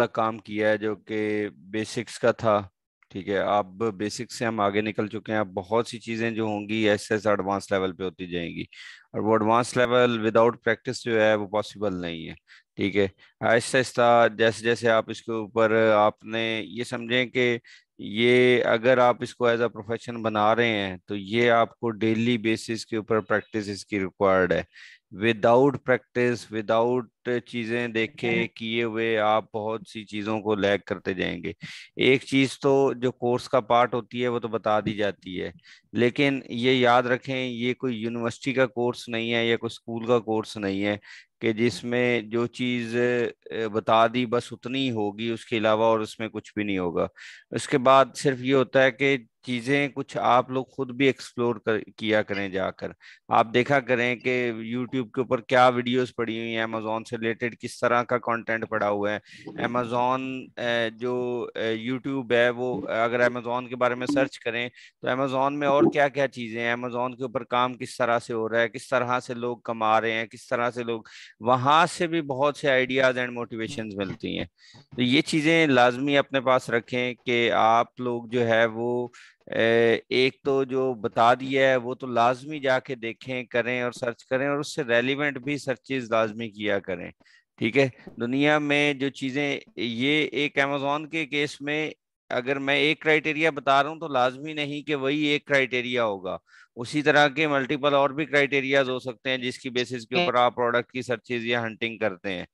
वाला काम किया है जो कि बेसिक्स का था ठीक है अब बेसिक्स से हम आगे निकल चुके हैं अब बहुत सी चीज़ें जो होंगी ऐसे ऐसे एडवांस लेवल पे होती जाएंगी और वो एडवांस लेवल विदाउट प्रैक्टिस जो है वो पॉसिबल नहीं है ठीक है आहिस्ता ऐसा जैसे जैसे आप इसके ऊपर आपने ये समझें कि ये अगर आप इसको एज अ प्रोफेशन बना रहे हैं तो ये आपको डेली बेसिस के ऊपर प्रैक्टिस इसकी रिक्वायर्ड है विदाउट प्रैक्टिस विदाउट चीज़ें देखे हम्म। किए हुए आप बहुत सी चीज़ों को लैग करते जाएंगे एक चीज़ तो जो कोर्स का पार्ट होती है वो तो बता दी जाती है लेकिन ये याद रखें ये कोई यूनिवर्सिटी का कोर्स नहीं है या कोई स्कूल का कोर्स नहीं है कि जिसमें जो चीज़ बता दी बस उतनी होगी उसके अलावा और उसमें कुछ भी नहीं होगा उसके बाद सिर्फ ये होता है कि चीजें कुछ आप लोग खुद भी एक्सप्लोर कर किया करें जाकर आप देखा करें कि यूट्यूब के ऊपर क्या वीडियोस पड़ी हुई हैं अमेजोन से रिलेटेड किस तरह का कंटेंट पड़ा हुआ है अमेजोन जो यूट्यूब है वो अगर अमेजोन के बारे में सर्च करें तो अमेजोन में और क्या क्या चीजें हैं अमेजोन के ऊपर काम किस तरह से हो रहा है किस तरह से लोग कमा रहे हैं किस तरह से लोग वहां से भी बहुत से आइडियाज एंड मोटिवेशन मिलती हैं तो ये चीजें लाजमी अपने पास रखें कि आप लोग जो है वो एक तो जो बता दिया है वो तो लाजमी जाके देखें करें और सर्च करें और उससे रेलिवेंट भी सर्चेज लाजमी किया करें ठीक है दुनिया में जो चीज़ें ये एक अमेजोन के केस में अगर मैं एक क्राइटेरिया बता रहा हूँ तो लाजमी नहीं कि वही एक क्राइटेरिया होगा उसी तरह के मल्टीपल और भी क्राइटेरियाज हो सकते हैं जिसकी बेसिस के ऊपर आप प्रोडक्ट की सर्चेज या हंटिंग करते हैं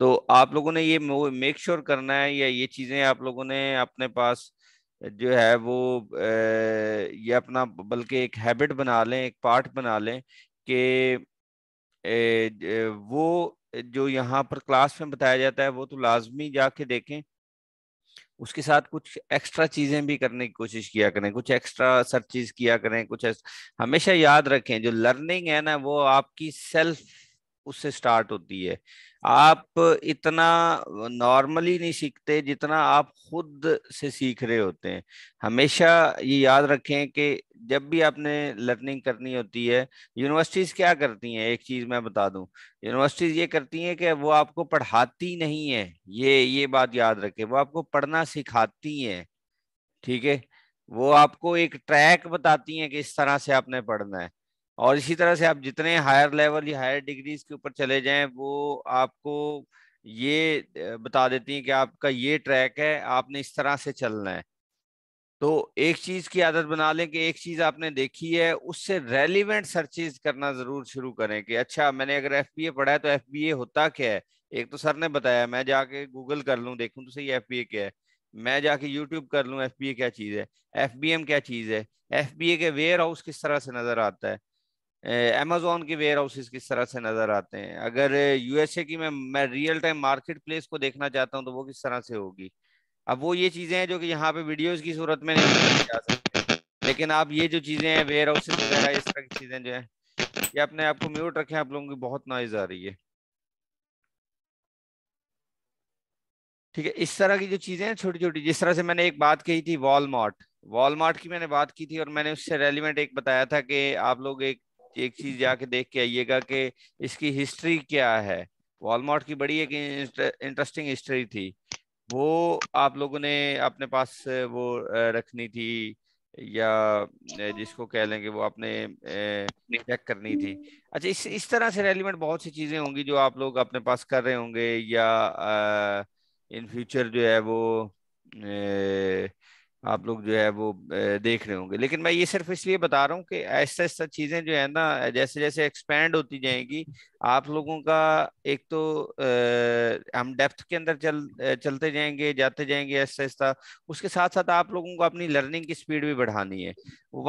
तो आप लोगों ने ये मेक श्योर sure करना है या ये चीज़ें आप लोगों ने अपने पास जो है वो ये अपना बल्कि एक हैबिट बना लें एक पार्ट बना लें कि वो जो यहाँ पर क्लास में बताया जाता है वो तो लाजमी जाके देखें उसके साथ कुछ एक्स्ट्रा चीज़ें भी करने की कोशिश किया करें कुछ एक्स्ट्रा सर्चिज किया करें कुछ हमेशा याद रखें जो लर्निंग है ना वो आपकी सेल्फ उससे स्टार्ट होती है आप इतना नॉर्मली नहीं सीखते जितना आप खुद से सीख रहे होते हैं हमेशा ये याद रखें कि जब भी आपने लर्निंग करनी होती है यूनिवर्सिटीज़ क्या करती हैं एक चीज़ मैं बता दूं यूनिवर्सिटीज़ ये करती हैं कि वो आपको पढ़ाती नहीं है ये ये बात याद रखें वो आपको पढ़ना सिखाती हैं ठीक है वो आपको एक ट्रैक बताती हैं कि इस तरह से आपने पढ़ना है और इसी तरह से आप जितने हायर लेवल या हायर डिग्रीज के ऊपर चले जाएं वो आपको ये बता देती हैं कि आपका ये ट्रैक है आपने इस तरह से चलना है तो एक चीज की आदत बना लें कि एक चीज आपने देखी है उससे रेलिवेंट सर्चेज करना जरूर शुरू करें कि अच्छा मैंने अगर एफ बी ए पढ़ा है तो एफ बी ए होता क्या है एक तो सर ने बताया मैं जाके गूगल कर लूँ देखूँ तो सही एफ बी ए क्या है मैं जाके यूट्यूब कर लूँ एफ बी ए क्या चीज़ है एफ बी एम क्या चीज़ है एफ बी ए के वेयर हाउस किस तरह से नजर आता है अमेजोन के वेयर हाउसेज किस तरह से नजर आते हैं अगर यूएसए की मैं मैं रियल टाइम मार्केट प्लेस को देखना चाहता हूँ तो वो किस तरह से होगी अब वो ये चीजें हैं जो कि यहाँ पे वीडियोस की सूरत में नहीं जा सकते लेकिन आप ये जो चीजें हैं वेयर हाउसेज वगैरह इस तरह की चीजें जो है ये अपने आप को म्यूट रखें आप लोगों की बहुत नॉइज आ रही है ठीक है इस तरह की जो चीजें हैं छोटी छोटी जिस तरह से मैंने एक बात कही थी वॉलमार्ट वॉलमार्ट की मैंने बात की थी और मैंने उससे रेलिवेंट एक बताया था कि आप लोग एक एक चीज जाके देख के आइएगा कि इसकी हिस्ट्री क्या है वॉलमार्ट की बड़ी एक इंटरेस्टिंग हिस्ट्री थी वो आप लोगों ने अपने पास वो रखनी थी या जिसको कह लेंगे वो आपने चेक करनी थी अच्छा इस इस तरह से रेलिवेंट बहुत सी चीज़ें होंगी जो आप लोग अपने पास कर रहे होंगे या इन फ्यूचर जो है वो ए, आप लोग जो है वो देख रहे होंगे लेकिन मैं ये सिर्फ इसलिए बता रहा हूँ कि ऐसा ऐसा चीज़ें जो है ना जैसे जैसे एक्सपेंड होती जाएंगी आप लोगों का एक तो आ, हम डेप्थ के अंदर चल चलते जाएंगे जाते जाएंगे ऐसा ऐसा उसके साथ साथ आप लोगों को अपनी लर्निंग की स्पीड भी बढ़ानी है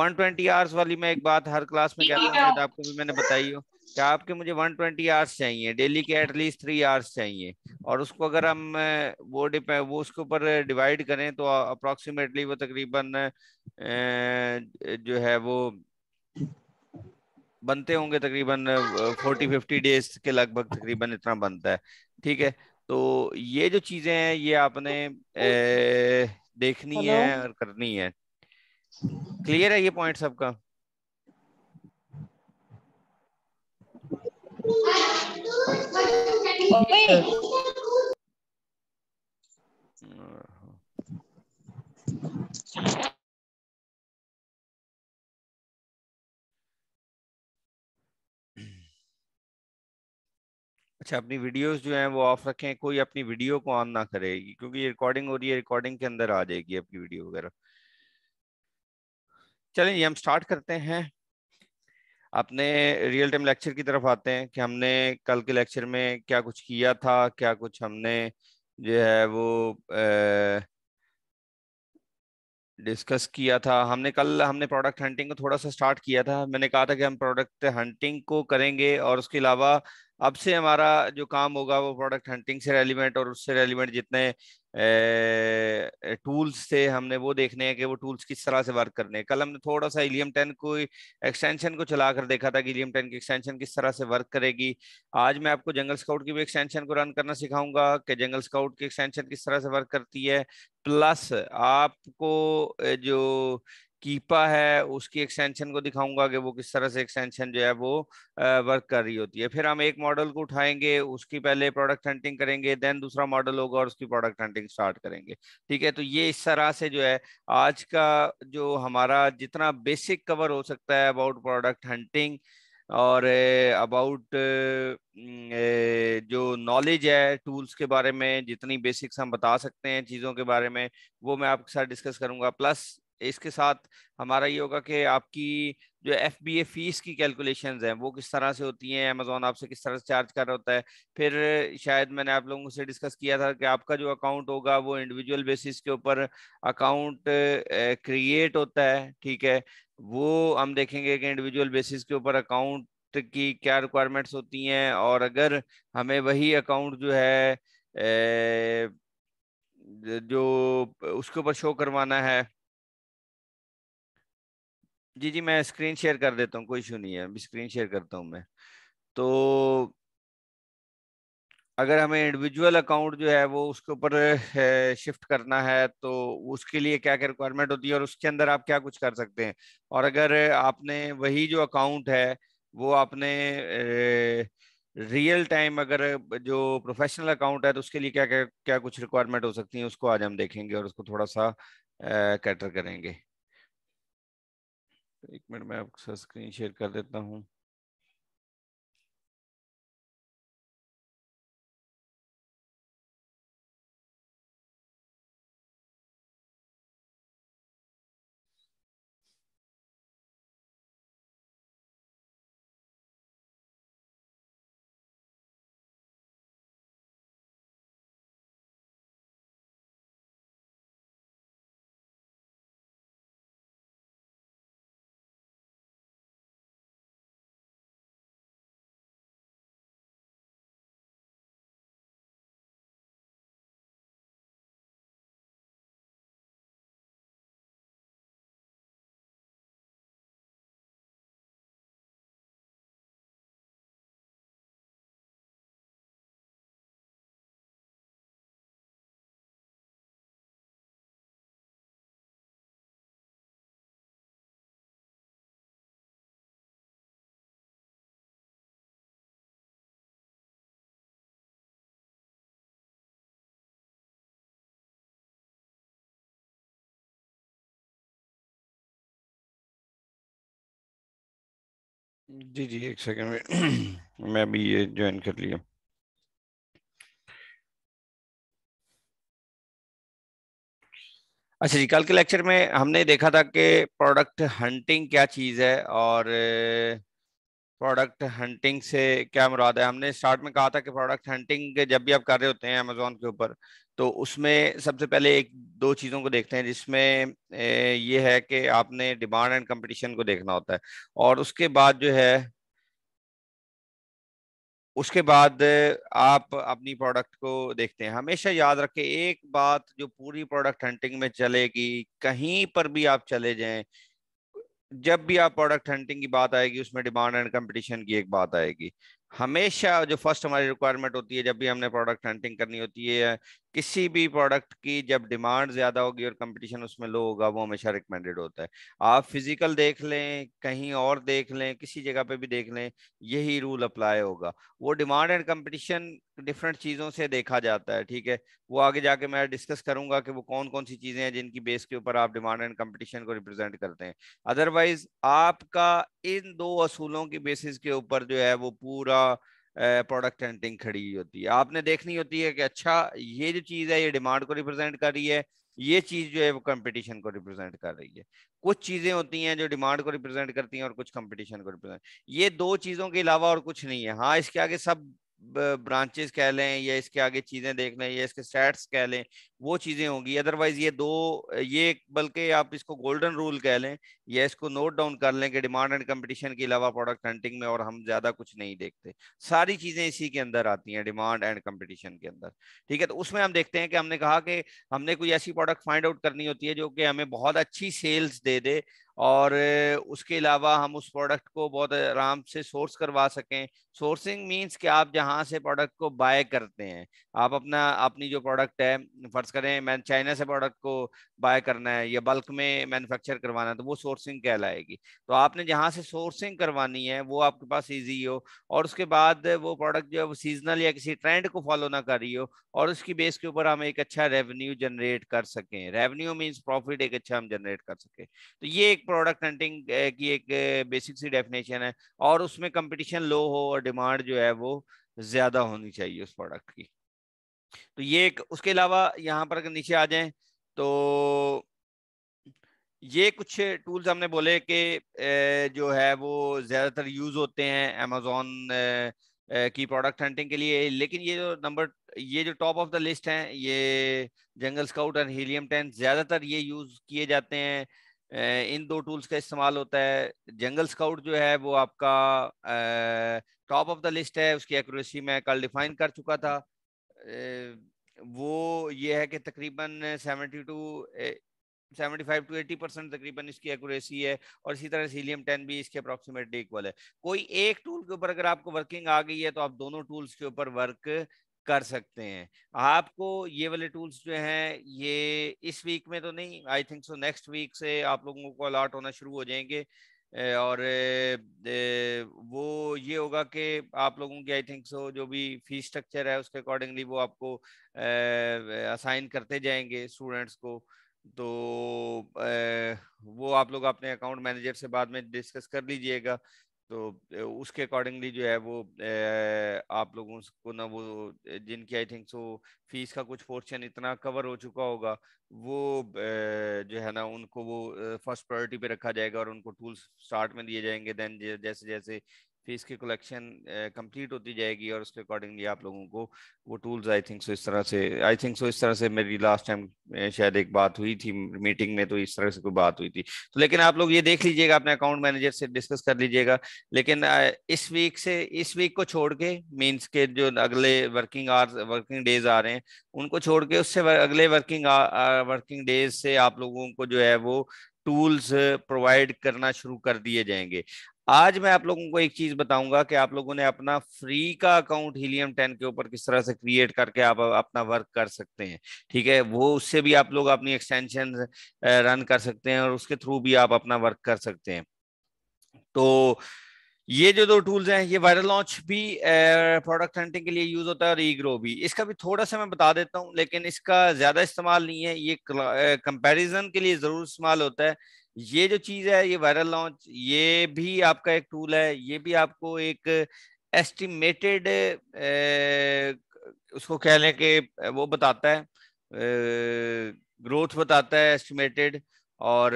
वन ट्वेंटी आवर्स वाली मैं एक बात हर क्लास में कहता हूँ आपको भी मैंने बताई हो क्या आपके मुझे 120 ट्वेंटी आवर्स चाहिए डेली के एटलीस्ट थ्री आवर्स चाहिए और उसको अगर हम वो डिपे वो उसके ऊपर डिवाइड करें तो अप्रोक्सीमेटली वो तकरीबन जो है वो बनते होंगे तकरीबन 40 50 डेज के लगभग तकरीबन इतना बनता है ठीक है तो ये जो चीजें हैं ये आपने ए, देखनी है और करनी है क्लियर है ये पॉइंट सबका अच्छा अपनी वीडियोस जो हैं वो ऑफ रखें कोई अपनी वीडियो को ऑन ना करेगी क्योंकि ये रिकॉर्डिंग हो रही है रिकॉर्डिंग के अंदर आ जाएगी अपनी वीडियो वगैरह चलें ये हम स्टार्ट करते हैं अपने रियल टाइम लेक्चर की तरफ आते हैं कि हमने कल के लेक्चर में क्या कुछ किया था क्या कुछ हमने जो है वो डिस्कस किया था हमने कल हमने प्रोडक्ट हंटिंग को थोड़ा सा स्टार्ट किया था मैंने कहा था कि हम प्रोडक्ट हंटिंग को करेंगे और उसके अलावा अब से हमारा जो काम होगा वो प्रोडक्ट हंटिंग से रेलिवेंट और उससे रेलिवेंट जितने टूल्स थे हमने वो देखने हैं कि वो टूल्स किस तरह से वर्क करने हैं कल हमने थोड़ा सा इलियम टेन को एक्सटेंशन को चलाकर देखा था कि इलियम टेन की एक्सटेंशन किस तरह से वर्क करेगी आज मैं आपको जंगल स्काउट की भी एक्सटेंशन को रन करना सिखाऊंगा कि जंगल स्काउट की एक्सटेंशन किस तरह से वर्क करती है प्लस आपको जो कीपा है उसकी एक्सटेंशन को दिखाऊंगा कि वो किस तरह से एक्सटेंशन जो है वो वर्क कर रही होती है फिर हम एक मॉडल को उठाएंगे उसकी पहले प्रोडक्ट हंटिंग करेंगे देन दूसरा मॉडल होगा और उसकी प्रोडक्ट हंटिंग स्टार्ट करेंगे ठीक है तो ये इस तरह से जो है आज का जो हमारा जितना बेसिक कवर हो सकता है अबाउट प्रोडक्ट हंटिंग और अबाउट जो नॉलेज है टूल्स के बारे में जितनी बेसिक्स हम बता सकते हैं चीज़ों के बारे में वो मैं आपके साथ डिस्कस करूंगा प्लस इसके साथ हमारा ये होगा कि आपकी जो एफ बी ए फीस की कैलकुलेशन हैं वो किस तरह से होती हैं अमेजोन आपसे किस तरह से चार्ज कर रहा होता है फिर शायद मैंने आप लोगों से डिस्कस किया था कि आपका जो अकाउंट होगा वो इंडिविजुअल बेसिस के ऊपर अकाउंट क्रिएट होता है ठीक है वो हम देखेंगे कि इंडिविजुअल बेसिस के ऊपर अकाउंट की क्या रिक्वायरमेंट्स होती हैं और अगर हमें वही अकाउंट जो है ए, जो उसके ऊपर शो करवाना है जी जी मैं स्क्रीन शेयर कर देता हूँ कोई इशू नहीं है स्क्रीन शेयर करता हूँ मैं तो अगर हमें इंडिविजुअल अकाउंट जो है वो उसके ऊपर शिफ्ट करना है तो उसके लिए क्या क्या रिक्वायरमेंट होती है और उसके अंदर आप क्या कुछ कर सकते हैं और अगर आपने वही जो अकाउंट है वो आपने रियल टाइम अगर जो प्रोफेशनल अकाउंट है तो उसके लिए क्या क्या क्या कुछ रिक्वायरमेंट हो सकती है उसको आज हम देखेंगे और उसको थोड़ा सा कैटर करेंगे एक मिनट मैं आपके साथ स्क्रीन शेयर कर देता हूँ जी जी एक सेकंड में मैं भी ये ज्वाइन कर लिया अच्छा जी कल के लेक्चर में हमने देखा था कि प्रोडक्ट हंटिंग क्या चीज़ है और प्रोडक्ट हंटिंग से क्या मुराद है हमने स्टार्ट में कहा था कि प्रोडक्ट हंटिंग जब भी आप कर रहे होते हैं अमेजोन के ऊपर तो उसमें सबसे पहले एक दो चीज़ों को देखते हैं जिसमें ये है कि आपने डिमांड एंड कंपटीशन को देखना होता है और उसके बाद जो है उसके बाद आप अपनी प्रोडक्ट को देखते हैं हमेशा याद रखें एक बात जो पूरी प्रोडक्ट हंटिंग में चलेगी कहीं पर भी आप चले जाएं जब भी आप प्रोडक्ट हंटिंग की बात आएगी उसमें डिमांड एंड कंपटीशन की एक बात आएगी हमेशा जो फर्स्ट हमारी रिक्वायरमेंट होती है जब भी हमने प्रोडक्ट हंटिंग करनी होती है किसी भी प्रोडक्ट की जब डिमांड ज़्यादा होगी और कंपटीशन उसमें लो होगा वो हमेशा रिकमेंडेड होता है आप फिजिकल देख लें कहीं और देख लें किसी जगह पे भी देख लें यही रूल अप्लाई होगा वो डिमांड एंड कंपटीशन डिफरेंट चीज़ों से देखा जाता है ठीक है वो आगे जाके मैं डिस्कस करूंगा कि वो कौन कौन सी चीज़ें हैं जिनकी बेस के ऊपर आप डिमांड एंड कंपटीशन को रिप्रेजेंट करते हैं अदरवाइज आपका इन दो असूलों की बेसिस के ऊपर जो है वो पूरा प्रोडक्ट हंटिंग खड़ी होती है आपने देखनी होती है कि अच्छा ये जो चीज़ है ये डिमांड को रिप्रेजेंट कर रही है ये चीज़ जो है वो कंपटीशन को रिप्रेजेंट कर रही है कुछ चीज़ें होती हैं जो डिमांड को रिप्रेजेंट करती हैं और कुछ कंपटीशन को रिप्रेजेंट ये दो चीज़ों के अलावा और कुछ नहीं है हाँ इसके आगे सब ब्रांचेस कह लें या इसके आगे चीज़ें देख लें या इसके सेट्स कह लें वो चीज़ें होंगी अदरवाइज ये दो ये बल्कि आप इसको गोल्डन रूल कह लें या इसको नोट डाउन कर लें कि डिमांड एंड कंपटीशन के अलावा प्रोडक्ट हंटिंग में और हम ज़्यादा कुछ नहीं देखते सारी चीज़ें इसी के अंदर आती हैं डिमांड एंड कंपटीशन के अंदर ठीक है तो उसमें हम देखते हैं कि हमने कहा कि हमने कोई ऐसी प्रोडक्ट फाइंड आउट करनी होती है जो कि हमें बहुत अच्छी सेल्स दे दे और उसके अलावा हम उस प्रोडक्ट को बहुत आराम से सोर्स करवा सकें सोर्सिंग मींस कि आप जहां से प्रोडक्ट को बाय करते हैं आप अपना अपनी जो प्रोडक्ट है फर्ज करें मैंने चाइना से प्रोडक्ट को बाय करना है या बल्क में मैन्युफैक्चर करवाना है तो वो सोर्सिंग कहलाएगी तो आपने जहाँ से सोर्सिंग करवानी है वो आपके पास ईजी हो और उसके बाद वो प्रोडक्ट जो है वो सीजनल या किसी ट्रेंड को फॉलो ना कर रही हो और उसकी बेस के ऊपर हम एक अच्छा रेवन्यू जनरेट कर सकें रेवन्यू मीन्स प्रॉफिट एक अच्छा हम जनरेट कर सकें तो ये एक प्रोडक्ट हंटिंग की एक बेसिक सी डेफिनेशन है और उसमें कंपटीशन लो हो और डिमांड जो है वो ज़्यादा होनी चाहिए उस प्रोडक्ट की तो ये उसके अलावा यहाँ पर अगर नीचे आ जाएं तो ये कुछ टूल्स हमने बोले कि जो है वो ज़्यादातर यूज़ होते हैं अमेजोन की प्रोडक्ट हंटिंग के लिए लेकिन ये जो नंबर ये जो टॉप ऑफ द लिस्ट हैं ये Jungle Scout and Helium ten ज़्यादातर ये यूज़ किए जाते हैं इन दो टूल्स का इस्तेमाल होता है जंगल स्काउट जो है वो आपका टॉप ऑफ द लिस्ट है उसकी एक्यूरेसी मैं कल डिफाइन कर चुका था वो ये है कि तकरीबन seventy to seventy five to eighty percent तकरीबन इसकी एक्यूरेसी है और इसी तरह सीलियम टेन भी इसके अप्रोक्सीमेटली इक्वल है कोई एक टूल के ऊपर अगर आपको वर्किंग आ गई है तो आप दोनों टूल्स के ऊपर वर्क कर सकते हैं आपको ये वाले टूल्स जो हैं ये इस वीक में तो नहीं I think so next week से आप लोगों को अलाट होना शुरू हो जाएंगे और वो ये होगा कि आप लोगों की आई थिंक सो जो भी फीस स्ट्रक्चर है उसके अकॉर्डिंगली वो आपको असाइन करते जाएंगे स्टूडेंट्स को तो वो आप लोग अपने अकाउंट मैनेजर से बाद में डिस्कस कर लीजिएगा तो उसके अकॉर्डिंगली जो है वो आप लोगों को ना वो जिनकी आई थिंक सो फीस का कुछ पोर्शन इतना कवर हो चुका होगा वो जो है ना उनको वो फर्स्ट प्रायोरिटी पे रखा जाएगा और उनको टूल्स स्टार्ट में दिए जाएंगे देन जैसे जैसे फिर की कलेक्शन कंप्लीट eh, होती जाएगी और उसके अकॉर्डिंगली आप लोगों को वो टूल्स आई थिंक सो इस तरह से आई थिंक सो इस तरह से मेरी लास्ट टाइम eh, शायद एक बात हुई थी मीटिंग में तो इस तरह से कोई बात हुई थी तो लेकिन आप लोग ये देख लीजिएगा अपने अकाउंट मैनेजर से डिस्कस कर लीजिएगा लेकिन eh, इस वीक से इस वीक को छोड़ के मीन्स के जो अगले वर्किंग आवर्स वर्किंग डेज आ रहे हैं उनको छोड़ के उससे अगले वर्किंग वर्किंग डेज से आप लोगों को जो है वो टूल्स प्रोवाइड करना शुरू कर दिए जाएंगे आज मैं आप लोगों को एक चीज बताऊंगा कि आप लोगों ने अपना फ्री का अकाउंट हीलियम टेन के ऊपर किस तरह से क्रिएट करके आप अपना वर्क कर सकते हैं ठीक है वो उससे भी आप लोग अपनी एक्सटेंशन रन कर सकते हैं और उसके थ्रू भी आप अपना वर्क कर सकते हैं तो ये जो दो टूल्स हैं ये वायरल लॉन्च भी प्रोडक्ट हंटिंग के लिए यूज होता है और ईग्रो भी इसका भी थोड़ा सा मैं बता देता हूँ लेकिन इसका ज्यादा इस्तेमाल नहीं है ये कंपैरिजन के लिए जरूर इस्तेमाल होता है ये जो चीज है ये वायरल लॉन्च ये भी आपका एक टूल है ये भी आपको एक एस्टिमेटेड उसको कह लें कि वो बताता है ग्रोथ बताता है एस्टिमेटेड और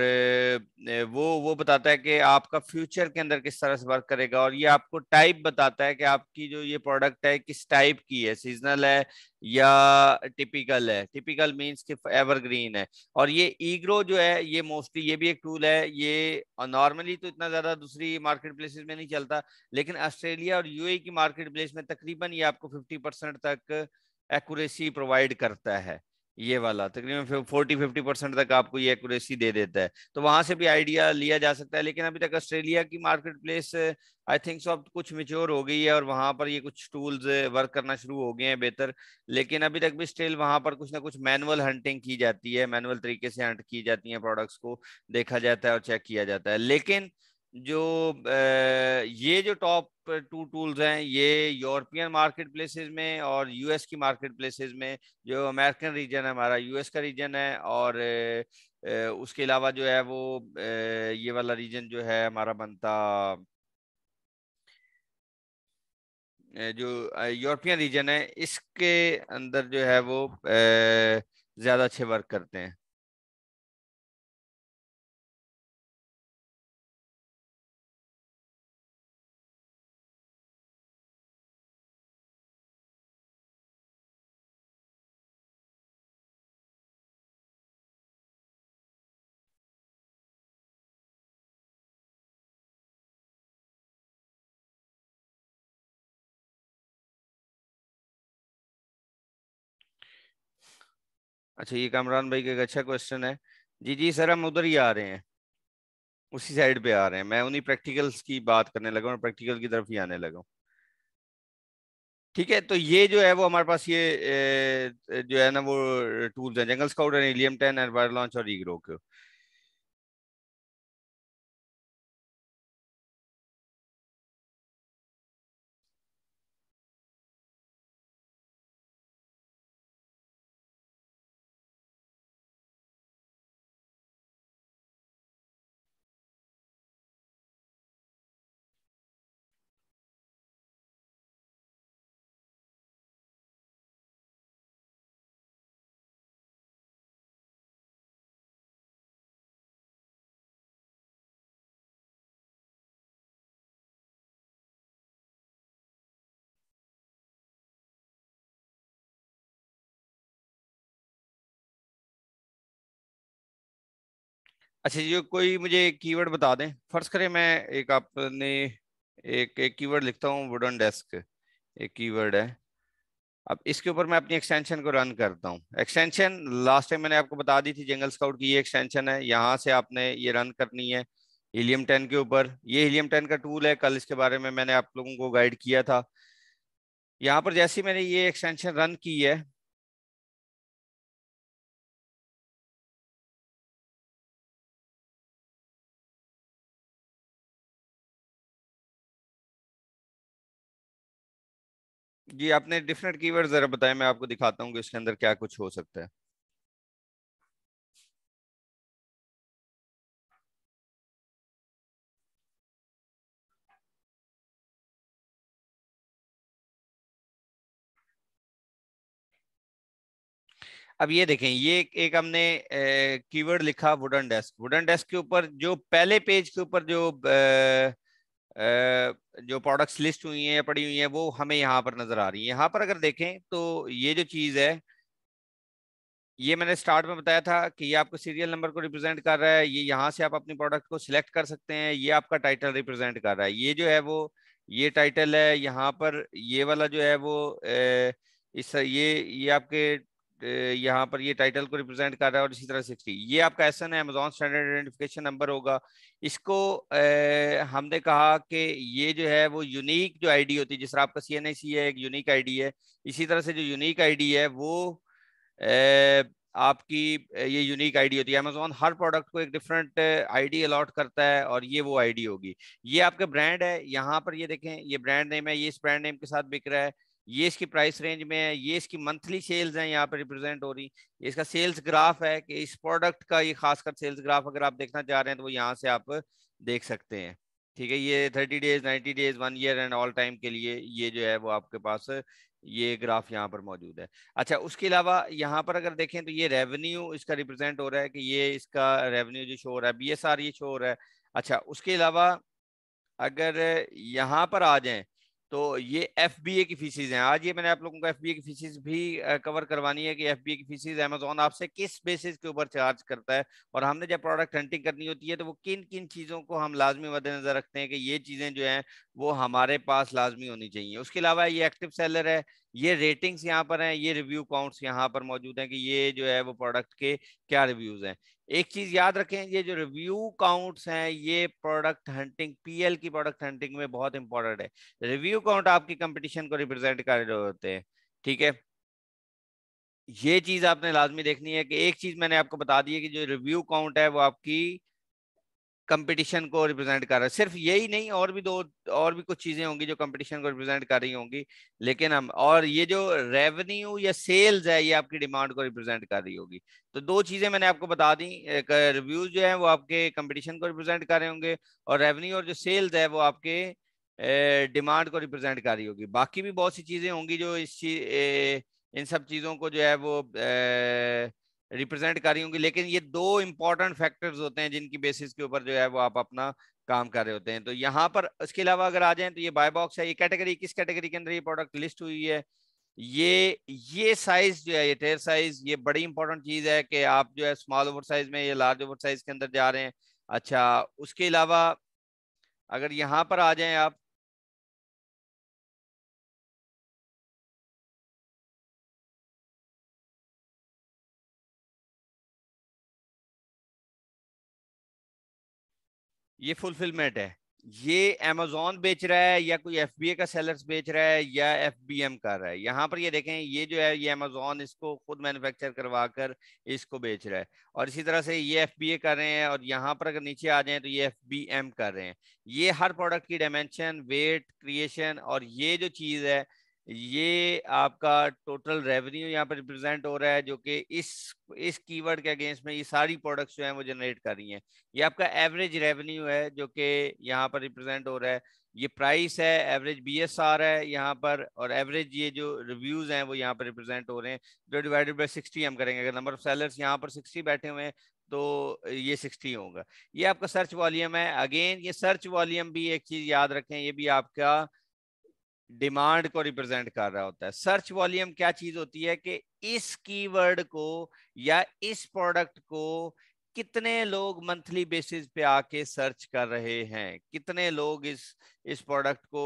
वो वो बताता है कि आपका फ्यूचर के अंदर किस तरह से वर्क करेगा और ये आपको टाइप बताता है कि आपकी जो ये प्रोडक्ट है किस टाइप की है सीजनल है या टिपिकल है टिपिकल मींस कि एवरग्रीन है और ये ईग्रो जो है ये मोस्टली ये भी एक टूल है ये नॉर्मली तो इतना ज़्यादा दूसरी मार्केट प्लेसेस में नहीं चलता लेकिन ऑस्ट्रेलिया और यू की मार्केट प्लेस में तकरीबन ये आपको फिफ्टी परसेंट तक एक्यूरेसी प्रोवाइड करता है ये वाला तकरीबन फोर्टी फिफ्टी परसेंट तक आपको ये एक्यूरेसी दे देता है तो वहां से भी आइडिया लिया जा सकता है लेकिन अभी तक ऑस्ट्रेलिया की market place I think so अब कुछ मेच्योर हो गई है और वहां पर ये कुछ टूल्स वर्क करना शुरू हो गए हैं बेहतर लेकिन अभी तक भी स्टिल वहां पर कुछ ना कुछ मैनुअल हंटिंग की जाती है मैनुअल तरीके से हंट की जाती है प्रोडक्ट्स को देखा जाता है और चेक किया जाता है लेकिन जो ये जो टॉप टू टूल्स हैं ये यूरोपियन मार्केट प्लेसेस में और यूएस की मार्केट प्लेसेस में जो अमेरिकन रीजन है हमारा यूएस का रीजन है और उसके अलावा जो है वो ये वाला रीजन जो है हमारा बनता जो यूरोपियन रीजन है इसके अंदर जो है वो ज़्यादा अच्छे वर्क करते हैं अच्छा ये कामरान भाई का अच्छा क्वेश्चन है जी जी सर हम उधर ही आ रहे हैं उसी साइड पे आ रहे हैं मैं उन्हीं प्रैक्टिकल्स की बात करने लगा और प्रैक्टिकल की तरफ ही आने लगा ठीक है तो ये जो है वो हमारे पास ये जो है ना वो टूल्स हैं Jungle Scout Helium ten and launch और ईग्रो के अच्छा जी कोई मुझे कीवर्ड बता दें फर्ज करें मैं एक आपने एक एक कीवर्ड लिखता हूँ वुडन डेस्क एक कीवर्ड है अब इसके ऊपर मैं अपनी एक्सटेंशन को रन करता हूँ एक्सटेंशन लास्ट टाइम मैंने आपको बता दी थी जंगल स्काउट की ये एक्सटेंशन है यहाँ से आपने ये रन करनी है हीलियम टेन के ऊपर ये हीलियम टेन का टूल है कल इसके बारे में मैंने आप लोगों को गाइड किया था यहाँ पर जैसे मैंने ये एक्सटेंशन रन की है जी आपने डिफरेंट कीवर्ड जरा बताया मैं आपको दिखाता हूँ कि इसके अंदर क्या कुछ हो सकता है अब ये देखें ये एक हमने कीवर्ड लिखा वुडन डेस्क वुडन डेस्क के ऊपर जो पहले पेज के ऊपर जो जो प्रोडक्ट्स लिस्ट हुई हैं पड़ी हुई हैं वो हमें यहाँ पर नज़र आ रही है यहाँ पर अगर देखें तो ये जो चीज़ है ये मैंने स्टार्ट में बताया था कि ये आपको सीरियल नंबर को रिप्रेजेंट कर रहा है ये यहाँ से आप अपनी प्रोडक्ट को सिलेक्ट कर सकते हैं ये आपका टाइटल रिप्रेजेंट कर रहा है ये जो है वो ये टाइटल है यहाँ पर ये वाला जो है वो ए, इस ये ये आपके यहाँ पर ये टाइटल को रिप्रेजेंट कर रहा है और इसी तरह सिक्सटी ये आपका S N Amazon standard identification number होगा इसको ए, हमने कहा कि ये जो है वो यूनिक जो आईडी होती है जिस तरह आपका सी एन आई सी है एक यूनिक आईडी है इसी तरह से जो यूनिक आईडी है वो ए, आपकी ये यूनिक आईडी होती है अमेजोन हर प्रोडक्ट को एक डिफरेंट आईडी अलॉट करता है और ये वो आईडी होगी ये आपका ब्रांड है यहाँ पर ये देखें ये ब्रांड नेम है ये इस ब्रांड नेम के साथ बिक रहा है ये इसकी प्राइस रेंज में है ये इसकी मंथली सेल्स हैं यहाँ पे रिप्रेजेंट हो रही ये इसका सेल्स ग्राफ है कि इस प्रोडक्ट का ये खासकर सेल्स ग्राफ अगर आप देखना चाह रहे हैं तो वो यहाँ से आप देख सकते हैं ठीक है ये thirty days ninety days one year and all time के लिए ये जो है वो आपके पास ये ग्राफ यहाँ पर मौजूद है अच्छा उसके अलावा यहाँ पर अगर देखें तो ये रेवेन्यू इसका रिप्रेजेंट हो रहा है कि ये इसका रेवेन्यू जो शो हो रहा है बी एस आर ये शो हो रहा है अच्छा उसके अलावा अगर यहाँ पर आ जाए तो ये एफ बी ए की फीसिस हैं आज ये मैंने आप लोगों को एफ बी ए की फीसिस भी कवर करवानी है कि एफ बी ए की फीसिस अमेजोन आपसे किस बेसिस के ऊपर चार्ज करता है और हमने जब प्रोडक्ट हंटिंग करनी होती है तो वो किन किन चीज़ों को हम लाजमी मद्देनजर रखते हैं कि ये चीज़ें जो हैं वो हमारे पास लाजमी होनी चाहिए उसके अलावा ये एक्टिव सेलर है ये रेटिंग्स यहाँ पर हैं ये रिव्यू काउंट्स यहाँ पर मौजूद हैं कि ये जो है वो प्रोडक्ट के क्या रिव्यूज हैं एक चीज याद रखें ये जो रिव्यू काउंट्स हैं ये प्रोडक्ट हंटिंग पीएल की प्रोडक्ट हंटिंग में बहुत इंपॉर्टेंट है रिव्यू काउंट आपकी कंपटीशन को रिप्रेजेंट कर रहे होते हैं ठीक है ये चीज आपने लाजमी देखनी है कि एक चीज मैंने आपको बता दी है कि जो रिव्यू काउंट है वो आपकी कंपटीशन को रिप्रेजेंट कर रहा है सिर्फ यही नहीं और भी दो और भी कुछ चीजें होंगी जो कंपटीशन को रिप्रेजेंट कर रही होंगी लेकिन हम और ये जो रेवेन्यू या सेल्स है ये आपकी डिमांड को रिप्रेजेंट कर रही होगी तो दो चीजें मैंने आपको बता दी रिव्यूज जो है वो आपके कंपटीशन को रिप्रेजेंट कर रहे होंगे और रेवेन्यू और जो सेल्स है वो आपके डिमांड को रिप्रेजेंट कर रही होगी बाकी भी बहुत सी चीजें होंगी जो इस चीज इन सब चीजों को जो है वो ए, रिप्रेजेंट कर रही होंगी लेकिन ये दो इंपॉर्टेंट फैक्टर्स होते हैं जिनकी बेसिस के ऊपर जो है वो आप अपना काम कर रहे होते हैं तो यहाँ पर इसके अलावा अगर आ जाए तो ये बाय बॉक्स है ये कैटेगरी किस कैटेगरी के अंदर ये प्रोडक्ट लिस्ट हुई है ये ये साइज जो है ये टेयर साइज ये बड़ी इंपॉर्टेंट चीज है कि आप जो है स्मॉल ओवर साइज में या लार्ज ओवर साइज के अंदर जा रहे हैं अच्छा उसके अलावा अगर यहाँ पर आ जाए आप ये फुलफिलमेंट है ये अमेजोन बेच रहा है या कोई एफ का सेलर्स बेच रहा है या एफ कर रहा है यहाँ पर ये देखें ये जो है ये अमेजोन इसको खुद मैन्युफैक्चर करवा कर इसको बेच रहा है और इसी तरह से ये एफ कर रहे हैं और यहाँ पर अगर नीचे आ जाए तो ये एफ कर रहे हैं ये हर प्रोडक्ट की डायमेंशन वेट क्रिएशन और ये जो चीज़ है ये आपका टोटल रेवेन्यू यहाँ पर रिप्रेजेंट हो रहा है जो कि इस इस कीवर्ड के अगेंस्ट में ये सारी प्रोडक्ट्स जो हैं वो जनरेट कर रही हैं ये आपका एवरेज रेवेन्यू है जो कि यहाँ पर रिप्रेजेंट हो रहा है ये प्राइस है एवरेज बी एस आर है यहाँ पर और एवरेज ये जो रिव्यूज़ हैं वो यहाँ पर रिप्रेजेंट हो रहे हैं जो डिवाइडेड बाई सिक्सटी हम करेंगे अगर नंबर ऑफ सेलर्स यहाँ पर सिक्सटी बैठे हुए हैं तो ये सिक्सटी होगा ये आपका सर्च वॉल्यूम है अगेन ये सर्च वॉल्यूम भी एक चीज़ याद रखें ये भी आपका डिमांड को रिप्रेजेंट कर रहा होता है सर्च वॉल्यूम क्या चीज होती है कि इस कीवर्ड को या इस प्रोडक्ट को कितने लोग मंथली बेसिस पे आके सर्च कर रहे हैं कितने लोग इस इस प्रोडक्ट को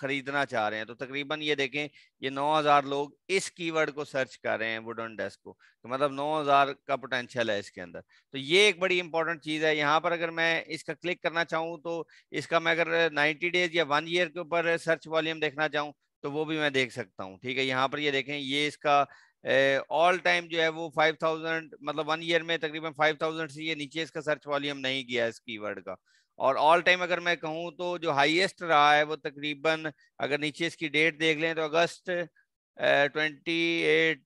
खरीदना चाह रहे हैं तो तकरीबन ये देखें ये 9000 लोग इस कीवर्ड को सर्च कर रहे हैं वुडन डेस्क को तो मतलब 9000 का पोटेंशियल है इसके अंदर तो ये एक बड़ी इंपॉर्टेंट चीज़ है यहाँ पर अगर मैं इसका क्लिक करना चाहूँ तो इसका मैं अगर नाइन्टी डेज या वन ईयर के ऊपर सर्च वॉल्यूम देखना चाहूँ तो वो भी मैं देख सकता हूँ ठीक है यहाँ पर ये देखें ये इसका ऑल टाइम जो है वो 5000 मतलब वन ईयर में तकरीबन 5000 से ये नीचे इसका सर्च वॉल्यूम नहीं गया इस कीवर्ड का और ऑल टाइम अगर मैं कहूँ तो जो हाईएस्ट रहा है वो तकरीबन अगर नीचे इसकी डेट देख लें तो अगस्त ट्वेंटी एट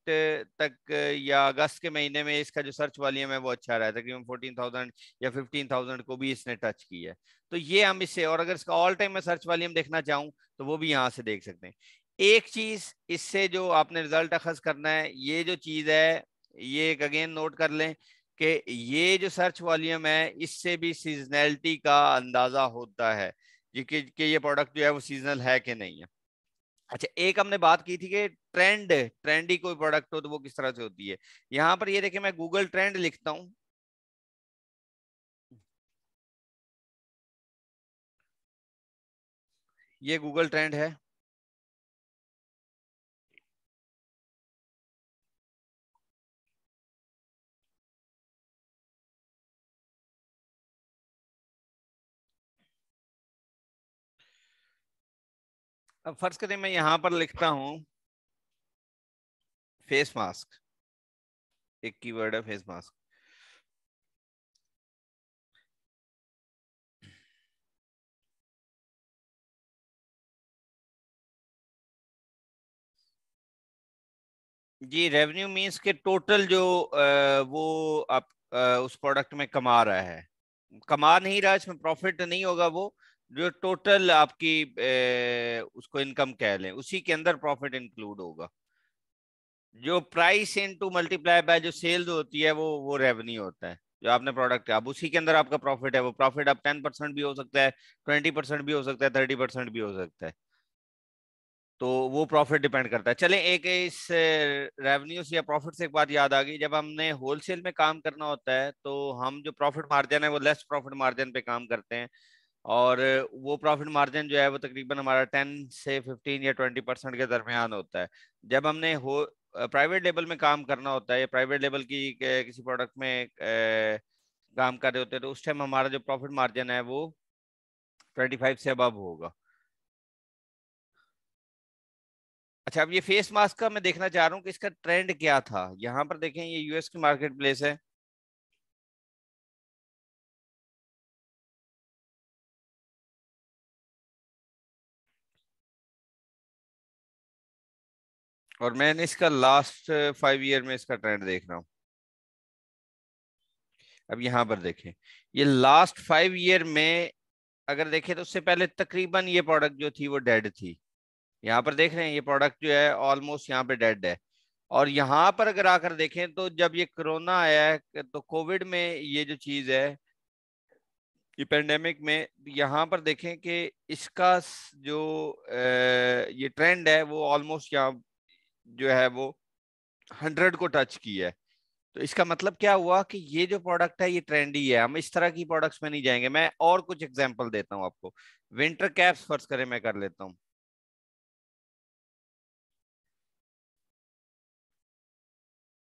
तक या अगस्त के महीने में इसका जो सर्च वॉल्यूम है वो अच्छा रहा है तकरीबन फोर्टीन या फिफ्टीन को भी इसने टच किया है तो ये हम इससे और अगर इसका ऑल टाइम में सर्च वॉल्यूम देखना चाहूँ तो वो भी यहाँ से देख सकते हैं एक चीज इससे जो आपने रिजल्ट अखज करना है ये जो चीज है ये एक अगेन नोट कर लें कि ये जो सर्च वॉल्यूम है इससे भी सीजनैलिटी का अंदाजा होता है कि, कि ये प्रोडक्ट जो है वो सीजनल है कि नहीं है अच्छा एक हमने बात की थी कि ट्रेंड ट्रेंडी कोई प्रोडक्ट हो तो वो किस तरह से होती है यहां पर ये देखिए मैं गूगल ट्रेंड लिखता हूं ये गूगल ट्रेंड है अब फर्ज करें मैं यहां पर लिखता हूं फेस मास्क एक कीवर्ड है फेस मास्क जी रेवेन्यू मींस के टोटल जो आ, वो आप आ, उस प्रोडक्ट में कमा रहा है कमा नहीं रहा इसमें प्रॉफिट नहीं होगा वो जो टोटल आपकी ए, उसको इनकम कह लें उसी के अंदर प्रॉफिट इंक्लूड होगा जो प्राइस इनटू मल्टीप्लाई बाय जो सेल्स होती है वो वो रेवेन्यू होता है जो आपने प्रोडक्ट अब उसी के अंदर आपका प्रॉफिट है वो प्रॉफिट अब टेन परसेंट भी हो सकता है ट्वेंटी परसेंट भी हो सकता है थर्टी परसेंट भी हो सकता है तो वो प्रॉफिट डिपेंड करता है चलें एक इस रेवेन्यू से या प्रॉफिट से एक बात याद आ गई जब हमने होलसेल में काम करना होता है तो हम जो प्रॉफिट मार्जिन है वो लेस प्रॉफिट मार्जिन पे काम करते हैं और वो प्रॉफिट मार्जिन जो है वो तकरीबन हमारा 10 से 15 या 20 परसेंट के दरमियान होता है जब हमने हो प्राइवेट लेवल में काम करना होता है या प्राइवेट लेवल की किसी प्रोडक्ट में काम कर रहे होते हैं तो उस टाइम हमारा जो प्रॉफिट मार्जिन है वो 25 से अब होगा अच्छा अब ये फेस मास्क का मैं देखना चाह रहा हूँ कि इसका ट्रेंड क्या था यहाँ पर देखें ये यूएस की मार्केट प्लेस है और मैंने इसका लास्ट फाइव ईयर में इसका ट्रेंड देख रहा हूं अब यहां पर देखें ये लास्ट फाइव ईयर में अगर देखें तो उससे पहले तकरीबन ये प्रोडक्ट जो थी वो डेड थी यहाँ पर देख रहे हैं ये प्रोडक्ट जो है ऑलमोस्ट यहाँ पे डेड है और यहाँ पर अगर आकर देखें तो जब ये कोरोना आया है तो कोविड में ये जो चीज़ है ये पेंडेमिक में यहाँ पर देखें कि इसका जो ए, ये ट्रेंड है वो ऑलमोस्ट यहाँ जो है वो हंड्रेड को टच किया है तो इसका मतलब क्या हुआ कि ये जो प्रोडक्ट है ये ट्रेंडी है हम इस तरह की प्रोडक्ट्स में नहीं जाएंगे मैं और कुछ एग्जांपल देता हूं आपको विंटर कैप्स फर्ज करें मैं कर लेता हूं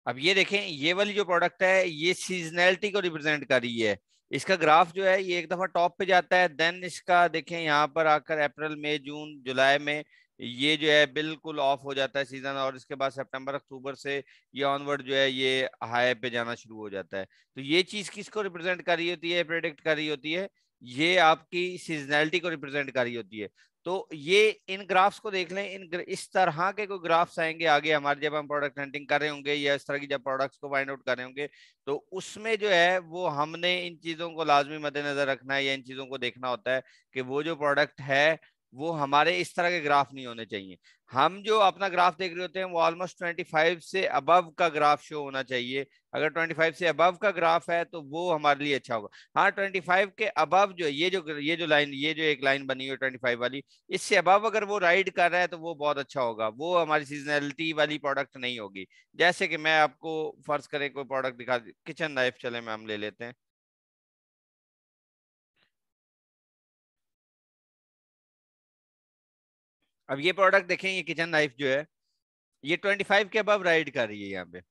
अब ये देखें ये वाली जो प्रोडक्ट है ये सीजनैलिटी को रिप्रेजेंट कर रही है इसका ग्राफ जो है ये एक दफा टॉप पे जाता है देन इसका देखें यहाँ पर आकर अप्रैल मई जून जुलाई में ये जो है बिल्कुल ऑफ हो जाता है सीजन और इसके बाद सितंबर अक्टूबर से ये ऑनवर्ड जो है ये हाई पे जाना शुरू हो जाता है तो ये चीज किसको रिप्रेजेंट कर रही होती है प्रेडिक्ट कर रही होती है ये आपकी सीजनैलिटी को रिप्रेजेंट कर रही होती है तो ये इन ग्राफ्स को देख लें इन इस तरह के कोई ग्राफ्स आएंगे आगे हमारे जब हम प्रोडक्ट हंटिंग कर रहे होंगे या इस तरह की जब प्रोडक्ट्स को फाइंड आउट कर रहे होंगे तो उसमें जो है वो हमने इन चीज़ों को लाजमी मद्देनजर रखना है या इन चीज़ों को देखना होता है कि वो जो प्रोडक्ट है वो हमारे इस तरह के ग्राफ नहीं होने चाहिए हम जो अपना ग्राफ देख रहे होते हैं वो ऑलमोस्ट 25 से अबव का ग्राफ शो होना चाहिए अगर 25 से अबव का ग्राफ है तो वो हमारे लिए अच्छा होगा हाँ 25 के अबव जो ये जो ये जो लाइन ये जो एक लाइन बनी हुई है 25 वाली इससे अबव अगर वो राइड कर रहा है तो वो बहुत अच्छा होगा वो हमारी सीजनैलिटी वाली प्रोडक्ट नहीं होगी जैसे कि मैं आपको फर्ज करें कोई प्रोडक्ट दिखा किचन नाइफ चले हम ले लेते हैं अब ये प्रोडक्ट देखें ये किचन नाइफ जो है ये 25 के अब राइड कर रही है यहाँ पे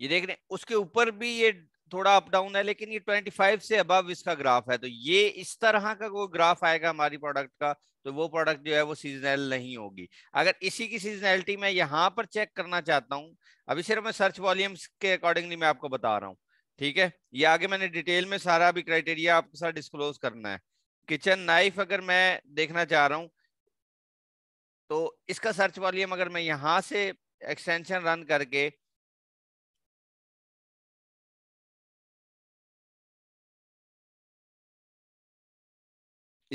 ये देख रहे हैं उसके ऊपर भी ये थोड़ा अप डाउन है लेकिन ये 25 से अबव इसका ग्राफ है तो ये इस तरह का कोई ग्राफ आएगा हमारी प्रोडक्ट का तो वो प्रोडक्ट जो है वो सीजनल नहीं होगी अगर इसी की सीजनैलिटी मैं यहाँ पर चेक करना चाहता हूँ अभी सिर्फ मैं सर्च वॉल्यूम्स के अकॉर्डिंगली मैं आपको बता रहा हूँ ठीक है ये आगे मैंने डिटेल में सारा भी क्राइटेरिया आपके साथ डिस्क्लोज करना है किचन नाइफ अगर मैं देखना चाह रहा हूँ तो इसका सर्च वॉल्यूम अगर मैं यहां से एक्सटेंशन रन करके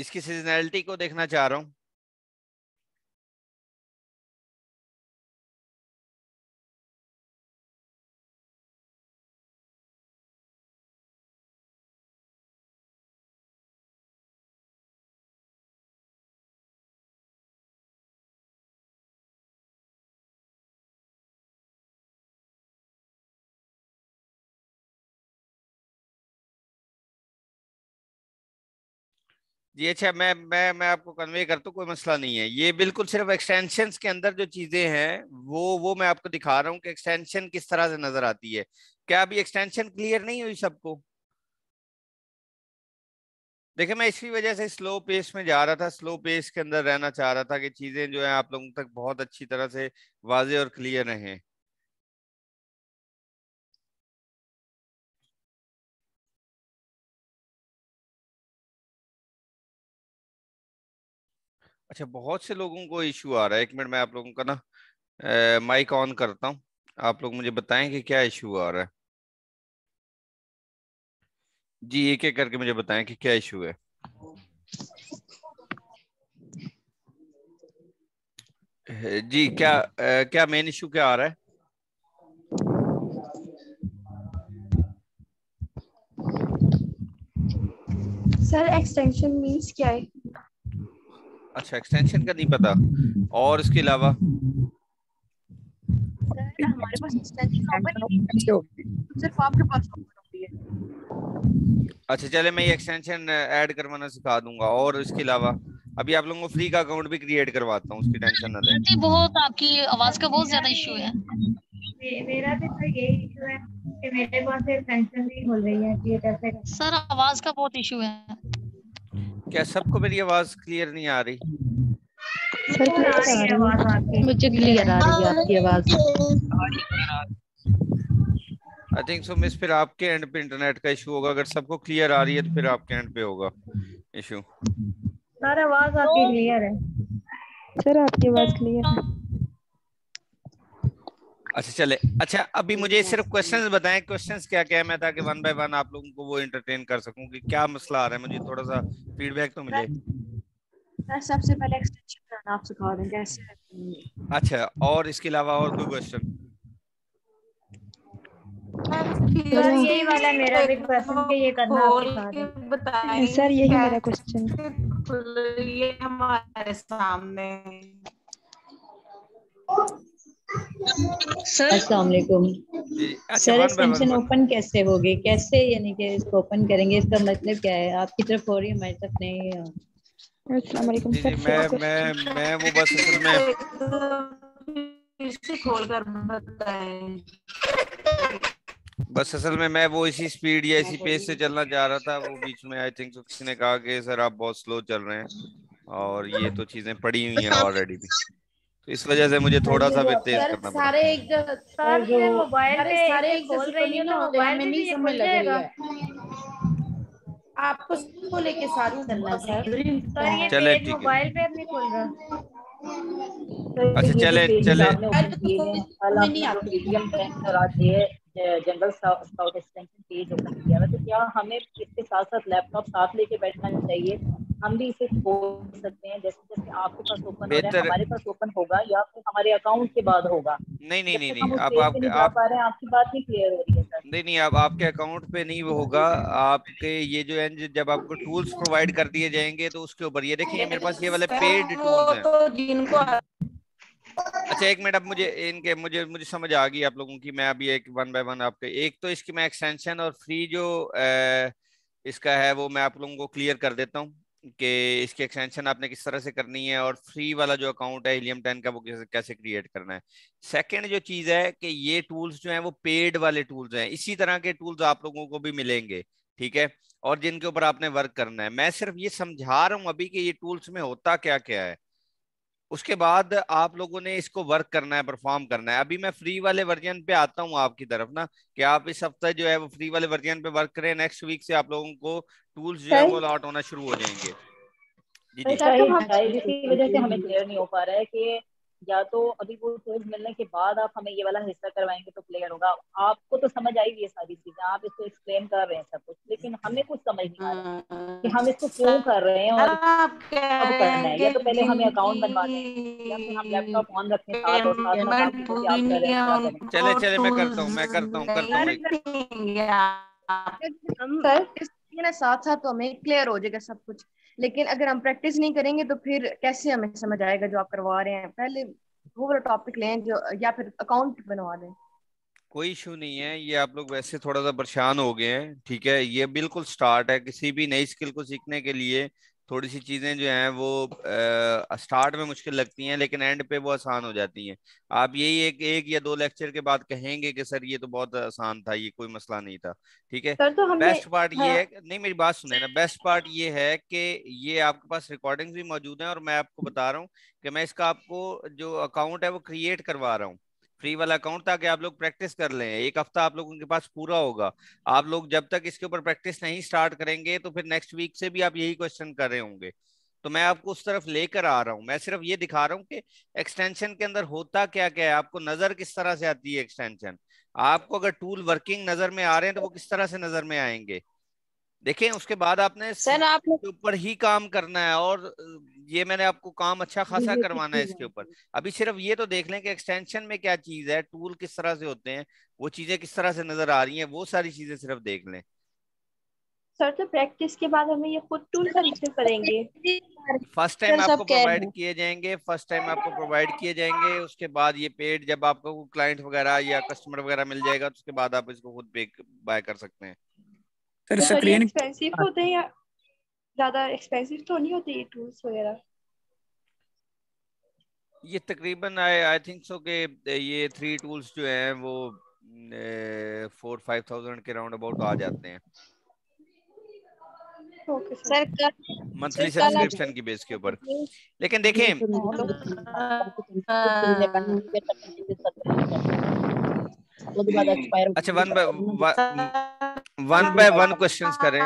इसकी सीजनैलिटी को देखना चाह रहा हूं ये अच्छा मैं मैं मैं आपको कन्वे करता हूँ कोई मसला नहीं है ये बिल्कुल सिर्फ एक्सटेंशन के अंदर जो चीज़ें हैं वो वो मैं आपको दिखा रहा हूँ कि एक्सटेंशन किस तरह से नजर आती है क्या अभी एक्सटेंशन क्लियर नहीं हुई सबको देखिए मैं इसी वजह से स्लो पेस में जा रहा था स्लो पेस के अंदर रहना चाह रहा था कि चीज़ें जो है आप लोगों तक बहुत अच्छी तरह से वाजे और क्लियर रहें अच्छा बहुत से लोगों को इशू आ रहा है एक मिनट मैं आप लोगों का ना माइक ऑन करता हूँ आप लोग मुझे बताएं कि क्या इशू आ रहा है जी एक एक करके मुझे बताएं कि क्या इशू है जी क्या आ, क्या मेन इशू क्या आ रहा है सर एक्सटेंशन मींस क्या है अच्छा एक्सटेंशन का नहीं पता और इसके अलावा अच्छा चले मैं ये एक्सटेंशन ऐड करवाना सिखा दूंगा और इसके अलावा अभी आप लोगों को फ्री का अकाउंट भी क्रिएट करवाता हूँ उसकी टेंशन ना लें बहुत आपकी आवाज का बहुत ज्यादा इशू है मेरा भी सर तो यही इशू है कि मेरे पास एक्सटेंशन नहीं खुल रही है कि कैसे सर आवाज का बहुत इशू है क्या सबको मेरी आवाज क्लियर नहीं आ रही मुझे क्लियर आ रही है आपकी आवाज आई थिंक सो मिस फिर आपके एंड पे इंटरनेट का इशू होगा अगर सबको क्लियर आ रही है तो फिर आपके एंड पे होगा इशू सर आवाज आपकी क्लियर है सर आपकी आवाज क्लियर है अच्छा चले अच्छा अभी मुझे सिर्फ क्वेश्चंस हम्म। बताएं क्वेश्चंस क्या क्या है मैं ताकि वन बाय वन आप लोगों को वो एंटरटेन कर सकूं कि क्या मसला आ रहा है मुझे थोड़ा सा फीडबैक तो मिले सबसे पहले एक्सटेंशन बनाना आप सिखा दें कैसे अच्छा और इसके अलावा और कोई क्वेश्चन सर यही वाला मेरा भी क्वेश्चन के ये करना बताएं सर यही मेरा क्वेश्चन ये हमारे सामने सर अस्सलाम वालेकुम सर एक्सटेंशन ओपन कैसे होगी कैसे यानी कि इसको ओपन करेंगे इसका मतलब क्या है आपकी तरफ हो रही है हमारी तरफ नहीं अस्सलाम सर मैं मैं मैं वो बस असल में खोलकर बताएं बस असल में मैं वो इसी स्पीड या इसी पेस से चलना चाह रहा था वो बीच में आई थिंक किसी ने कहा कि सर आप बहुत स्लो चल रहे हैं और ये तो चीजें पड़ी हुई हैं ऑलरेडी भी तो इस वजह से मुझे थोड़ा सा फिर तेज करना सारे एक सर मोबाइल पे सारे एक बोल रही ना मोबाइल में नहीं समझ लग आपको सबको लेके साथ चलना सर चले ठीक मोबाइल पे अपने खोल रहा अच्छा चले चले जनरल एक्सटेंशन पेज ओपन किया तो क्या हमें इसके साथ साथ लैपटॉप साथ लेके बैठना चाहिए हम भी इसे खोल सकते हैं जैसे जैसे आपके पास ओपन हो रहा है हमारे पास ओपन होगा या फिर हमारे अकाउंट के बाद होगा नहीं नहीं नहीं नहीं आप आप आप पा रहे हैं आपकी बात नहीं क्लियर हो रही है नहीं नहीं आप आपके अकाउंट पे नहीं वो होगा आपके ये जो है जब आपको टूल्स प्रोवाइड कर दिए जाएंगे तो उसके ऊपर ये देखिए मेरे पास ये वाले पेड टूल्स हैं तो जिनको अच्छा एक मिनट अब मुझे इनके मुझे मुझे समझ आ गई आप लोगों की मैं अभी एक वन बाय वन आपके एक तो इसकी मैं एक्सटेंशन और फ्री जो ए, इसका है वो मैं आप लोगों को क्लियर कर देता हूँ कि इसकी एक्सटेंशन आपने किस तरह से करनी है और फ्री वाला जो अकाउंट है हीलियम टेन का वो कैसे क्रिएट करना है सेकंड जो चीज़ है कि ये टूल्स जो हैं वो पेड वाले टूल्स हैं इसी तरह के टूल्स आप लोगों को भी मिलेंगे ठीक है और जिनके ऊपर आपने वर्क करना है मैं सिर्फ ये समझा रहा हूँ अभी कि ये टूल्स में होता क्या क्या है उसके बाद आप लोगों ने इसको वर्क करना है परफॉर्म करना है अभी मैं फ्री वाले वर्जन पे आता हूँ आपकी तरफ ना कि आप इस हफ्ते जो है वो फ्री वाले वर्जन पे वर्क करें नेक्स्ट वीक से आप लोगों को टूल्स जो है वो लॉट होना शुरू हो जाएंगे जी जी अच्छा, तो वजह से हमें क्लियर नहीं हो पा रहा है कि या तो अभी वो टूल्स मिलने के बाद आप हमें ये वाला हिस्सा करवाएंगे तो क्लियर होगा आपको तो समझ आई हुई है सारी चीजें आप इसको एक्सप्लेन कर रहे हैं सब कुछ लेकिन हमें कुछ समझ नहीं आ रहा कि हम इसको क्यों हाँ। कर रहे हैं और करना है या तो पहले हमें अकाउंट बनवा दें या फिर हम लैपटॉप ऑन रखें साथ और साथ में चले चले मैं करता मैं करता करता हम साथ साथ तो हमें क्लियर हो जाएगा सब कुछ लेकिन अगर हम प्रैक्टिस नहीं करेंगे तो फिर कैसे हमें समझ आएगा जो आप करवा रहे हैं पहले वो वाला टॉपिक लें जो या फिर अकाउंट बनवा लें कोई इशू नहीं है ये आप लोग वैसे थोड़ा सा परेशान हो गए हैं ठीक है ये बिल्कुल स्टार्ट है किसी भी नई स्किल को सीखने के लिए थोड़ी सी चीज़ें जो हैं वो स्टार्ट में मुश्किल लगती हैं लेकिन एंड पे वो आसान हो जाती हैं आप यही एक एक या दो लेक्चर के बाद कहेंगे कि सर ये तो बहुत आसान था ये कोई मसला नहीं था ठीक है तो बेस्ट पार्ट हाँ। ये है नहीं मेरी बात सुने ना बेस्ट पार्ट ये है कि ये आपके पास रिकॉर्डिंग्स भी मौजूद हैं और मैं आपको बता रहा हूँ कि मैं इसका आपको जो अकाउंट है वो क्रिएट करवा रहा हूँ फ्री वाला अकाउंट ताकि आप लोग प्रैक्टिस कर लें एक हफ्ता आप लोगों के पास पूरा होगा आप लोग जब तक इसके ऊपर प्रैक्टिस नहीं स्टार्ट करेंगे तो फिर नेक्स्ट वीक से भी आप यही क्वेश्चन कर रहे होंगे तो मैं आपको उस तरफ लेकर आ रहा हूँ मैं सिर्फ ये दिखा रहा हूँ कि एक्सटेंशन के अंदर होता क्या क्या है आपको नजर किस तरह से आती है एक्सटेंशन आपको अगर टूल वर्किंग नजर में आ रहे हैं तो वो किस तरह से नजर में आएंगे देखें उसके बाद आपने सर आपने ऊपर ही काम करना है और ये मैंने आपको काम अच्छा खासा करवाना है इसके ऊपर अभी सिर्फ ये तो देख लें कि एक्सटेंशन में क्या चीज है टूल किस तरह से होते हैं वो चीजें किस तरह से नजर आ रही हैं वो सारी चीजें सिर्फ देख लें सर तो प्रैक्टिस के बाद हमें ये खुद टूल खरीदने पड़ेंगे फर्स्ट टाइम आपको प्रोवाइड किए जाएंगे फर्स्ट टाइम आपको प्रोवाइड किए जाएंगे उसके बाद ये पेड जब आपको क्लाइंट वगैरह या कस्टमर वगैरह मिल जाएगा तो उसके बाद आप इसको खुद बाय कर सकते हैं एक्सपेंसिव हाँ। होते हैं या ज्यादा एक्सपेंसिव तो नहीं होते ये टूल्स वगैरह ये तकरीबन आई आई थिंक सो के ये थ्री टूल्स जो है वो फोर फाइव थाउजेंड के राउंड अबाउट आ जाते हैं मंथली सब्सक्रिप्शन की बेस के ऊपर लेकिन देखें तो अच्छा one by one by one questions करें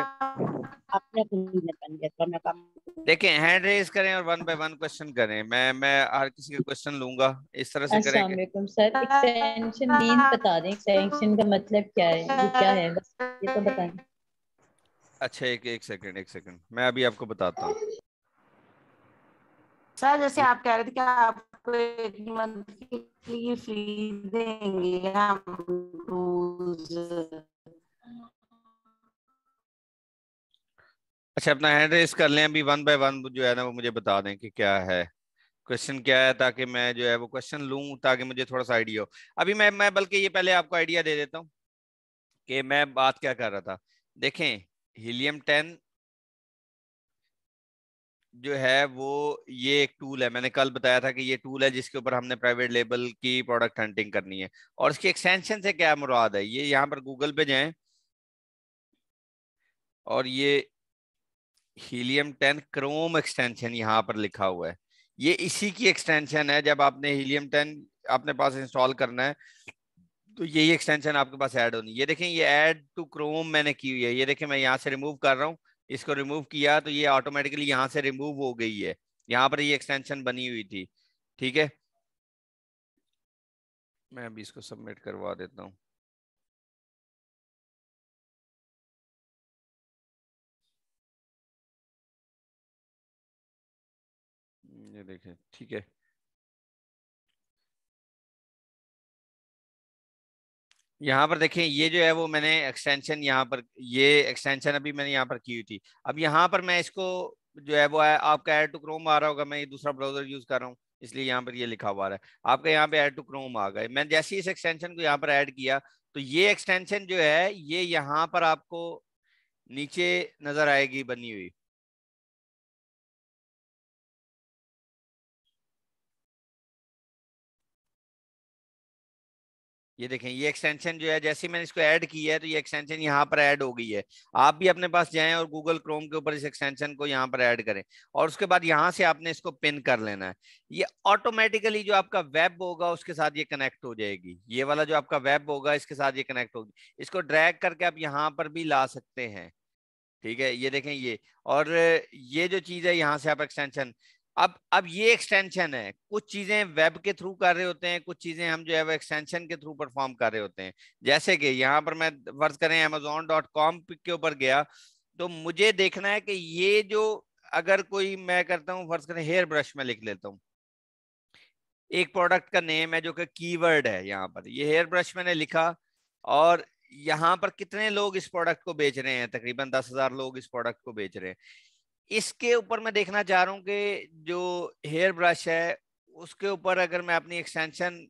देखें हैंड रेज करें और वन बाय वन क्वेश्चन करें मैं मैं हर किसी का क्वेश्चन लूंगा इस तरह से करें सर एक्सटेंशन मीन बता दें एक्सटेंशन का मतलब क्या है ये क्या है बस ये तो बताएं अच्छा एक एक सेकंड एक सेकंड मैं अभी आपको बताता हूँ सर जैसे आप कह रहे थे कि आप आपको एक मंथ फ्री देंगे हम रोज अच्छा अपना हैंड रेस कर लें अभी वन बाय वन जो है ना वो मुझे बता दें कि क्या है क्वेश्चन क्या है ताकि मैं जो है वो क्वेश्चन लूं ताकि मुझे थोड़ा सा आइडिया हो अभी मैं मैं बल्कि ये पहले आपको आइडिया दे देता हूँ कि मैं बात क्या कर रहा था देखें हीलियम टेन जो है वो ये एक टूल है मैंने कल बताया था कि ये टूल है जिसके ऊपर हमने प्राइवेट लेबल की प्रोडक्ट हंटिंग करनी है और इसकी एक्सटेंशन से क्या मुराद है ये यहाँ पर गूगल पे जाएं और ये हीलियम टेन क्रोम एक्सटेंशन यहाँ पर लिखा हुआ है ये इसी की एक्सटेंशन है जब आपने हीलियम टेन अपने पास इंस्टॉल करना है तो यही एक्सटेंशन आपके पास ऐड होनी ये देखें ये ऐड टू क्रोम मैंने की हुई है ये देखें मैं यहाँ से रिमूव कर रहा हूँ इसको रिमूव किया तो ये ऑटोमेटिकली यहाँ से रिमूव हो गई है यहाँ पर ये एक्सटेंशन बनी हुई थी ठीक है मैं अभी इसको सबमिट करवा देता हूँ ये देखें ठीक है यहाँ पर देखें ये जो है वो मैंने एक्सटेंशन यहाँ पर ये एक्सटेंशन अभी मैंने यहाँ पर की हुई थी अब यहाँ पर मैं इसको जो है वो है आपका एड टू क्रोम आ रहा होगा मैं ये दूसरा ब्राउजर यूज कर रहा हूँ इसलिए यहाँ पर ये लिखा हुआ है आपका यहाँ पे एड टू क्रोम आ गए मैंने जैसे ही इस एक्सटेंशन को यहाँ पर ऐड किया तो ये एक्सटेंशन जो है ये यहाँ पर आपको नीचे नजर आएगी बनी हुई ये देखें ये एक्सटेंशन जो है जैसे मैंने इसको ऐड की है तो ये एक्सटेंशन यहाँ पर ऐड हो गई है आप भी अपने पास जाएं और गूगल क्रोम के ऊपर इस एक्सटेंशन को यहाँ पर ऐड करें और उसके बाद यहाँ से आपने इसको पिन कर लेना है ये ऑटोमेटिकली जो आपका वेब होगा उसके साथ ये कनेक्ट हो जाएगी ये वाला जो आपका वेब होगा इसके साथ ये कनेक्ट होगी इसको ड्रैग करके आप यहाँ पर भी ला सकते हैं ठीक है ये देखें ये और ये जो चीज़ है यहाँ से आप एक्सटेंशन अब अब ये एक्सटेंशन है कुछ चीजें वेब के थ्रू कर रहे होते हैं कुछ चीजें हम जो है वो एक्सटेंशन के थ्रू परफॉर्म कर रहे होते हैं जैसे कि यहाँ पर मैं फर्ज करें अमेजोन डॉट कॉम के ऊपर गया तो मुझे देखना है कि ये जो अगर कोई मैं करता हूँ फर्ज करें हेयर ब्रश में लिख लेता हूँ एक प्रोडक्ट का नेम है जो कि कीवर्ड है यहाँ पर ये हेयर ब्रश मैंने लिखा और यहाँ पर कितने लोग इस प्रोडक्ट को बेच रहे हैं तकरीबन दस हजार लोग इस प्रोडक्ट को बेच रहे हैं इसके ऊपर मैं देखना चाह रहा हूँ कि जो हेयर ब्रश है उसके ऊपर अगर मैं अपनी एक्सटेंशन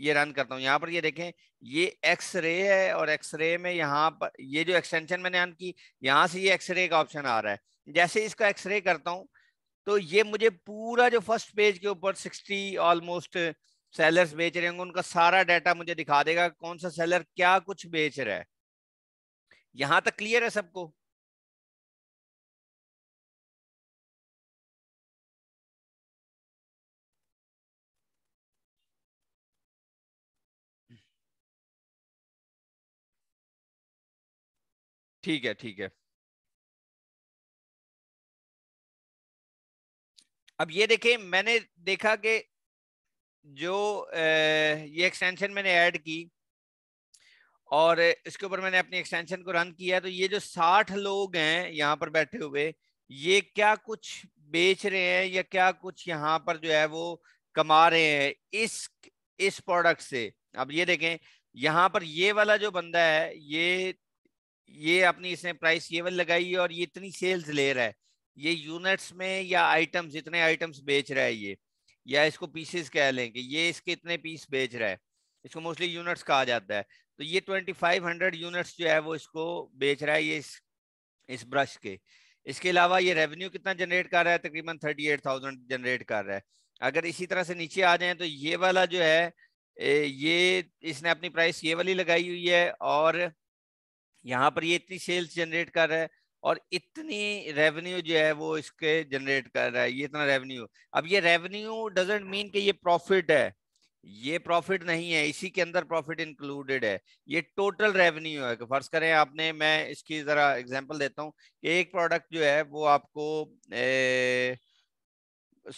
ये रन करता हूँ यहाँ पर ये देखें ये एक्स रे है और एक्स रे में यहाँ पर ये जो एक्सटेंशन मैंने रन की यहाँ से ये एक्स रे का ऑप्शन आ रहा है जैसे इसका एक्स रे करता हूँ तो ये मुझे पूरा जो फर्स्ट पेज के ऊपर सिक्सटी ऑलमोस्ट सेलर्स बेच रहे होंगे उनका सारा डाटा मुझे दिखा देगा कौन सा सेलर क्या कुछ बेच रहा है यहाँ तक क्लियर है सबको ठीक है ठीक है अब ये देखे मैंने देखा कि जो ये एक्सटेंशन मैंने ऐड की और इसके ऊपर मैंने अपनी एक्सटेंशन को रन किया तो ये जो साठ लोग हैं यहाँ पर बैठे हुए ये क्या कुछ बेच रहे हैं या क्या कुछ यहाँ पर जो है वो कमा रहे हैं इस इस प्रोडक्ट से अब ये देखें यहाँ पर ये वाला जो बंदा है ये ये अपनी इसने प्राइस ये वाली लगाई और ये इतनी सेल्स ले रहा है ये यूनिट्स में या आइटम्स इतने आइटम्स बेच रहा है ये या इसको पीसेस कह लें कि ये इसके इतने पीस बेच रहा है इसको मोस्टली यूनिट्स कहा जाता है तो ये 2500 यूनिट्स जो है वो इसको बेच रहा है ये इस, इस ब्रश के इसके अलावा ये रेवेन्यू कितना जनरेट कर रहा है तकरीबन थाउजेंड जनरेट कर रहा है अगर इसी तरह से नीचे आ जाए तो ये वाला जो है ये इसने अपनी प्राइस ये वाली लगाई हुई है और यहाँ पर ये इतनी सेल्स जनरेट कर रहा है और इतनी रेवेन्यू जो है वो इसके जनरेट कर रहा है ये इतना रेवेन्यू अब ये रेवेन्यू डजेंट मीन कि ये प्रॉफिट है ये प्रॉफिट नहीं है इसी के अंदर प्रॉफिट इंक्लूडेड है ये टोटल रेवेन्यू है फर्ज करें आपने मैं इसकी जरा एग्जांपल देता हूँ कि एक प्रोडक्ट जो है वो आपको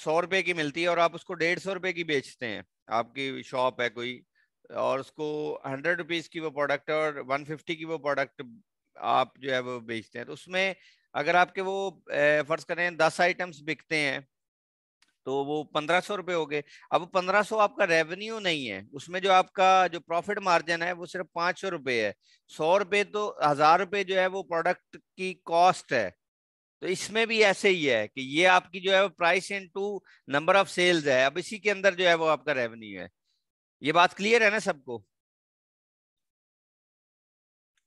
सौ रुपए की मिलती है और आप उसको डेढ़ सौ रुपए की बेचते हैं आपकी शॉप है कोई और उसको हंड्रेड रुपीज़ की वो प्रोडक्ट और वन फिफ्टी की वो प्रोडक्ट आप जो है वो बेचते हैं तो उसमें अगर आपके वो फर्ज करें दस आइटम्स बिकते हैं तो वो पंद्रह सौ रुपये हो गए अब पंद्रह सौ आपका रेवेन्यू नहीं है उसमें जो आपका जो प्रॉफिट मार्जिन है वो सिर्फ पाँच सौ रुपये है सौ रुपये तो हज़ार रुपये जो है वो प्रोडक्ट की कॉस्ट है तो इसमें भी ऐसे ही है कि ये आपकी जो है वो price into number of sales है अब इसी के अंदर जो है वो आपका रेवेन्यू है ये बात क्लियर है ना सबको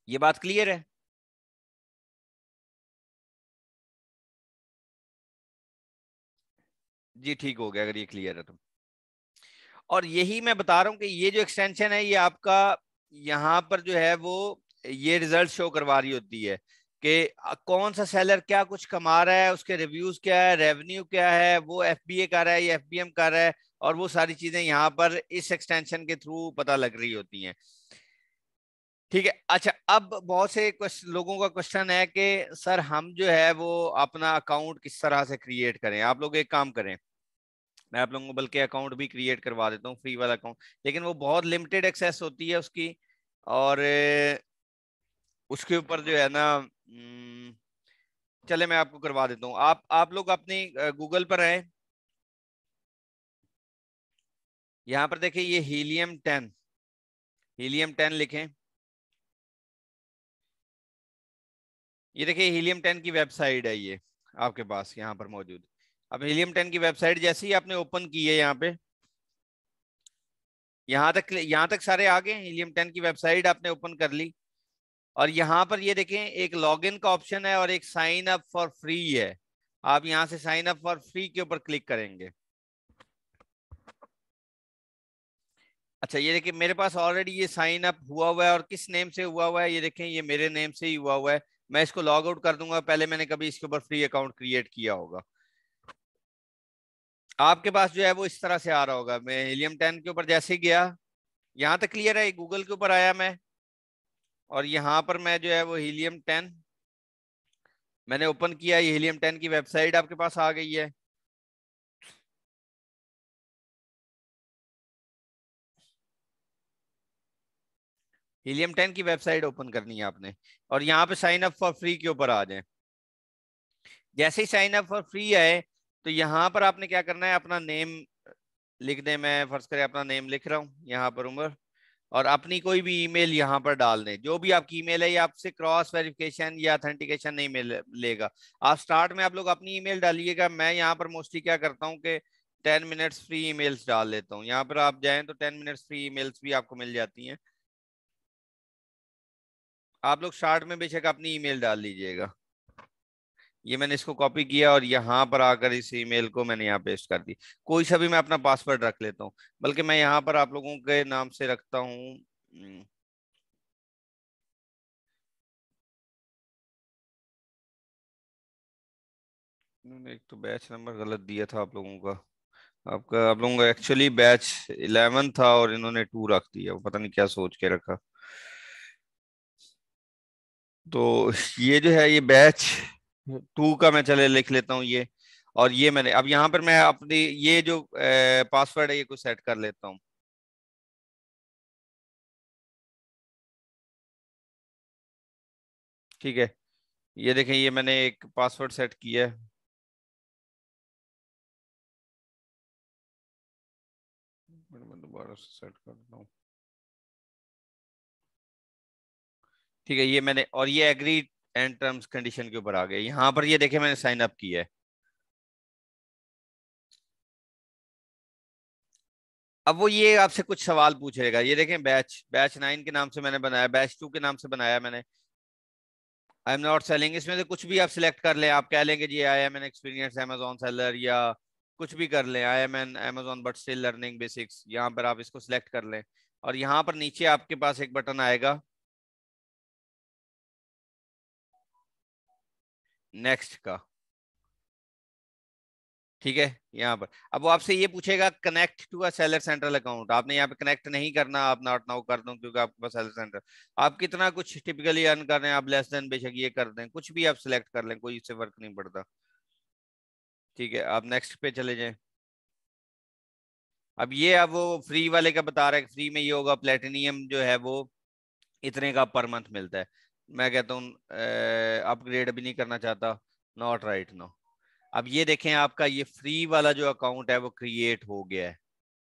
ये बात क्लियर है जी ठीक हो गया अगर ये क्लियर है तो और यही मैं बता रहा हूं कि ये जो एक्सटेंशन है ये आपका यहाँ पर जो है वो ये रिजल्ट शो करवा रही होती है कि कौन सा सेलर क्या कुछ कमा रहा है उसके रिव्यूज क्या है रेवेन्यू क्या है वो एफबीए कर रहा है या एफबीएम कर रहा है और वो सारी चीजें यहाँ पर इस एक्सटेंशन के थ्रू पता लग रही होती हैं ठीक है अच्छा अब बहुत से लोगों का क्वेश्चन है कि सर हम जो है वो अपना अकाउंट किस तरह से क्रिएट करें आप लोग एक काम करें मैं आप लोगों को बल्कि अकाउंट भी क्रिएट करवा देता हूँ फ्री वाला अकाउंट लेकिन वो बहुत लिमिटेड एक्सेस होती है उसकी और उसके ऊपर जो है ना चले मैं आपको करवा देता हूँ आप आप लोग अपनी गूगल पर आए यहां पर देखिए ये हीलियम टेन हीलियम टेन लिखें ये देखिए हीलियम टेन की वेबसाइट है ये आपके पास यहां पर मौजूद अब हीलियम टेन की वेबसाइट जैसे ही आपने ओपन की है यहाँ पे यहां तक यहां तक सारे आ गए हीलियम टेन की वेबसाइट आपने ओपन कर ली और यहां पर ये देखें एक लॉगिन का ऑप्शन है और एक साइन अप फॉर फ्री है आप यहाँ से साइन अप फॉर फ्री के ऊपर क्लिक करेंगे अच्छा ये देखिए मेरे पास ऑलरेडी ये साइन अप हुआ हुआ है और किस नेम से हुआ हुआ है ये देखें ये मेरे नेम से ही हुआ हुआ है मैं इसको लॉग आउट कर दूंगा पहले मैंने कभी इसके ऊपर फ्री अकाउंट क्रिएट किया होगा आपके पास जो है वो इस तरह से आ रहा होगा मैं हिलियम टेन के ऊपर जैसे गया यहाँ तक क्लियर है गूगल के ऊपर आया मैं और यहाँ पर मैं जो है वो हीलियम टेन मैंने ओपन किया ये हीलियम टेन की वेबसाइट आपके पास आ गई है हीलियम टेन की वेबसाइट ओपन करनी है आपने और यहाँ पे साइन अप फॉर फ्री के ऊपर आ जाए जैसे ही साइन अप फॉर फ्री आए तो यहाँ पर आपने क्या करना है अपना नेम लिख दें मैं फर्ज करें अपना नेम लिख रहा हूँ यहाँ पर उम्र और अपनी कोई भी ईमेल यहाँ पर डाल दें जो भी आपकी ईमेल है ये आपसे क्रॉस वेरिफिकेशन या अथेंटिकेशन नहीं मिल लेगा आप स्टार्ट में आप लोग अपनी ईमेल डालिएगा मैं यहाँ पर मोस्टली क्या करता हूँ कि टेन मिनट्स फ्री ईमेल्स डाल लेता हूँ यहाँ पर आप जाएँ तो टेन मिनट्स फ्री ईमेल्स भी आपको मिल जाती हैं आप लोग शार्ट में बेशक अपनी ईमेल डाल लीजिएगा ये मैंने इसको कॉपी किया और यहाँ पर आकर इस ईमेल को मैंने यहाँ पेस्ट कर दी कोई सा भी मैं अपना पासवर्ड रख लेता हूँ बल्कि मैं यहाँ पर आप लोगों के नाम से रखता हूँ हम्म। एक तो बैच नंबर गलत दिया था आप लोगों का आपका आप लोगों का एक्चुअली बैच इलेवन था और इन्होंने टू रख दिया पता नहीं क्या सोच के रखा तो ये जो है ये बैच टू का मैं चले लिख लेता हूँ ये और ये मैंने अब यहाँ पर मैं अपनी ये जो पासवर्ड है ये को सेट कर लेता हूँ ठीक है ये देखें ये मैंने एक पासवर्ड सेट किया है दोबारा सेट करता हूँ ठीक है ये मैंने और ये एग्री एंड टर्म्स कंडीशन के ऊपर आ गए यहाँ पर ये देखे मैंने साइन अप किया है अब वो ये आपसे कुछ सवाल पूछेगा ये देखें बैच बैच नाइन के नाम से मैंने बनाया बैच टू के नाम से बनाया मैंने आई एम नॉट सेलिंग इसमें से कुछ भी आप सिलेक्ट कर लें आप कह लेंगे जी I am an experience Amazon seller या कुछ भी कर लें I am an Amazon but still learning basics यहाँ पर आप इसको सिलेक्ट कर लें और यहाँ पर नीचे आपके पास एक बटन आएगा नेक्स्ट का ठीक है यहाँ पर अब वो आपसे ये पूछेगा connect to a seller central account आपने यहाँ पे कनेक्ट नहीं करना आप नॉट नाउ कर दो क्योंकि आपके पास सेलर सेंटर आप कितना कुछ टिपिकली अर्न कर रहे हैं आप लेस देन बेशक ये कर दें कुछ भी आप सिलेक्ट कर लें कोई इससे फर्क नहीं पड़ता ठीक है आप नेक्स्ट पे चले जाए अब ये अब वो फ्री वाले का बता रहे फ्री में ये होगा प्लेटिनियम जो है वो इतने का पर मंथ मिलता है मैं कहता हूँ अपग्रेड अभी नहीं करना चाहता नॉट राइट नो अब ये देखें आपका ये फ्री वाला जो अकाउंट है वो क्रिएट हो गया है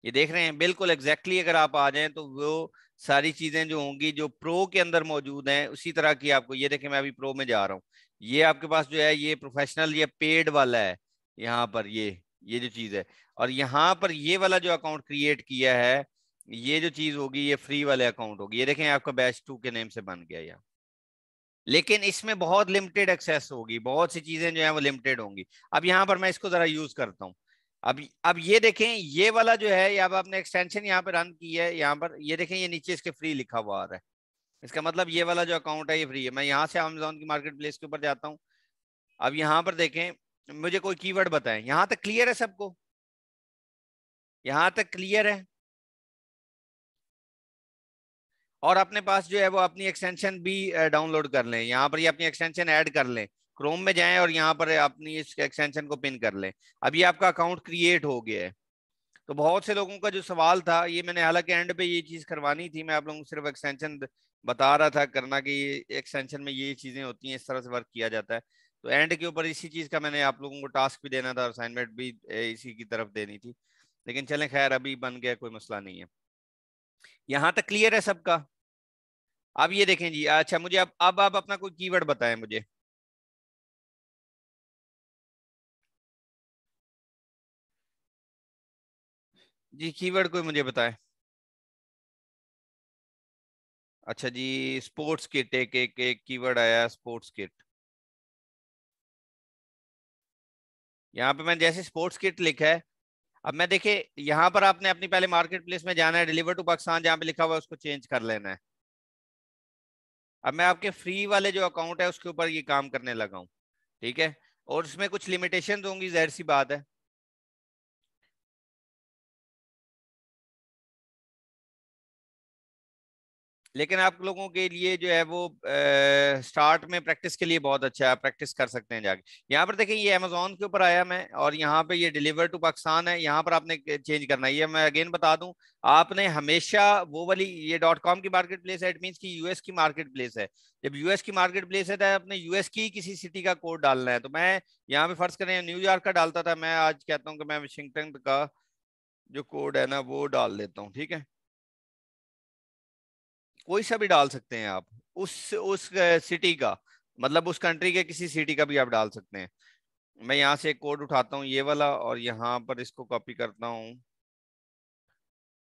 ये देख रहे हैं बिल्कुल एग्जैक्टली exactly अगर आप आ जाएं तो वो सारी चीजें जो होंगी जो प्रो के अंदर मौजूद हैं उसी तरह की आपको ये देखें मैं अभी प्रो में जा रहा हूँ ये आपके पास जो है ये प्रोफेशनल या पेड वाला है यहाँ पर ये ये जो चीज है और यहाँ पर ये वाला जो अकाउंट क्रिएट किया है ये जो चीज होगी ये फ्री वाले अकाउंट होगी ये देखें आपका बैच टू के नेम से बन गया यहाँ लेकिन इसमें बहुत लिमिटेड एक्सेस होगी बहुत सी चीजें जो है वो लिमिटेड होंगी अब यहाँ पर मैं इसको जरा यूज करता हूँ अब अब ये देखें ये वाला जो है अब आपने एक्सटेंशन यहाँ पे रन की है यहाँ पर ये देखें ये नीचे इसके फ्री लिखा हुआ आ रहा है इसका मतलब ये वाला जो अकाउंट है ये फ्री है मैं यहाँ से अमेजोन की मार्केट प्लेस के ऊपर जाता हूँ अब यहाँ पर देखें मुझे कोई कीवर्ड बताएं यहाँ तक क्लियर है सबको यहाँ तक क्लियर है और अपने पास जो है वो अपनी एक्सटेंशन भी डाउनलोड कर लें यहाँ पर ये अपनी एक्सटेंशन ऐड कर लें क्रोम में जाएं और यहाँ पर अपनी इस एक्सटेंशन को पिन कर लें अभी आपका अकाउंट क्रिएट हो गया है तो बहुत से लोगों का जो सवाल था ये मैंने हालांकि एंड पे ये चीज़ करवानी थी मैं आप लोगों को सिर्फ एक्सटेंशन बता रहा था करना कि एक्सटेंशन में ये चीज़ें होती हैं इस तरह से वर्क किया जाता है तो एंड के ऊपर इसी चीज़ का मैंने आप लोगों को टास्क भी देना था असाइनमेंट भी इसी की तरफ देनी थी लेकिन चलें खैर अभी बन गया कोई मसला नहीं है यहां तक क्लियर है सबका अब ये देखें जी अच्छा मुझे अब अब आप अपना कोई कीवर्ड बताएं मुझे जी कीवर्ड कोई मुझे बताएं अच्छा जी स्पोर्ट्स किट एक एक एक कीवर्ड आया स्पोर्ट्स किट यहाँ पे मैंने जैसे स्पोर्ट्स किट लिखा है अब मैं देखिए यहाँ पर आपने अपनी पहले मार्केट प्लेस में जाना है डिलीवर टू पाकिस्तान जहाँ पे लिखा हुआ है उसको चेंज कर लेना है अब मैं आपके फ्री वाले जो अकाउंट है उसके ऊपर ये काम करने लगा हूँ ठीक है और उसमें कुछ लिमिटेशन होंगी जहर सी बात है लेकिन आप लोगों के लिए जो है वो आ, स्टार्ट में प्रैक्टिस के लिए बहुत अच्छा है प्रैक्टिस कर सकते हैं जाके यहाँ पर देखें ये अमेजोन के ऊपर आया मैं और यहाँ पे ये डिलीवर टू पाकिस्तान है यहाँ पर आपने चेंज करना है ये मैं अगेन बता दूं आपने हमेशा वो वाली ये डॉट कॉम की मार्केट प्लेस है इट मीन की यूएस की मार्केट प्लेस है जब यूएस की मार्केट प्लेस है तो आपने यूएस की किसी सिटी का कोड डालना है तो मैं यहाँ पे फर्ज करें न्यूयॉर्क का डालता था मैं आज कहता हूँ कि मैं वाशिंगटन का जो कोड है ना वो डाल देता हूँ ठीक है कोई सा भी डाल सकते हैं आप उस उस सिटी का मतलब उस कंट्री के किसी सिटी का भी आप डाल सकते हैं मैं यहाँ से एक कोड उठाता हूँ ये वाला और यहाँ पर इसको कॉपी करता हूँ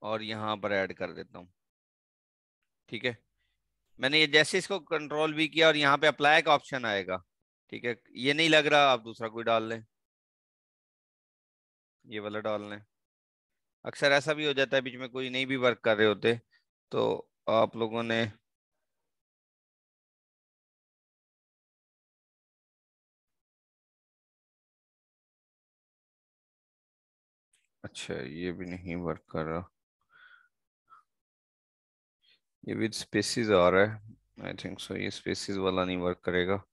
और यहाँ पर ऐड कर देता हूँ ठीक है मैंने ये जैसे इसको कंट्रोल भी किया और यहाँ पे अप्लाई का ऑप्शन आएगा ठीक है ये नहीं लग रहा आप दूसरा कोई डाल लें ये वाला डाल लें अक्सर ऐसा भी हो जाता है बीच में कोई नहीं भी वर्क कर रहे होते तो आप लोगों ने अच्छा ये भी नहीं वर्क कर रहा ये विद स्पेसिस आ रहा है आई थिंक सो ये स्पेसिस वाला नहीं वर्क करेगा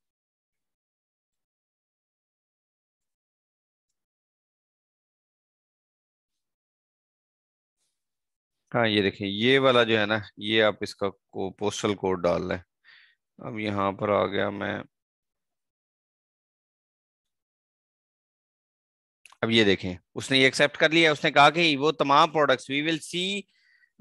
हाँ ये देखिए ये वाला जो है ना ये आप इसका को, पोस्टल कोड डाल लें अब यहाँ पर आ गया मैं अब ये देखें उसने ये एक्सेप्ट कर लिया उसने कहा कि वो तमाम products we will see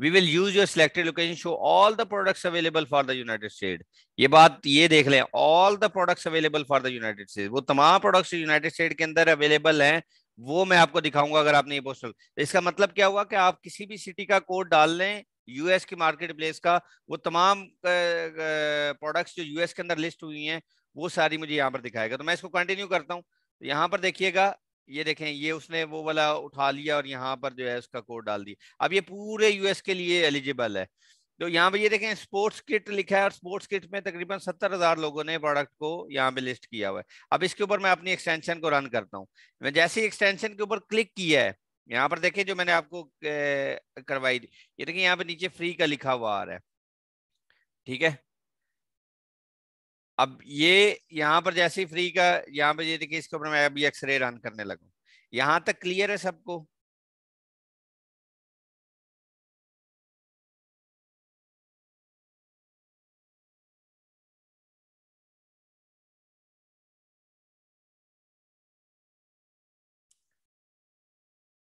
we will use your selected location show all the products available for the United State ये बात ये देख लें all the products available for the United State वो तमाम प्रोडक्ट्स यूनाइटेड स्टेट के अंदर अवेलेबल हैं वो मैं आपको दिखाऊंगा अगर आपने ये पोस्टल इसका मतलब क्या हुआ कि आप किसी भी सिटी का कोड डाल लें यूएस की मार्केट प्लेस का वो तमाम प्रोडक्ट्स जो यूएस के अंदर लिस्ट हुई हैं वो सारी मुझे यहाँ पर दिखाएगा तो मैं इसको कंटिन्यू करता हूँ तो यहाँ पर देखिएगा ये देखें ये उसने वो वाला उठा लिया और यहाँ पर जो है उसका कोड डाल दिया अब ये पूरे यूएस के लिए एलिजिबल है तो यहाँ पे ये देखें स्पोर्ट्स किट लिखा है और स्पोर्ट्स किट में तकरीबन सत्तर हजार लोगों ने प्रोडक्ट को यहाँ पे लिस्ट किया हुआ है अब इसके ऊपर मैं अपनी एक्सटेंशन को रन करता हूँ मैं जैसे ही एक्सटेंशन के ऊपर क्लिक किया है यहाँ पर देखें जो मैंने आपको करवाई थी ये देखें यहाँ पे नीचे फ्री का लिखा हुआ आ रहा है ठीक है अब ये यहाँ पर जैसे ही फ्री का यहाँ पे ये देखिए इसके ऊपर मैं अभी एक्सरे रन करने लगा यहाँ तक क्लियर है सबको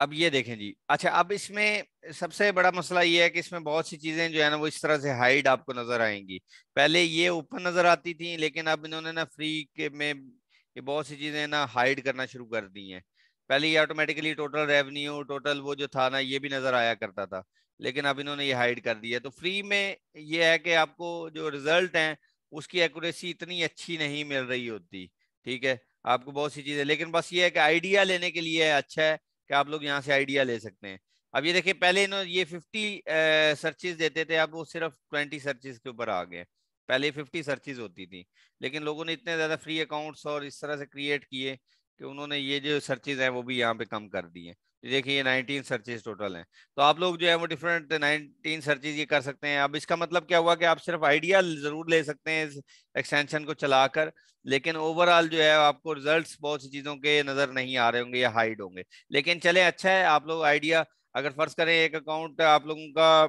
अब ये देखें जी अच्छा अब इसमें सबसे बड़ा मसला ये है कि इसमें बहुत सी चीज़ें जो है ना वो इस तरह से हाइड आपको नज़र आएंगी पहले ये ऊपर नज़र आती थी लेकिन अब इन्होंने ना फ्री के में ये बहुत सी चीज़ें ना हाइड करना शुरू कर दी हैं पहले ये ऑटोमेटिकली टोटल रेवेन्यू टोटल वो जो था ना ये भी नज़र आया करता था लेकिन अब इन्होंने ये हाइड कर दिया तो फ्री में ये है कि आपको जो रिज़ल्ट है उसकी एक्यूरेसी इतनी अच्छी नहीं मिल रही होती ठीक है आपको बहुत सी चीज़ें लेकिन बस ये है कि आइडिया लेने के लिए अच्छा है कि आप लोग यहाँ से आइडिया ले सकते हैं अब ये देखिए पहले इन्होंने ये फिफ्टी सर्चिज देते थे अब वो सिर्फ ट्वेंटी सर्चिज के ऊपर आ गए पहले फिफ्टी सर्चिज होती थी लेकिन लोगों ने इतने ज़्यादा फ्री अकाउंट्स और इस तरह से क्रिएट किए कि उन्होंने ये जो सर्चिज हैं वो भी यहाँ पे कम कर दिए देखिए ये 19 सर्चेज टोटल हैं तो आप लोग जो है वो डिफरेंट 19 सर्चेज ये कर सकते हैं अब इसका मतलब क्या हुआ कि आप सिर्फ आइडिया ज़रूर ले सकते हैं इस एक्सटेंशन को चलाकर लेकिन ओवरऑल जो है आपको रिजल्ट्स बहुत सी चीज़ों के नज़र नहीं आ रहे होंगे या हाइड होंगे लेकिन चले अच्छा है आप लोग आइडिया अगर फर्ज करें एक अकाउंट आप लोगों का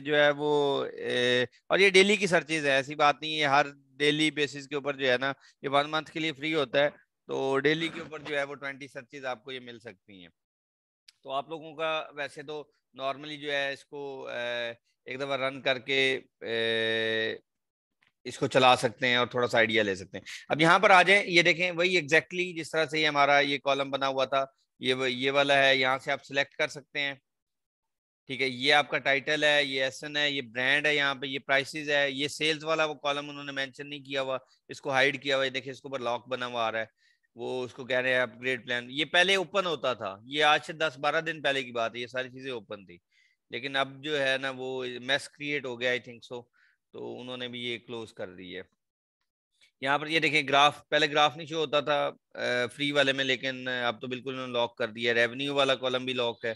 जो है वो ए, और ये डेली की सर्चेज है ऐसी बात नहीं है हर डेली बेसिस के ऊपर जो है ना ये वन मंथ के लिए फ्री होता है तो डेली के ऊपर जो है वो ट्वेंटी सर्चेज आपको ये मिल सकती हैं तो आप लोगों का वैसे तो नॉर्मली जो है इसको एक दफ़ा रन करके इसको चला सकते हैं और थोड़ा सा आइडिया ले सकते हैं अब यहाँ पर आ जाए ये देखें वही एग्जैक्टली exactly जिस तरह से ये हमारा ये कॉलम बना हुआ था ये ये वाला है यहाँ से आप सिलेक्ट कर सकते हैं ठीक है ये आपका टाइटल है ये एसन है ये ब्रांड है यहाँ पे ये प्राइसेस है ये सेल्स वाला वो कॉलम उन्होंने मेंशन नहीं किया हुआ इसको हाइड किया हुआ है देखिए इसके ऊपर लॉक बना हुआ आ रहा है वो उसको कह रहे हैं अपग्रेड प्लान ये पहले ओपन होता था ये आज से दस बारह दिन पहले की बात है ये सारी चीजें ओपन थी लेकिन अब जो है ना वो मेस क्रिएट हो गया आई थिंक सो तो उन्होंने भी ये क्लोज कर दी है यहाँ पर ये देखें ग्राफ पहले ग्राफ नहीं शो होता था फ्री वाले में लेकिन अब तो बिल्कुल उन्होंने लॉक कर दिया रेवेन्यू वाला कॉलम भी लॉक है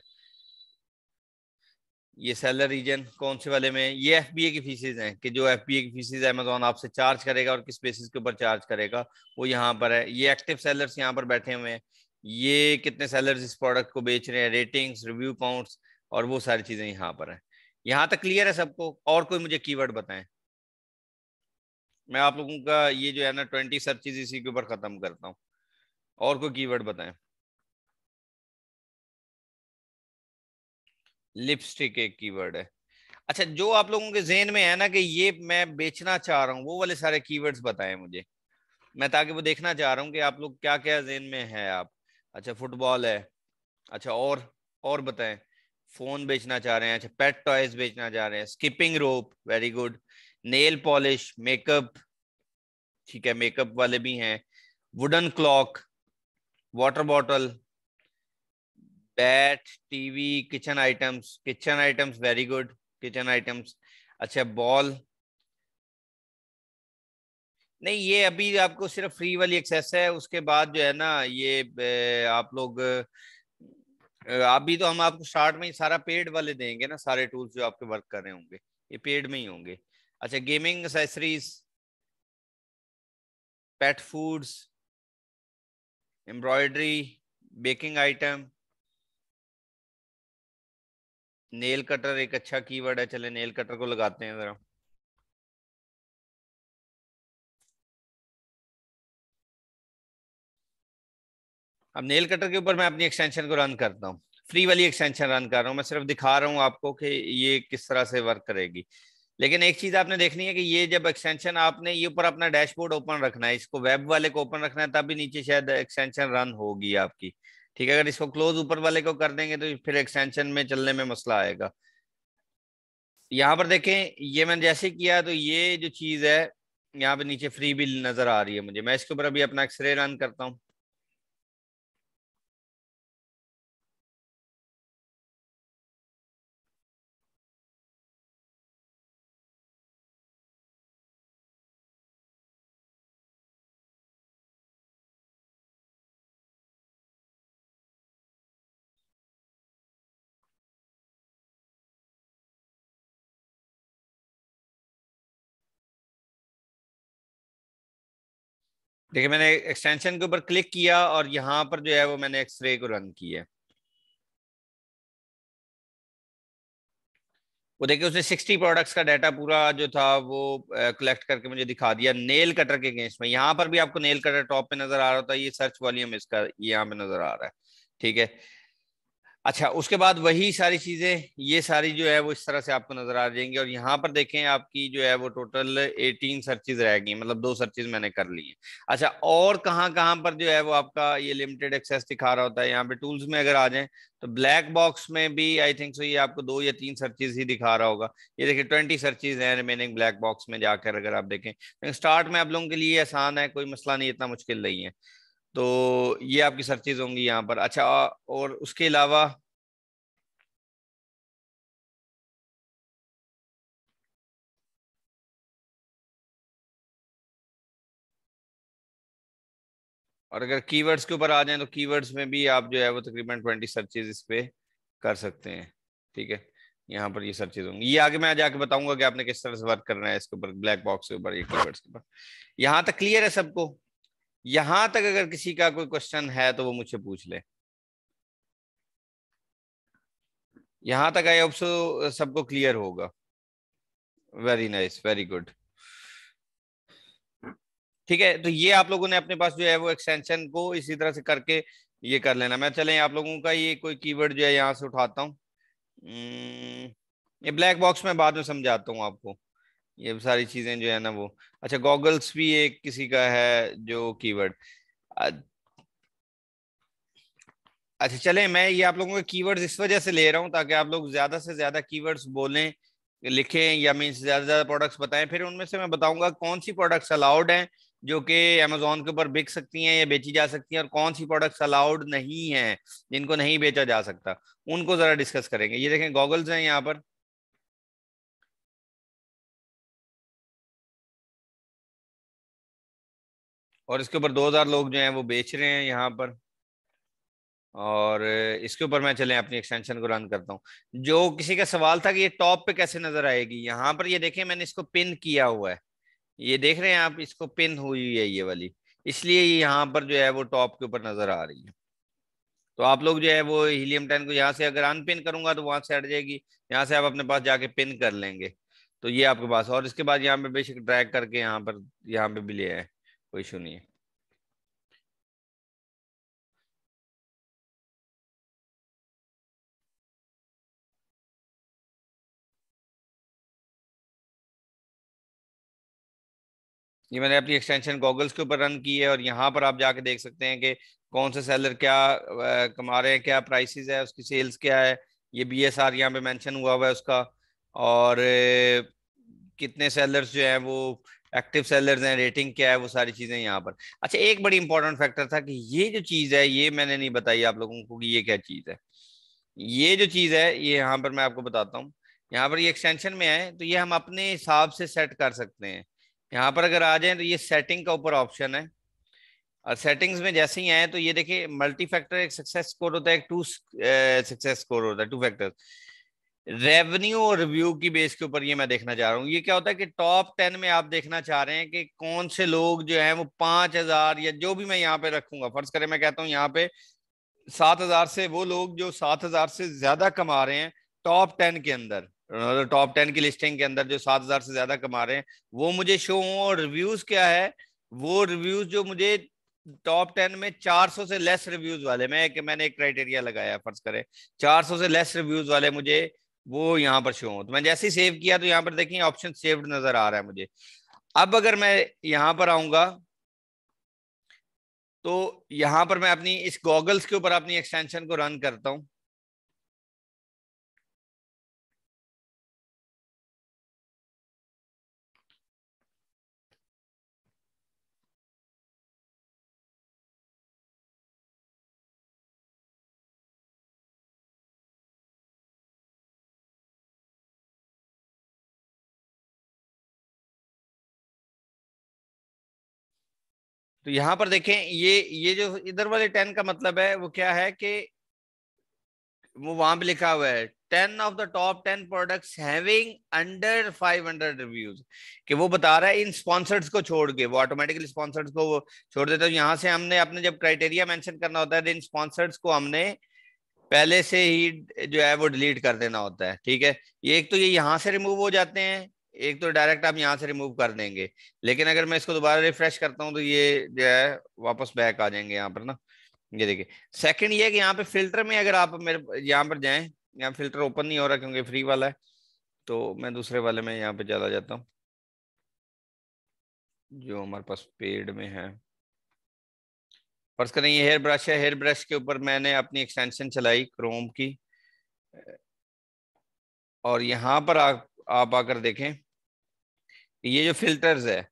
ये सेलर रीजन कौन से वाले में ये एफ की फीसिस हैं कि जो एफ की फीसिस अमेजोन आपसे चार्ज करेगा और किस बेसिस के ऊपर चार्ज करेगा वो यहाँ पर है ये एक्टिव सेलर्स यहाँ पर बैठे हुए हैं ये कितने सेलर्स इस प्रोडक्ट को बेच रहे हैं रेटिंग्स रिव्यू काउंट्स और वो सारी चीज़ें यहाँ पर हैं यहाँ तक क्लियर है सबको और कोई मुझे की वर्ड मैं आप लोगों का ये जो है ना ट्वेंटी सर्चेज इसी के ऊपर ख़त्म करता हूँ और कोई वर्ड बताएं लिपस्टिक एक कीवर्ड है अच्छा जो आप लोगों के जेन में है ना कि ये मैं बेचना चाह रहा हूँ वो वाले सारे कीवर्ड्स बताएं मुझे मैं ताकि वो देखना चाह रहा हूँ कि आप लोग क्या क्या जेन में है आप अच्छा फुटबॉल है अच्छा और और बताएं फोन बेचना चाह रहे हैं अच्छा पेट टॉयज बेचना चाह रहे हैं skipping rope very good nail polish makeup ठीक है मेकअप वाले भी हैं wooden clock water bottle bat TV kitchen items kitchen items very good kitchen items अच्छा बॉल नहीं ये अभी आपको सिर्फ फ्री वाली एक्सेस है उसके बाद जो है ना ये आप लोग अभी तो हम आपको स्टार्ट में ही सारा पेड वाले देंगे ना सारे टूल्स जो आपके वर्क कर रहे होंगे ये पेड में ही होंगे अच्छा gaming accessories pet foods embroidery baking item nail cutter एक अच्छा कीवर्ड है चले नेल कटर को लगाते हैं जरा अब नेल कटर के ऊपर मैं अपनी एक्सटेंशन को रन करता हूँ फ्री वाली एक्सटेंशन रन कर रहा हूं मैं सिर्फ दिखा रहा हूं आपको कि ये किस तरह से वर्क करेगी लेकिन एक चीज आपने देखनी है कि ये जब एक्सटेंशन आपने ये ऊपर अपना डैशबोर्ड ओपन रखना है इसको वेब वाले को ओपन रखना है तभी नीचे शायद एक्सटेंशन रन होगी आपकी ठीक है अगर इसको क्लोज ऊपर वाले को कर देंगे तो फिर एक्सटेंशन में चलने में मसला आएगा यहाँ पर देखें ये मैंने जैसे किया तो ये जो चीज़ है यहाँ पे नीचे फ्री बिल नज़र आ रही है मुझे मैं इसके ऊपर अभी अपना एक्सरे रन करता हूँ देखिए मैंने एक्सटेंशन के ऊपर क्लिक किया और यहां पर जो है वो मैंने एक्सरे को रन किया वो देखिए उसने 60 प्रोडक्ट्स का डाटा पूरा जो था वो कलेक्ट करके मुझे दिखा दिया नेल कटर के अगेंस्ट में यहाँ पर भी आपको नेल कटर टॉप पे नजर आ रहा था ये सर्च वॉल्यूम इसका यहाँ पे नजर आ रहा है ठीक है अच्छा उसके बाद वही सारी चीज़ें ये सारी जो है वो इस तरह से आपको नज़र आ जाएंगी और यहाँ पर देखें आपकी जो है वो टोटल एटीन सर्चिज रह गई मतलब दो सर्चिज मैंने कर ली है अच्छा और कहाँ कहाँ पर जो है वो आपका ये लिमिटेड एक्सेस दिखा रहा होता है यहाँ पे टूल्स में अगर आ जाएं तो ब्लैक बॉक्स में भी आई थिंक सो ये आपको दो या तीन सर्चिज ही दिखा रहा होगा ये देखिए ट्वेंटी सर्चिज है रिमेनिंग ब्लैक बॉक्स में जाकर अगर आप देखें स्टार्ट तो में आप लोगों के लिए आसान है कोई मसला नहीं इतना मुश्किल नहीं है तो ये आपकी सर्चेज होंगी यहाँ पर अच्छा और उसके अलावा और अगर कीवर्ड्स के ऊपर आ जाएं तो कीवर्ड्स में भी आप जो है वो तकरीबन ट्वेंटी सर्चेज इस पे कर सकते हैं ठीक है यहाँ पर ये सर्चेज होंगी ये आगे मैं जाके बताऊंगा कि आपने किस तरह से वर्क करना है इसके ऊपर ब्लैक बॉक्स के ऊपर ये कीवर्ड्स के ऊपर यहाँ तक क्लियर है सबको यहां तक अगर किसी का कोई क्वेश्चन है तो वो मुझसे पूछ ले यहां तक आई ऑप्सो सबको क्लियर होगा वेरी नाइस वेरी गुड ठीक है तो ये आप लोगों ने अपने पास जो है वो एक्सटेंशन को इसी तरह से करके ये कर लेना मैं चले आप लोगों का ये कोई कीवर्ड जो है यहां से उठाता हूँ ये ब्लैक बॉक्स में बाद में समझाता हूँ आपको ये सारी चीजें जो है ना वो अच्छा गॉगल्स भी एक किसी का है जो कीवर्ड अच्छा चले मैं ये आप लोगों के कीवर्ड्स इस वजह से ले रहा हूँ ताकि आप लोग ज्यादा से ज्यादा कीवर्ड्स बोलें लिखें या मीन्स ज्यादा से ज्यादा प्रोडक्ट्स बताएं फिर उनमें से मैं बताऊंगा कौन सी प्रोडक्ट्स अलाउड हैं जो कि अमेजोन के ऊपर बिक सकती हैं या बेची जा सकती हैं और कौन सी प्रोडक्ट्स अलाउड नहीं हैं जिनको नहीं बेचा जा सकता उनको जरा डिस्कस करेंगे ये देखें गॉगल्स हैं यहाँ पर और इसके ऊपर 2000 लोग जो हैं वो बेच रहे हैं यहाँ पर और इसके ऊपर मैं चले अपनी एक्सटेंशन को रन करता हूँ जो किसी का सवाल था कि ये टॉप पे कैसे नजर आएगी यहाँ पर ये देखें मैंने इसको पिन किया हुआ है ये देख रहे हैं आप इसको पिन हुई है ये वाली इसलिए यहाँ पर जो है वो टॉप के ऊपर नजर आ रही है तो आप लोग जो है वो हीलियम टेन को यहाँ से अगर अनपिन करूंगा तो वहां से हट जाएगी यहाँ से आप अपने पास जाके पिन कर लेंगे तो ये आपके पास और इसके बाद यहाँ पे बेशक ड्रैग करके यहाँ पर यहाँ पे भी ले आए कोई इशू नहीं है ये मैंने अपनी एक्सटेंशन गॉगल्स के ऊपर रन की है और यहाँ पर आप जाके देख सकते हैं कि कौन से सेलर क्या कमा रहे हैं क्या प्राइसेस है उसकी सेल्स क्या है ये बी एस आर यहाँ पे मैंशन हुआ हुआ है उसका और कितने सेलर्स जो है वो एक्टिव सेलर्स हैं रेटिंग क्या है वो सारी चीजें यहाँ पर अच्छा एक बड़ी इंपॉर्टेंट फैक्टर था कि ये जो चीज है ये मैंने नहीं बताई आप लोगों को कि ये क्या चीज है ये जो चीज है ये यहाँ पर मैं आपको बताता हूँ यहाँ पर ये एक्सटेंशन में आए तो ये हम अपने हिसाब से सेट कर सकते हैं यहाँ पर अगर आ जाए तो ये सेटिंग का ऊपर ऑप्शन है और सेटिंग्स में जैसे ही आए तो ये देखिए मल्टी फैक्टर एक सक्सेस स्कोर होता है एक टू सक्सेस स्कोर होता है टू फैक्टर्स रेवेन्यू और रिव्यू की बेस के ऊपर ये मैं देखना चाह रहा हूँ ये क्या होता है कि टॉप टेन में आप देखना चाह रहे हैं कि कौन से लोग जो हैं वो पांच हजार या जो भी मैं यहाँ पे रखूंगा फर्ज करें मैं कहता हूँ यहाँ पे सात हजार से वो लोग जो सात हजार से ज्यादा कमा रहे हैं टॉप टेन के अंदर टॉप मतलब टेन की लिस्टिंग के अंदर जो सात हजार से ज्यादा कमा रहे हैं वो मुझे शो हों और रिव्यूज क्या है वो रिव्यूज जो मुझे टॉप टेन में 400 से लेस रिव्यूज वाले मैं मैंने एक क्राइटेरिया लगाया फर्ज करें 400 से लेस रिव्यूज वाले मुझे वो यहाँ पर शो हो तो मैं जैसे ही सेव किया तो यहाँ पर देखिए ऑप्शन सेव्ड नजर आ रहा है मुझे अब अगर मैं यहाँ पर आऊंगा तो यहाँ पर मैं अपनी इस गॉगल्स के ऊपर अपनी एक्सटेंशन को रन करता हूँ तो यहां पर देखें ये ये जो इधर वाले टेन का मतलब है वो क्या है कि वो वहां पर लिखा हुआ है ten of the top ten products having under reviews कि वो बता रहा है इन स्पॉन्सर्स को छोड़ के वो ऑटोमेटिकली स्पॉन्सर्स को वो छोड़ देता है तो यहां से हमने अपने जब क्राइटेरिया मैंशन करना होता है इन स्पॉन्सर्स को हमने पहले से ही जो है वो डिलीट कर देना होता है ठीक है ये एक तो ये यहां से रिमूव हो जाते हैं एक तो डायरेक्ट आप यहाँ से रिमूव कर देंगे लेकिन अगर मैं इसको दोबारा रिफ्रेश करता हूँ तो ये जो है वापस बैक आ जाएंगे यहाँ पर ना ये देखिए सेकंड ये कि यहाँ पे फिल्टर में अगर आप मेरे यहाँ पर जाएं यहाँ फिल्टर ओपन नहीं हो रहा क्योंकि फ्री वाला है तो मैं दूसरे वाले में यहाँ पे चला जाता हूँ जो हमारे पास पेड में है फर्ज करें ये हेयर ब्रश है हेयर ब्रश के ऊपर मैंने अपनी एक्सटेंशन चलाई क्रोम की और यहाँ पर आ, आप आकर देखें ये जो फिल्टर्स है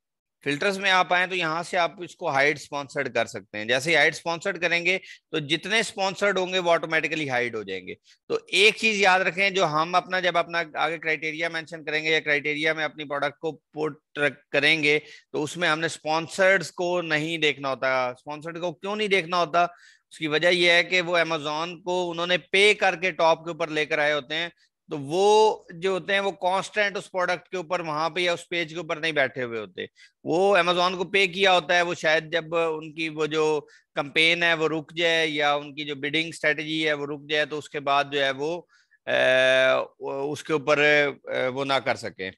फिल्टर्स में आप आए तो यहाँ से आप इसको हाइड स्पॉन्सर्ड कर सकते हैं जैसे हाइड स्पॉन्सर्ड करेंगे तो जितने स्पॉन्सर्ड होंगे वो ऑटोमेटिकली हाइड हो जाएंगे तो एक चीज याद रखें जो हम अपना जब अपना आगे क्राइटेरिया मेंशन करेंगे या क्राइटेरिया में अपनी प्रोडक्ट को पोर्ट करेंगे तो उसमें हमने स्पॉन्सर्ड को नहीं देखना होता स्पॉन्सर्ड को क्यों नहीं देखना होता उसकी वजह यह है कि वो अमेजोन को उन्होंने पे करके टॉप के ऊपर लेकर आए होते हैं तो वो जो होते हैं वो कांस्टेंट उस प्रोडक्ट के ऊपर वहां पे या उस पेज के ऊपर नहीं बैठे हुए होते वो अमेजोन को पे किया होता है वो शायद जब उनकी वो जो कंपेन है वो रुक जाए या उनकी जो बिडिंग स्ट्रेटजी है वो रुक जाए तो उसके बाद जो है वो ए, उसके ऊपर वो ना कर सके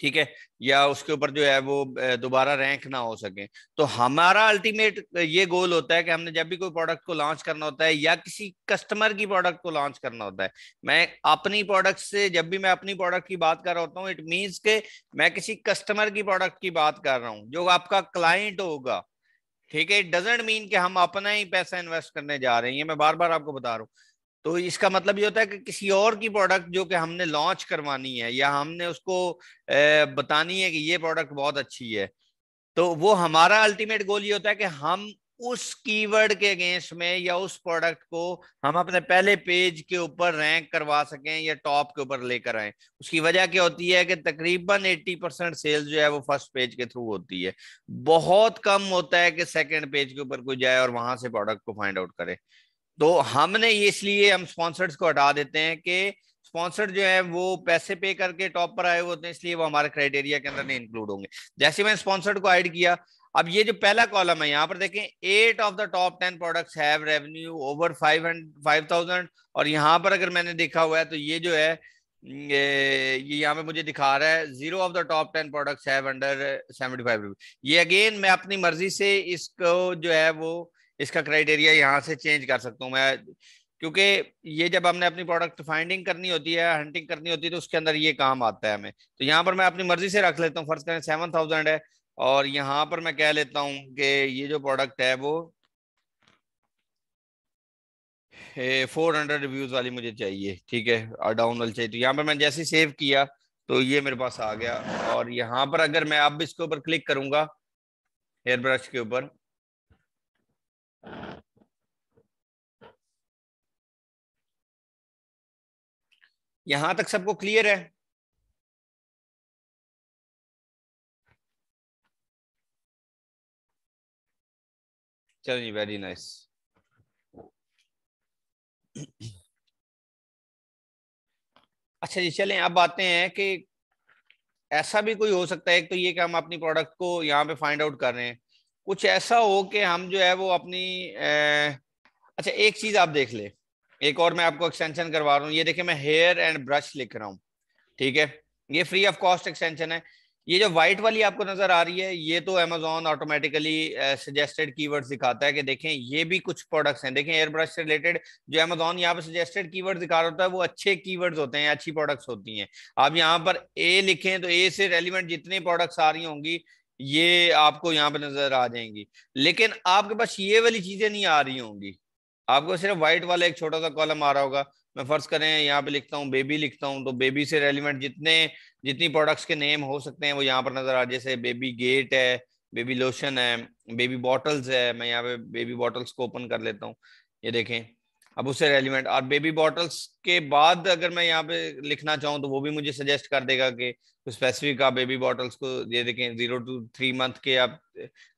ठीक है या उसके ऊपर जो है वो दोबारा रैंक ना हो सके तो हमारा अल्टीमेट ये गोल होता है कि हमने जब भी कोई प्रोडक्ट को लॉन्च करना होता है या किसी कस्टमर की प्रोडक्ट को लॉन्च करना होता है मैं अपनी प्रोडक्ट से जब भी मैं अपनी प्रोडक्ट की बात कर रहा होता हूँ इट मीन्स के मैं किसी कस्टमर की प्रोडक्ट की बात कर रहा हूँ जो आपका क्लाइंट होगा ठीक है इट डजेंट मीन कि हम अपना ही पैसा इन्वेस्ट करने जा रहे हैं मैं बार बार आपको बता रहा हूँ तो इसका मतलब ये होता है कि किसी और की प्रोडक्ट जो कि हमने लॉन्च करवानी है या हमने उसको बतानी है कि ये प्रोडक्ट बहुत अच्छी है तो वो हमारा अल्टीमेट गोल ये होता है कि हम उस कीवर्ड के अगेंस्ट में या उस प्रोडक्ट को हम अपने पहले पेज के ऊपर रैंक करवा सकें या टॉप के ऊपर लेकर आए उसकी वजह क्या होती है कि तकरीबन 80 परसेंट सेल्स जो है वो फर्स्ट पेज के थ्रू होती है बहुत कम होता है कि सेकंड पेज के ऊपर कोई जाए और वहां से प्रोडक्ट को फाइंड आउट करे तो हमने ये इसलिए हम स्पॉन्सर्स को हटा देते हैं कि स्पॉन्सर्ड जो है वो पैसे पे करके टॉप पर आए हुए होते हैं इसलिए वो हमारे क्राइटेरिया के अंदर नहीं इंक्लूड होंगे जैसे मैंने स्पॉन्सर्ड को ऐड किया अब ये जो पहला कॉलम है यहाँ पर देखें eight of the top ten products have revenue over five और यहाँ पर अगर मैंने देखा हुआ है तो ये जो है ये यहाँ पे मुझे दिखा रहा है zero of the top ten products have under seventy five ये अगेन मैं अपनी मर्जी से इसको जो है वो इसका क्राइटेरिया यहाँ से चेंज कर सकता हूँ मैं क्योंकि ये जब हमने अपनी प्रोडक्ट फाइंडिंग करनी होती है हंटिंग करनी होती है तो उसके अंदर ये काम आता है हमें तो यहाँ पर मैं अपनी मर्जी से रख लेता हूँ फर्ज करें सेवन थाउजेंड है और यहाँ पर मैं कह लेता हूँ कि ये जो प्रोडक्ट है वो फोर हंड्रेड रिव्यूज वाली मुझे चाहिए ठीक है डाउन वाली चाहिए तो यहाँ पर मैं जैसे सेव किया तो ये मेरे पास आ गया और यहाँ पर अगर मैं अब इसके ऊपर क्लिक करूंगा हेयर ब्रश के ऊपर यहां तक सबको क्लियर है चलो जी वेरी नाइस अच्छा जी चलें अब आते हैं कि ऐसा भी कोई हो सकता है एक तो ये कि हम अपनी प्रोडक्ट को यहाँ पे फाइंड आउट कर रहे हैं कुछ ऐसा हो कि हम जो है वो अपनी ए, अच्छा एक चीज़ आप देख ले एक और मैं आपको एक्सटेंशन करवा रहा हूँ ये देखिए मैं हेयर एंड ब्रश लिख रहा हूँ ठीक है ये फ्री ऑफ कॉस्ट एक्सटेंशन है ये जो व्हाइट वाली आपको नजर आ रही है ये तो अमेजोन ऑटोमेटिकली सजेस्टेड कीवर्ड्स दिखाता है कि देखें ये भी कुछ प्रोडक्ट्स हैं देखें एयर ब्रश से रिलेटेड जो अमेजोन यहाँ पर सजेस्टेड कीवर्ड दिखा रहा होता है वो अच्छे कीवर्ड्स होते हैं अच्छी प्रोडक्ट्स होती हैं आप यहाँ पर ए लिखें तो ए से रेलिवेंट जितनी प्रोडक्ट्स आ रही होंगी ये आपको यहाँ पर नजर आ जाएंगी लेकिन आपके पास ये वाली चीजें नहीं आ रही होंगी आपको सिर्फ व्हाइट वाला एक छोटा सा कॉलम आ रहा होगा मैं फर्ज करें यहाँ पे लिखता हूँ बेबी लिखता हूँ तो बेबी से रेलिवेंट जितने जितनी प्रोडक्ट्स के नेम हो सकते हैं वो यहाँ पर नजर आ जैसे बेबी गेट है बेबी लोशन है बेबी बॉटल्स है मैं यहाँ पे बेबी बॉटल्स को ओपन कर लेता हूँ ये देखें अब उससे रेलिवेंट और बेबी बॉटल्स के बाद अगर मैं यहाँ पे लिखना चाहूँ तो वो भी मुझे सजेस्ट कर देगा कि तो स्पेसिफिक आप बेबी बॉटल्स को ये देखें जीरो टू थ्री मंथ के आप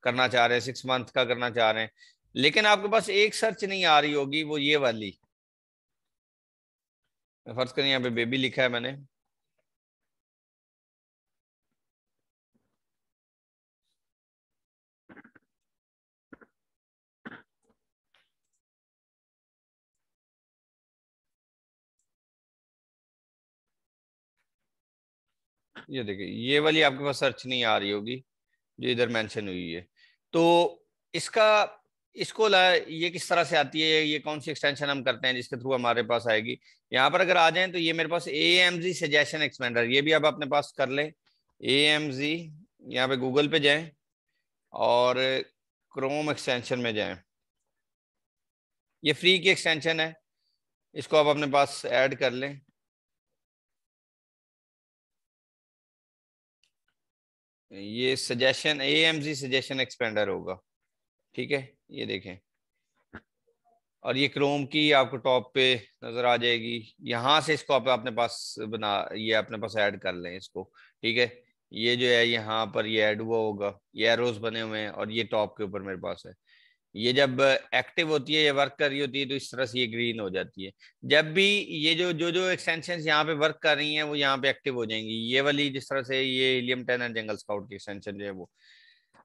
करना चाह रहे हैं सिक्स मंथ का करना चाह रहे हैं लेकिन आपके पास एक सर्च नहीं आ रही होगी वो ये वाली फर्ज करें यहां पे बेबी लिखा है मैंने ये देखिए ये वाली आपके पास सर्च नहीं आ रही होगी जो इधर मेंशन हुई है तो इसका इसको ला ये किस तरह से आती है ये कौन सी एक्सटेंशन हम करते हैं जिसके थ्रू हमारे पास आएगी यहाँ पर अगर आ जाए तो ये मेरे पास A M G suggestion expander ये भी आप अपने पास कर लें ए एम जी यहाँ पे गूगल पे जाएं और क्रोम एक्सटेंशन में जाएं ये फ्री की एक्सटेंशन है इसको आप अपने पास ऐड कर लें ये suggestion A M G suggestion expander होगा ठीक है ये देखें और ये क्रोम की आपको टॉप पे नजर आ जाएगी यहाँ से इसको आप अपने पास बना ये अपने पास ऐड कर लें इसको ठीक है ये जो है यहाँ पर ये ऐड हुआ होगा ये एरोज बने हुए हैं और ये टॉप के ऊपर मेरे पास है ये जब एक्टिव होती है ये वर्क कर रही होती है तो इस तरह से ये ग्रीन हो जाती है जब भी ये जो जो जो एक्सटेंशन यहाँ पे वर्क कर रही हैं वो यहाँ पे एक्टिव हो जाएंगी ये वाली जिस तरह से ये Helium ten and Jungle Scout की एक्सटेंशन जो है वो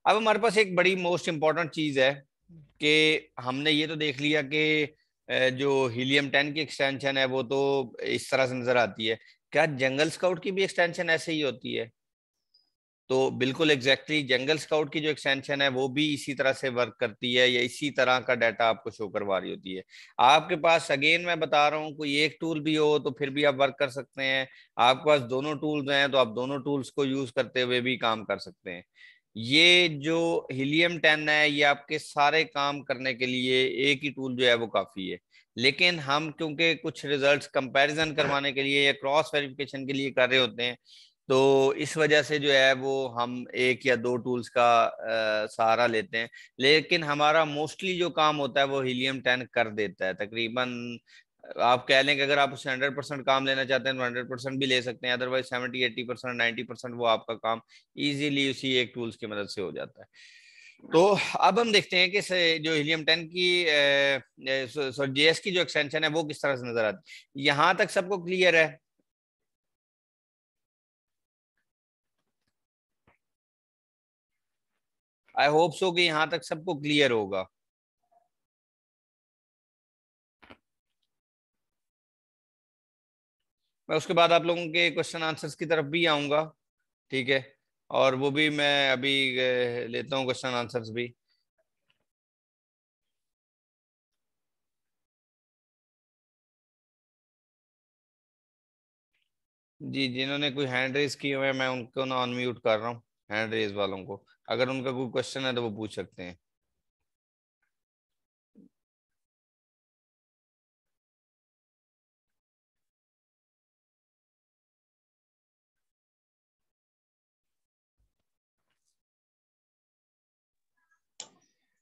अब हमारे पास एक बड़ी मोस्ट इम्पॉर्टेंट चीज है कि हमने ये तो देख लिया कि जो हीलियम टेन की एक्सटेंशन है वो तो इस तरह से नजर आती है क्या जंगल स्काउट की भी एक्सटेंशन ऐसे ही होती है तो बिल्कुल एग्जैक्टली exactly जंगल स्काउट की जो एक्सटेंशन है वो भी इसी तरह से वर्क करती है या इसी तरह का डाटा आपको शो करवा रही होती है आपके पास अगेन मैं बता रहा हूँ कोई एक टूल भी हो तो फिर भी आप वर्क कर सकते हैं आपके पास दोनों टूल्स हैं तो आप दोनों टूल्स को यूज करते हुए भी काम कर सकते हैं ये जो हीलियम टेन है ये आपके सारे काम करने के लिए एक ही टूल जो है वो काफ़ी है लेकिन हम क्योंकि कुछ रिजल्ट्स कंपैरिजन करवाने के लिए या क्रॉस वेरिफिकेशन के लिए कर रहे होते हैं तो इस वजह से जो है वो हम एक या दो टूल्स का आ, सहारा लेते हैं लेकिन हमारा मोस्टली जो काम होता है वो हीलियम टेन कर देता है तकरीबन आप कह लें कि अगर आप उससे हंड्रेड परसेंट काम लेना चाहते हैं तो हंड्रेड परसेंट भी ले सकते हैं otherwise seventy eighty percent ninety percent वो आपका काम इजीली उसी एक टूल्स की मदद से हो जाता है तो अब हम देखते हैं कि जो हीलियम टेन की सॉरी जेएस की जो एक्सटेंशन है वो किस तरह से नजर आती है यहां तक सबको क्लियर है आई होप सो कि यहां तक सबको क्लियर होगा मैं उसके बाद आप लोगों के क्वेश्चन आंसर्स की तरफ भी आऊंगा ठीक है और वो भी मैं अभी लेता हूँ क्वेश्चन आंसर्स भी जी जिन्होंने कोई हैंड रेज किए हुए मैं उनको ना अनम्यूट कर रहा हूँ हैंड रेज वालों को अगर उनका कोई क्वेश्चन है तो वो पूछ सकते हैं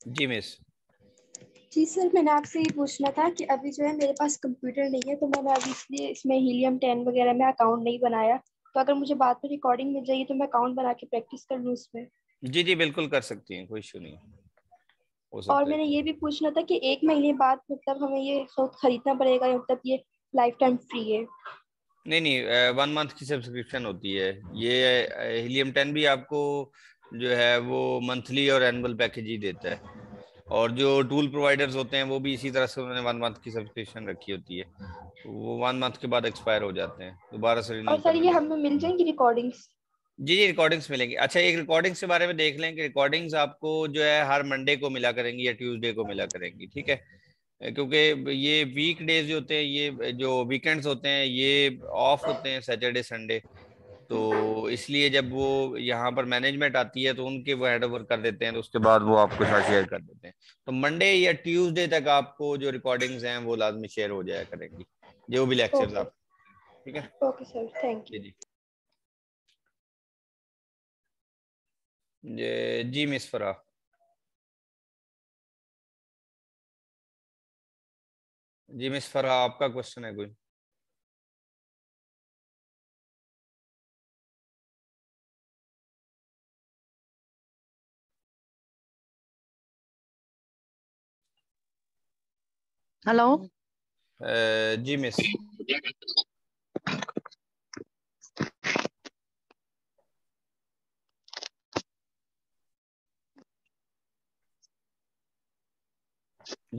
जी मिस जी सर मैंने आपसे ये पूछना था कि अभी जो है मेरे पास कंप्यूटर नहीं है तो मैंने अभी इसलिए इसमें हीलियम टेन वगैरह में अकाउंट नहीं बनाया तो अगर मुझे बाद में रिकॉर्डिंग मिल जाएगी तो मैं अकाउंट बना के प्रैक्टिस कर लूँ उसमें जी जी बिल्कुल कर सकती हैं कोई इशू नहीं और मैंने ये भी पूछना था कि एक महीने बाद मतलब हमें ये सोच खरीदना पड़ेगा मतलब ये लाइफ टाइम फ्री है नहीं नहीं वन मंथ की सब्सक्रिप्शन होती है ये हीलियम टेन भी आपको जो है वो मंथली और एनुअल पैकेज ही देता है और जो टूल प्रोवाइडर्स होते हैं वो भी इसी तरह से उन्होंने वन मंथ की सब्सक्रिप्शन रखी होती है वो वन मंथ के बाद एक्सपायर हो जाते हैं दोबारा से और सर ये हमें मिल जाएंगी रिकॉर्डिंग्स जी जी रिकॉर्डिंग्स मिलेंगी अच्छा एक रिकॉर्डिंग्स के बारे में देख लें कि रिकॉर्डिंग्स आपको जो है हर मंडे को मिला करेंगी या ट्यूजडे को मिला करेंगी ठीक है क्योंकि ये वीक डेज होते हैं ये जो वीकेंड्स होते हैं ये ऑफ होते हैं सैटरडे संडे तो इसलिए जब वो यहाँ पर मैनेजमेंट आती है तो उनके वो हैंड ओवर कर देते हैं तो उसके बाद वो आपके साथ शेयर कर देते हैं तो मंडे या ट्यूसडे तक आपको जो रिकॉर्डिंग्स हैं वो लाजमी शेयर हो जाया करेंगी जो भी लेक्चर आप ठीक है ओके सर थैंक यू जी जी मिस फरा जी मिस फरा आपका क्वेश्चन है कोई हेलो जी मिस जी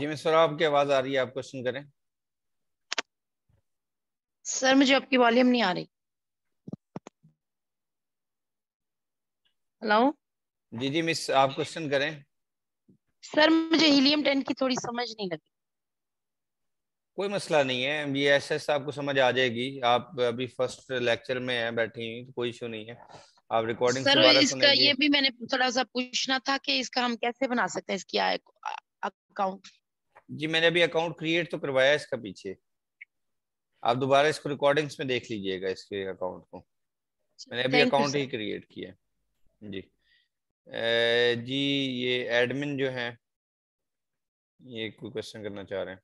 मिस सर आपकी आवाज आ रही है आप क्वेश्चन करें सर मुझे आपकी वॉल्यूम नहीं आ रही हेलो जी जी मिस आप क्वेश्चन करें सर मुझे हीलियम टेन की थोड़ी समझ नहीं लगी कोई मसला नहीं है ये एस आपको समझ आ जाएगी आप अभी फर्स्ट लेक्चर में है बैठी हुई तो कोई इशू नहीं है आप रिकॉर्डिंग सर इसका ये भी मैंने थोड़ा सा पूछना था कि इसका हम कैसे बना सकते हैं इसकी अकाउंट जी मैंने अभी अकाउंट क्रिएट तो करवाया इसका पीछे आप दोबारा इसको रिकॉर्डिंग्स में देख लीजिएगा इसके अकाउंट को मैंने अभी अकाउंट ही क्रिएट किया जी जी ये एडमिन जो है ये कोई क्वेश्चन करना चाह रहे हैं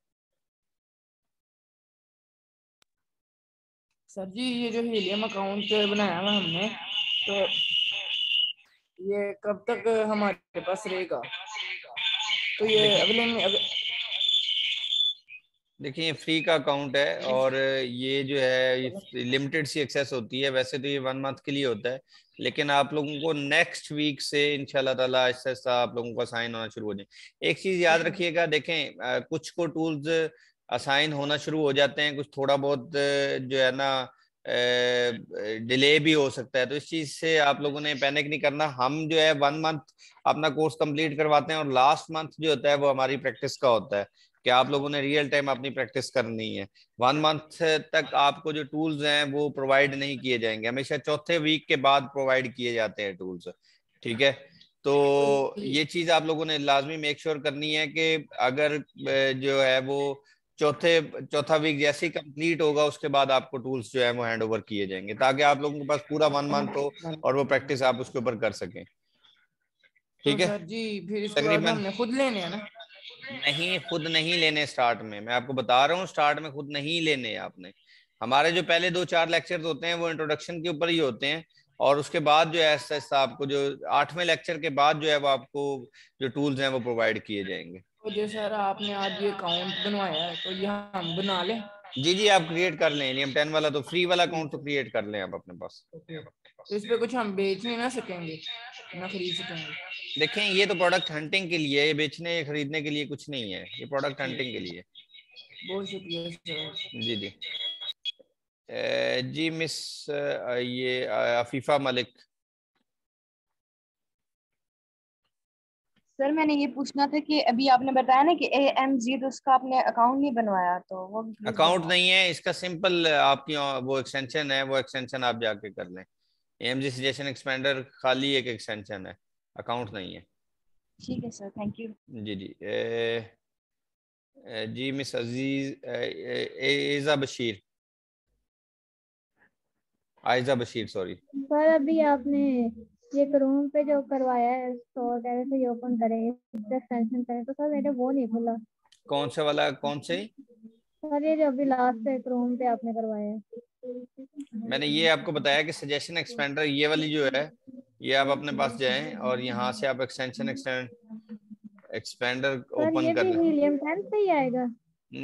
सर जी ये जो हीलियम अकाउंट बनाया हुआ हमने तो ये कब तक हमारे पास रहेगा तो ये अगले में अग... देखिए ये फ्री का अकाउंट है और ये जो है लिमिटेड सी एक्सेस होती है वैसे तो ये वन मंथ के लिए होता है लेकिन आप लोगों को नेक्स्ट वीक से इनशाला ताला ऐसा आप लोगों का साइन होना शुरू हो जाए एक चीज याद रखिएगा देखें कुछ को टूल्स असाइन होना शुरू हो जाते हैं कुछ थोड़ा बहुत जो है ना डिले भी हो सकता है तो इस चीज से आप लोगों ने पैनिक नहीं करना हम जो है वन मंथ अपना कोर्स कंप्लीट करवाते हैं और लास्ट मंथ जो होता है वो हमारी प्रैक्टिस का होता है कि आप लोगों ने रियल टाइम अपनी प्रैक्टिस करनी है वन मंथ तक आपको जो टूल्स हैं वो प्रोवाइड नहीं किए जाएंगे हमेशा चौथे वीक के बाद प्रोवाइड किए जाते हैं टूल्स ठीक है तो ये चीज आप लोगों ने लाजमी मेक श्योर करनी है कि अगर जो है वो चौथे चौथा वीक जैसे ही कंप्लीट होगा उसके बाद आपको टूल्स जो है वो हैंड ओवर किए जाएंगे ताकि आप लोगों के पास पूरा वन मंथ हो हाँ, हाँ। और वो प्रैक्टिस आप उसके ऊपर कर सकें तो ठीक है जी फिर तकरीबन खुद लेने है ना नहीं खुद नहीं लेने स्टार्ट में मैं आपको बता रहा हूँ स्टार्ट में खुद नहीं लेने आपने हमारे जो पहले दो चार लेक्चर होते हैं वो इंट्रोडक्शन के ऊपर ही होते हैं और उसके बाद जो है ऐसा आपको जो आठवें लेक्चर के बाद जो है वो आपको जो टूल्स हैं वो प्रोवाइड किए जाएंगे तो जैसे आपने आज ये अकाउंट बनवाया है तो यहाँ हम बना ले जी जी आप क्रिएट कर लें नियम टेन वाला तो फ्री वाला अकाउंट तो क्रिएट कर लें आप अपने पास तो इस पे कुछ हम बेच नहीं ना सकेंगे ना खरीद सकेंगे देखें ये तो प्रोडक्ट हंटिंग के लिए ये बेचने ये खरीदने के लिए कुछ नहीं है ये प्रोडक्ट हंटिंग के लिए बहुत शुक्रिया सर जी जी जी मिस ये आफीफा मलिक सर मैंने ये पूछना था कि अभी आपने बताया ना कि ए एम जी तो उसका आपने अकाउंट नहीं बनवाया तो वो अकाउंट नहीं है इसका सिंपल आपकी वो एक्सटेंशन है वो एक्सटेंशन आप जाके कर लें A M G suggestion expander खाली एक एक्सटेंशन है अकाउंट नहीं है ठीक है सर थैंक यू जी जी ए, जी miss Aziz Aiza Bashir Aiza Bashir sorry sir अभी आपने ये क्रोम पे जो करवाया है स्टोर तो कह रहे थे ये ओपन करें एक्सटेंशन करें तो सर मेरे वो नहीं खुला कौन सा वाला कौन से सर ये जो अभी लास्ट पे क्रोम पे आपने करवाया है मैंने ये आपको बताया कि सजेशन एक्सपेंडर ये वाली जो है ये आप अपने पास जाएं और यहाँ से आप एक्सटेंशन एक्सटेंड एक्सपेंडर ओपन कर लें हीलियम 10 पे ही आएगा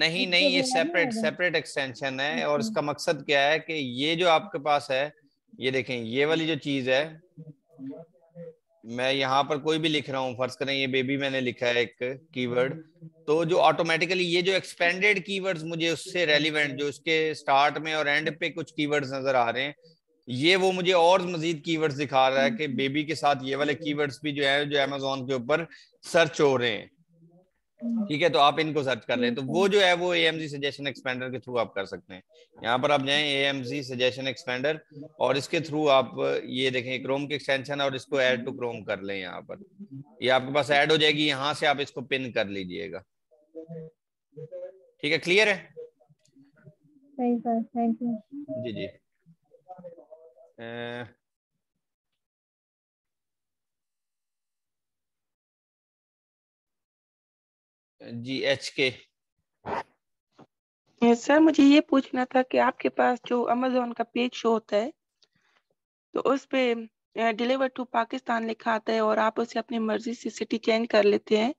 नहीं नहीं ये सेपरेट सेपरेट एक्सटेंशन है और अच्छा। इसका मकसद क्या है कि ये जो आपके पास है ये देखें ये वाली जो चीज है मैं यहाँ पर कोई भी लिख रहा हूँ फर्ज करें ये बेबी मैंने लिखा है एक कीवर्ड तो जो ऑटोमेटिकली ये जो एक्सपेंडेड कीवर्ड्स मुझे उससे रेलिवेंट जो उसके स्टार्ट में और एंड पे कुछ कीवर्ड्स नजर आ रहे हैं ये वो मुझे और मजीद कीवर्ड्स दिखा रहा है कि बेबी के साथ ये वाले कीवर्ड्स भी जो है जो अमेजोन के ऊपर सर्च हो रहे हैं ठीक है तो आप इनको सर्च कर लें तो वो जो है वो ए सजेशन एक्सपेंडर के थ्रू आप कर सकते हैं यहाँ पर आप जाए ए सजेशन एक्सपेंडर और इसके थ्रू आप ये देखें क्रोम के एक्सटेंशन और इसको एड टू क्रोम कर लें यहाँ पर ये आपके पास एड हो जाएगी यहाँ से आप इसको पिन कर लीजिएगा ठीक है क्लियर है थैंक यू जी जी जी एच के सर मुझे ये पूछना था कि आपके पास जो अमेजोन का पेज शो होता है तो उस पे डिलीवर टू पाकिस्तान लिखा आता है और आप उसे अपनी मर्जी से सिटी चेंज कर लेते हैं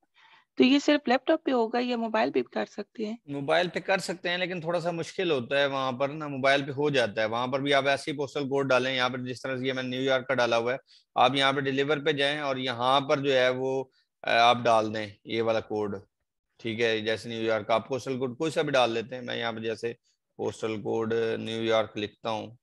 तो ये सिर्फ लैपटॉप पे होगा या मोबाइल पे कर सकते हैं मोबाइल पे कर सकते हैं लेकिन थोड़ा सा मुश्किल होता है वहाँ पर ना मोबाइल पे हो जाता है वहाँ पर भी आप ऐसे पोस्टल कोड डालें यहाँ पर जिस तरह से मैंने न्यूयॉर्क का डाला हुआ है आप यहाँ पे डिलीवर पे जाए और यहाँ पर जो है वो आप डाल दें ये वाला कोड ठीक है जैसे न्यूयॉर्क आप पोस्टल कोड कोई सा भी डाल लेते हैं मैं यहाँ पे जैसे पोस्टल कोड न्यूयॉर्क लिखता हूँ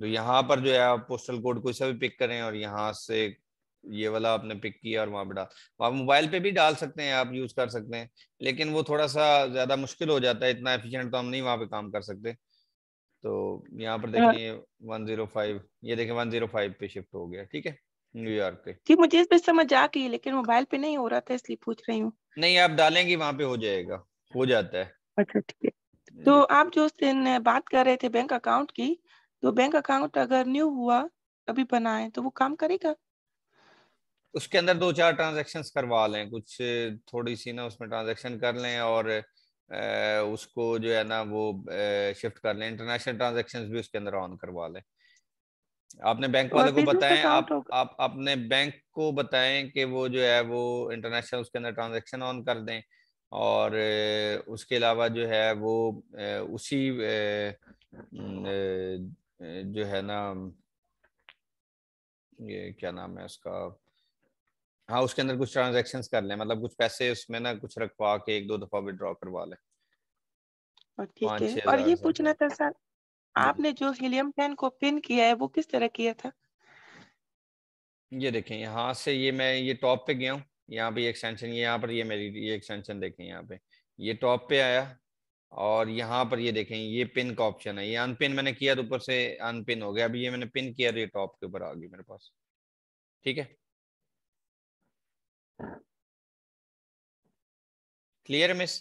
तो यहाँ पर जो है आप पोस्टल कोड कोई सा भी पिक करें और यहाँ से ये वाला आपने पिक किया और वहाँ पर डाल तो आप मोबाइल पे भी डाल सकते हैं आप यूज़ कर सकते हैं लेकिन वो थोड़ा सा ज़्यादा मुश्किल हो जाता है इतना एफिशिएंट तो हम नहीं वहाँ पे काम कर सकते तो यहाँ पर हाँ। देखिए 105 ये देखें 105 पे शिफ्ट हो गया ठीक है न्यूयॉर्क के जी मुझे इस पे समझ आ गई लेकिन मोबाइल पे नहीं हो रहा था इसलिए पूछ रही हूँ नहीं आप डालेंगी वहाँ पे हो जाएगा हो जाता है अच्छा ठीक है हम्म। तो आप जो उस दिन बात कर रहे थे बैंक अकाउंट की तो बैंक अकाउंट अगर न्यू हुआ अभी बनाए तो वो काम करेगा उसके अंदर दो चार ट्रांजेक्शन करवा लें कुछ थोड़ी सी ना उसमें ट्रांजेक्शन कर लें और उसको जो है ना वो शिफ्ट कर लें इंटरनेशनल ट्रांजेक्शन भी उसके अंदर ऑन करवा लें आपने बैंक वाले को बताएं आप आप अपने बैंक को बताएं कि वो जो है वो इंटरनेशनल उसके अंदर ट्रांजैक्शन ऑन कर दें और उसके अलावा जो है वो उसी जो है ना ये क्या नाम है उसका हाँ उसके अंदर कुछ ट्रांजैक्शंस कर लें मतलब कुछ पैसे उसमें ना कुछ रखवा के एक दो दफा विड्रॉ करवा लें ठीक है और ये पूछना था सर हाँ। आपने जो हीलियम पेन को पिन किया है वो किस तरह किया था ये देखें यहाँ से ये मैं ये टॉप पे गया हूँ यहाँ पे एक्सटेंशन ये यहाँ पर ये मेरी ये एक्सटेंशन देखें यहाँ पे ये टॉप पे आया और यहाँ पर ये देखें ये पिन का ऑप्शन है ये अनपिन मैंने किया तो ऊपर से अनपिन हो गया अभी ये मैंने पिन किया तो ये टॉप के ऊपर आ गई मेरे पास ठीक है क्लियर मिस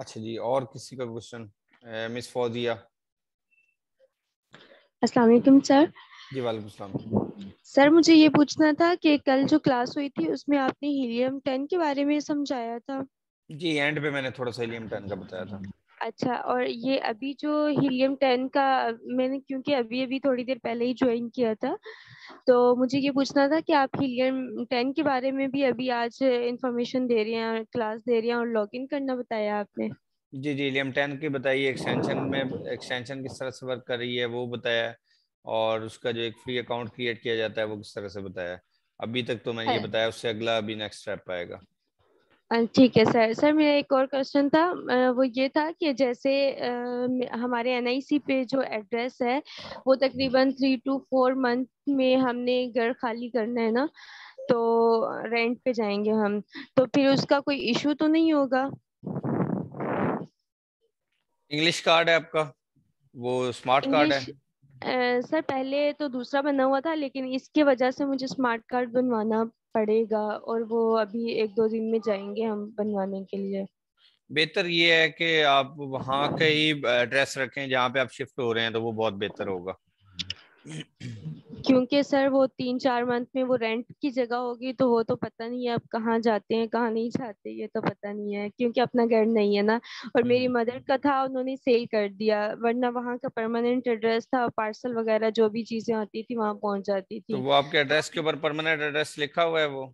अच्छा जी और किसी का क्वेश्चन मिस फौजिया अस्सलाम वालेकुम सर जी वालेकुम सलाम सर मुझे ये पूछना था कि कल जो क्लास हुई थी उसमें आपने हीलियम 10 के बारे में समझाया था जी एंड पे मैंने थोड़ा सा हीलियम 10 का बताया था अच्छा और ये अभी जो हीलियम टेन का मैंने क्योंकि अभी अभी थोड़ी देर पहले ही ज्वाइन किया था तो मुझे ये पूछना था कि आप हीलियम टेन के बारे में भी अभी आज इंफॉर्मेशन दे रहे हैं क्लास दे रहे हैं और लॉग इन करना बताया आपने जी जी हीलियम टेन की बताइए एक्सटेंशन में एक्सटेंशन किस तरह से वर्क कर रही है वो बताया और उसका जो एक फ्री अकाउंट क्रिएट किया जाता है वो किस तरह से बताया अभी तक तो मैंने ये बताया उससे अगला अभी नेक्स्ट स्टेप आएगा ठीक है सर सर मेरा एक और क्वेश्चन था वो ये था कि जैसे हमारे एन पे जो एड्रेस है वो तकरीबन थ्री टू फोर मंथ में हमने घर खाली करना है ना तो रेंट पे जाएंगे हम तो फिर उसका कोई इशू तो नहीं होगा इंग्लिश कार्ड है आपका वो स्मार्ट कार्ड है सर पहले तो दूसरा बना हुआ था लेकिन इसके वजह से मुझे स्मार्ट कार्ड बनवाना पड़ेगा और वो अभी एक दो दिन में जाएंगे हम बनवाने के लिए बेहतर ये है कि आप वहाँ का ही एड्रेस रखें जहाँ पे आप शिफ्ट हो रहे हैं तो वो बहुत बेहतर होगा क्योंकि सर वो तीन चार मंथ में वो रेंट की जगह होगी तो वो तो पता नहीं है अब कहाँ जाते हैं कहाँ नहीं जाते ये तो पता नहीं है क्योंकि अपना घर नहीं है ना और मेरी मदर हम्म। का था उन्होंने सेल कर दिया वरना वहाँ का परमानेंट एड्रेस था पार्सल वगैरह जो भी चीजें आती थी वहाँ पहुँच जाती थी तो वो आपके एड्रेस के ऊपर परमानेंट एड्रेस लिखा हुआ है वो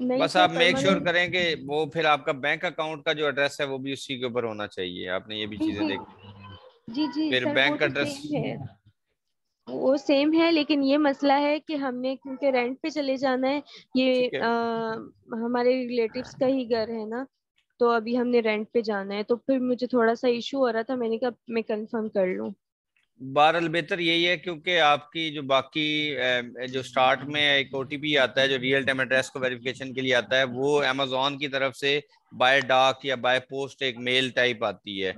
नहीं बस आप मेक श्योर करें कि वो फिर आपका बैंक अकाउंट का जो एड्रेस है वो भी उसी के ऊपर होना चाहिए आपने ये भी चीजें देखी जी जी फिर बैंक तो एड्रेस वो सेम है लेकिन ये मसला है कि हमने क्योंकि रेंट पे चले जाना है ये है। आ, हमारे रिलेटिव्स का ही घर है ना तो अभी हमने रेंट पे जाना है तो फिर मुझे थोड़ा सा इशू हो रहा था मैंने कहा मैं कंफर्म कर लूँ बहरहाल बेहतर यही है क्योंकि आपकी जो बाकी जो स्टार्ट में एक ओ आता है जो रियल टाइम एड्रेस को वेरिफिकेशन के लिए आता है वो अमेजोन की तरफ से बाय डाक या बाय पोस्ट एक मेल टाइप आती है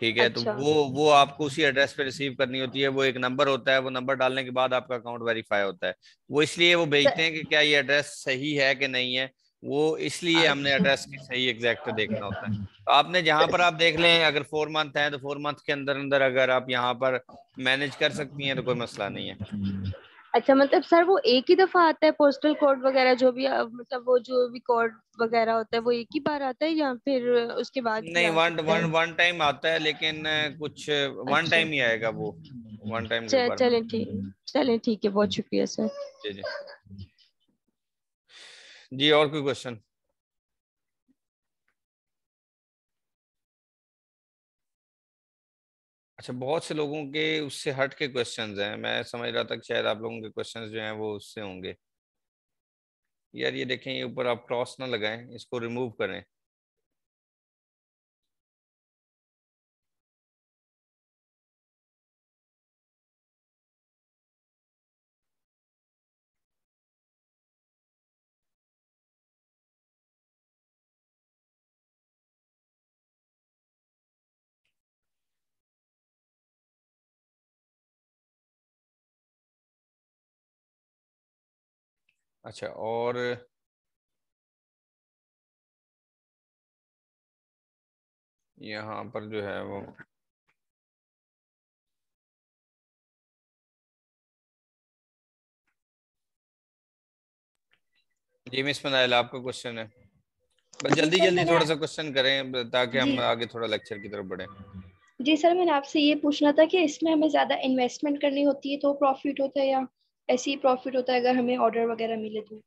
ठीक है तो अच्छा। तो वो वो आपको उसी एड्रेस पे रिसीव करनी होती है वो एक नंबर होता है वो नंबर डालने के बाद आपका अकाउंट वेरीफाई होता है वो इसलिए वो भेजते हैं कि क्या ये एड्रेस सही है कि नहीं है वो इसलिए हमने एड्रेस की सही एग्जैक्ट देखना होता है तो आपने जहाँ पर आप देख लें अगर फोर मंथ है तो फोर मंथ के अंदर अंदर अगर आप यहाँ पर मैनेज कर सकती हैं तो कोई मसला नहीं है अच्छा मतलब सर वो एक ही दफा आता है पोस्टल कोड वगैरह जो भी मतलब वो जो भी कोड वगैरह होता है वो एक ही बार आता है या फिर उसके बाद नहीं वन वन वन टाइम आता है लेकिन कुछ वन अच्छा। टाइम ही आएगा वो वन टाइम चले ठीक चले ठीक है बहुत शुक्रिया सर जी जी जी और कोई क्वेश्चन अच्छा बहुत से लोगों के उससे हट के क्वेश्चंस हैं मैं समझ रहा था कि शायद आप लोगों के क्वेश्चंस जो हैं वो उससे होंगे यार ये देखें ये ऊपर आप क्रॉस ना लगाएं इसको रिमूव करें अच्छा और यहाँ पर जो है वो जी मिस मनाल आपका क्वेश्चन है बस जल्दी जल्दी थोड़ा सा क्वेश्चन करें ताकि हम आगे थोड़ा लेक्चर की तरफ बढ़े जी सर मैंने आपसे ये पूछना था कि इसमें हमें ज्यादा इन्वेस्टमेंट करनी होती है तो प्रॉफिट होता है या ऐसे ही प्रॉफिट होता है अगर हमें ऑर्डर वगैरह मिले तो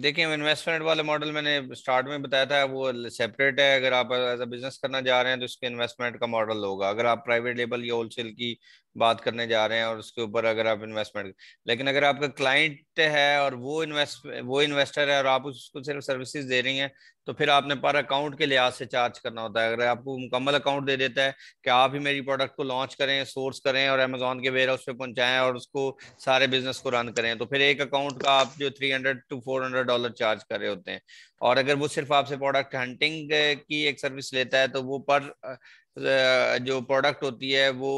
देखिए इन्वेस्टमेंट वाले मॉडल मैंने स्टार्ट में बताया था वो सेपरेट है अगर आप एज अ बिजनेस करना जा रहे हैं तो इसके इन्वेस्टमेंट का मॉडल होगा अगर आप प्राइवेट लेबल या होलसेल की बात करने जा रहे हैं और उसके ऊपर अगर आप इन्वेस्टमेंट लेकिन अगर आपका क्लाइंट है और वो इन्वेस्ट वो इन्वेस्टर है और आप उसको सिर्फ सर्विसेज दे रही हैं तो फिर आपने पर अकाउंट के लिहाज से चार्ज करना होता है अगर आपको मुकम्मल अकाउंट दे देता है कि आप ही मेरी प्रोडक्ट को लॉन्च करें सोर्स करें और अमेजोन के वेयर हाउस पे पहुंचाएं और उसको सारे बिजनेस को रन करें तो फिर एक अकाउंट का आप जो three hundred to four hundred dollar charge कर रहे होते हैं और अगर वो सिर्फ आपसे प्रोडक्ट हंटिंग की एक सर्विस लेता है तो वो पर जो प्रोडक्ट होती है वो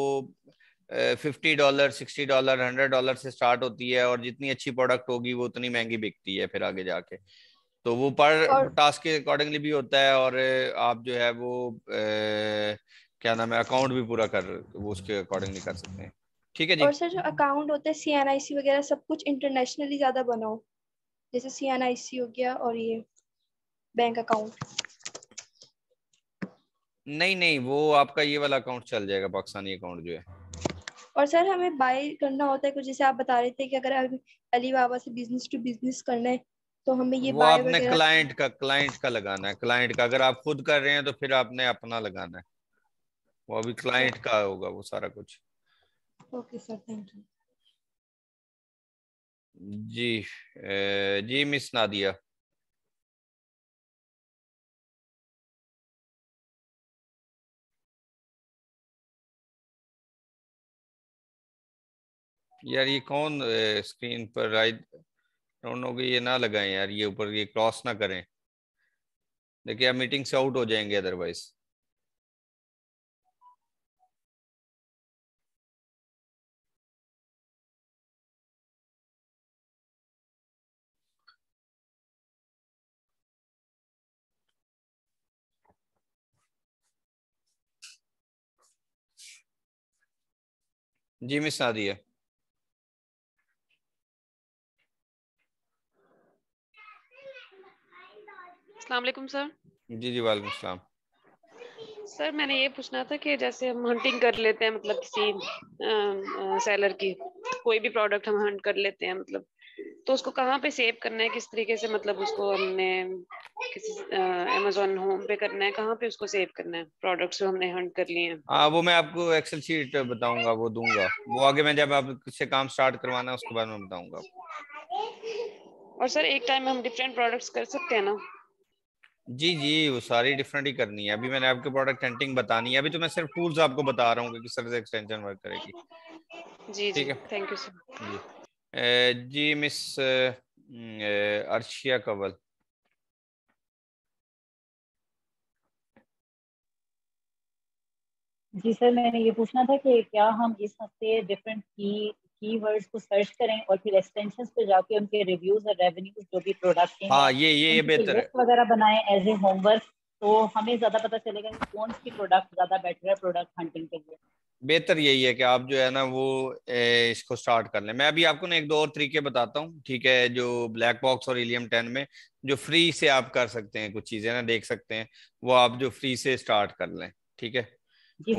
fifty dollar sixty dollar hundred dollar से स्टार्ट होती है और जितनी अच्छी प्रोडक्ट होगी वो उतनी महंगी बिकती है फिर आगे जाके तो वो पर टास्क के अकॉर्डिंगली भी होता है और आप जो है वो ए, क्या नाम है अकाउंट भी पूरा कर वो उसके अकॉर्डिंगली कर सकते हैं ठीक है जी और सर जो अकाउंट होते हैं सीएनआईसी वगैरह सब कुछ इंटरनेशनली ज्यादा बनाओ जैसे सीएनआईसी हो गया और ये बैंक अकाउंट नहीं नहीं वो आपका ये वाला अकाउंट चल जाएगा पाकिस्तानी अकाउंट जो है और सर हमें बाय करना होता है कुछ जैसे आप बता रहे थे कि अगर अली बाबा से बिजनेस टू बिजनेस करना है तो हमें ये वो आपने क्लाइंट का क्लाइंट का लगाना है क्लाइंट का अगर आप खुद कर रहे हैं तो फिर आपने अपना लगाना है वो अभी क्लाइंट का होगा वो सारा कुछ ओके सर थैंक यू जी जी मिस नादिया यार ये कौन स्क्रीन पर राइट डोंट नो कि ये ना लगाएं यार ये ऊपर ये क्रॉस ना करें देखिए आप मीटिंग से आउट हो जाएंगे अदरवाइज जी मिस है अस्सलाम सर जी जी वाले सर मैंने ये पूछना था कि जैसे हम हंटिंग कर लेते हैं मतलब किसी सेलर की कोई भी प्रोडक्ट हम हंट कर लेते हैं मतलब तो उसको कहाँ पे सेव करना है किस तरीके से मतलब उसको हमने किसी अमेजोन होम पे करना है कहाँ पे उसको सेव करना है प्रोडक्ट्स जो हमने हंट कर लिए हैं हाँ वो मैं आपको एक्सेल शीट बताऊंगा वो दूंगा वो आगे मैं जब आप किससे काम स्टार्ट करवाना है उसके बाद में बताऊंगा और सर एक टाइम में हम डिफरेंट प्रोडक्ट्स कर सकते हैं ना जी जी वो सारी डिफरेंट ही करनी है अभी मैंने आपके प्रोडक्ट हंटिंग बतानी है अभी तो मैं सिर्फ टूल्स आपको बता रहा हूँ किस तरह से एक्सटेंशन वर्क करेगी जी ठीक है थैंक यू सर जी जी मिस अर्शिया कवल जी सर मैंने ये पूछना था कि क्या हम इस हफ्ते डिफरेंट की कीवर्ड्स को सर्च करें और फिर एक्सटेंशन पे जाके उनके रिव्यूज और रेवेन्यूज जो भी प्रोडक्ट हैं हाँ ये ये बेहतर है वगैरह बनाए एज ए होमवर्क तो हमें ज्यादा पता चलेगा कि कौन सी प्रोडक्ट ज्यादा बेटर है प्रोडक्ट हंटिंग के लिए बेहतर यही है कि आप जो है ना वो ए, इसको स्टार्ट कर लें मैं अभी आपको ना एक दो और तरीके बताता हूँ ठीक है जो ब्लैक बॉक्स और इलियम टेन में जो फ्री से आप कर सकते हैं कुछ चीजें ना देख सकते हैं वो आप जो फ्री से स्टार्ट कर लें ठीक है जी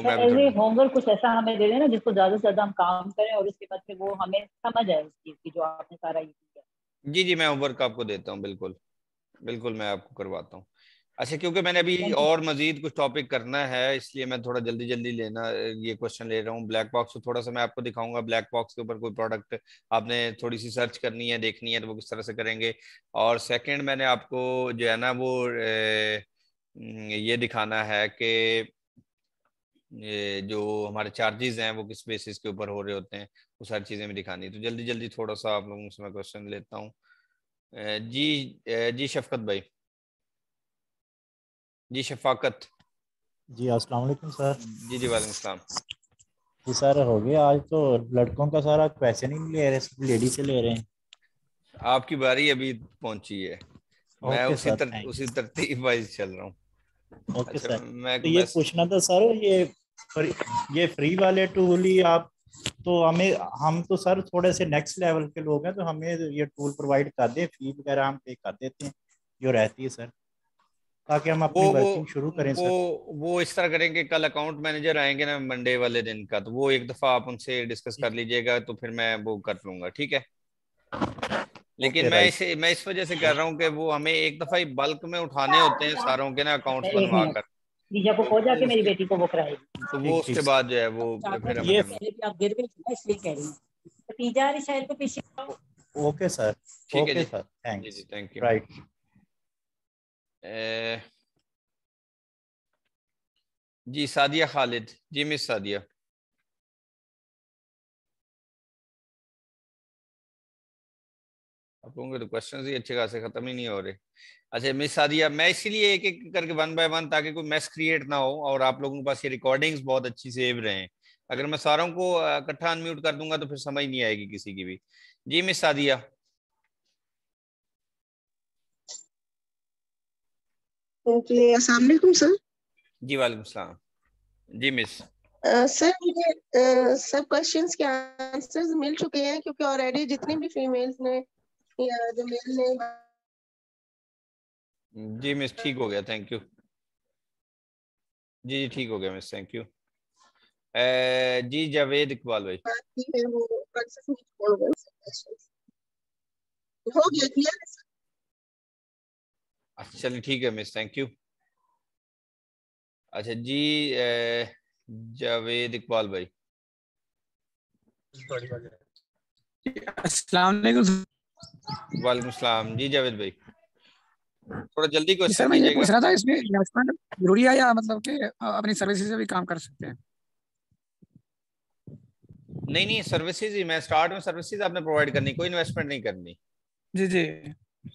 होमवर्क कुछ ऐसा हमें दे देना जिसको ज्यादा से ज्यादा हम काम करें और उसके बाद फिर वो हमें समझ आए उस चीज की जो आपने सारा ये किया जी जी मैं होमवर्क आपको देता हूँ बिल्कुल बिल्कुल मैं आपको करवाता हूँ अच्छा क्योंकि मैंने अभी और मजीद कुछ टॉपिक करना है इसलिए मैं थोड़ा जल्दी जल्दी लेना ये क्वेश्चन ले रहा हूँ ब्लैक बॉक्स को थोड़ा सा मैं आपको दिखाऊंगा ब्लैक बॉक्स के ऊपर कोई प्रोडक्ट आपने थोड़ी सी सर्च करनी है देखनी है तो वो किस तरह से करेंगे और सेकंड मैंने आपको जो है ना वो ए, हम्म, ये दिखाना है कि जो हमारे चार्जेस हैं वो किस बेसिस के ऊपर हो रहे होते हैं वो सारी चीज़ें भी दिखानी तो जल्दी जल्दी थोड़ा सा आप लोगों से मैं क्वेश्चन लेता हूँ जी जी शफकत भाई जी शफाकत जी अस्सलाम वालेकुम सर जी जी वाले जी सर हो गया आज तो लड़कों का सारा क्वेश्चन ही ले रहे लेडी से ले रहे हैं आपकी बारी अभी पहुंची है मैं उसी तर, उसी तरतीब वाइज चल रहा हूँ ओके अच्छा, सर मैं तो ये पूछना था सर ये पर ये फ्री वाले टूल ही आप तो हमें हम तो सर थोड़े से नेक्स्ट लेवल के लोग हैं तो हमें ये टूल प्रोवाइड कर दें फी वगैरह हम पे कर देते हैं जो रहती है सर ताकि हम अपनी वर्किंग शुरू करें वो, सर वो इस तरह करेंगे कल अकाउंट मैनेजर आएंगे ना मंडे वाले दिन का तो वो एक दफ़ा आप उनसे डिस्कस कर लीजिएगा तो फिर मैं वो कर लूंगा ठीक है लेकिन मैं इसे मैं इस वजह से कर रहा हूँ कि वो हमें एक दफ़ा ही बल्क में उठाने होते हैं सारों के ना अकाउंट बनवा कर को खोजा जाके मेरी बेटी को वो कराएगी तो वो उसके बाद जो है वो ये आप गिर गई इसलिए कह रही हूँ पिज्जा और शायर को पीछे ओके सर ठीक है sir thanks thank you right जी सादिया खालिद जी मिस सादिया आप लोगों के तो क्वेश्चन ही अच्छे खासे खत्म ही नहीं हो रहे अच्छा मिस आदिया मैं इसीलिए एक एक करके वन बाय वन ताकि कोई मैस क्रिएट ना हो और आप लोगों के पास ये रिकॉर्डिंग्स बहुत अच्छी सेव रहे अगर मैं सारों को इकट्ठा अनम्यूट कर दूंगा तो फिर समझ नहीं आएगी किसी की भी जी मिस सादिया सर जी वाले जी मिस सर मुझे सब क्वेश्चंस के आंसर्स मिल चुके हैं क्योंकि ऑलरेडी जितनी भी फीमेल्स ने या जो मेल ने जी मिस ठीक हो गया थैंक यू जी जी ठीक हो गया मिस थैंक यू जी जावेद इकबाल भाई अच्छा चलिए ठीक है मिस थैंक यू अच्छा जी जावेद इकबाल भाई वालेकुम जी जावेद भाई थोड़ा जल्दी को सर मैं ये पूछ रहा था इसमें इन्वेस्टमेंट जरूरी है या मतलब कि अपनी सर्विसेज से भी काम कर सकते हैं नहीं नहीं सर्विसेज ही मैं स्टार्ट में सर्विसेज आपने प्रोवाइड करनी कोई इन्वेस्टमेंट नहीं करनी जी जी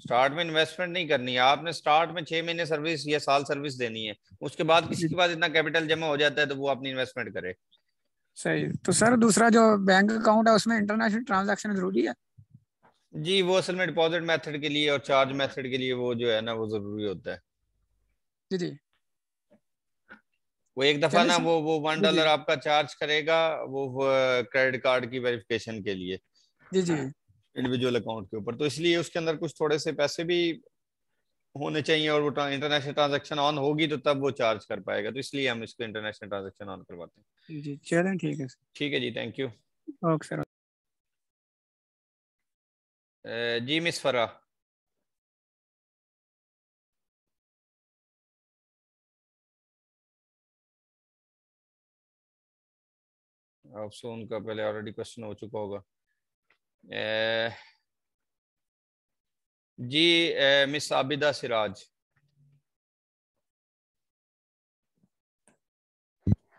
स्टार्ट में इन्वेस्टमेंट नहीं करनी आपने स्टार्ट में छह महीने सर्विस या साल सर्विस देनी है उसके बाद किसी के पास इतना कैपिटल जमा हो जाता है तो वो अपनी इन्वेस्टमेंट करे सही तो सर दूसरा जो बैंक अकाउंट है उसमें इंटरनेशनल ट्रांजेक्शन जरूरी है जी वो असल में डिपॉजिट मेथड के लिए और चार्ज मेथड के लिए वो जो है ना वो जरूरी होता है जी जी वो एक दफा ना वो वो वन डॉलर आपका चार्ज करेगा वो क्रेडिट कार्ड की वेरिफिकेशन के लिए जी जी इंडिविजुअल अकाउंट के ऊपर तो इसलिए उसके अंदर कुछ थोड़े से पैसे भी होने चाहिए और वो इंटरनेशनल ट्रांजैक्शन ऑन होगी तो तब वो चार्ज कर पाएगा तो इसलिए हम इसको इंटरनेशनल ट्रांजैक्शन ऑन करवाते हैं जी चलें ठीक है ठीक है जी थैंक यू ओके सर जी मिस फरा आपसे उनका पहले ऑलरेडी क्वेश्चन हो चुका होगा ए, जी ए, मिस आबिदा सिराज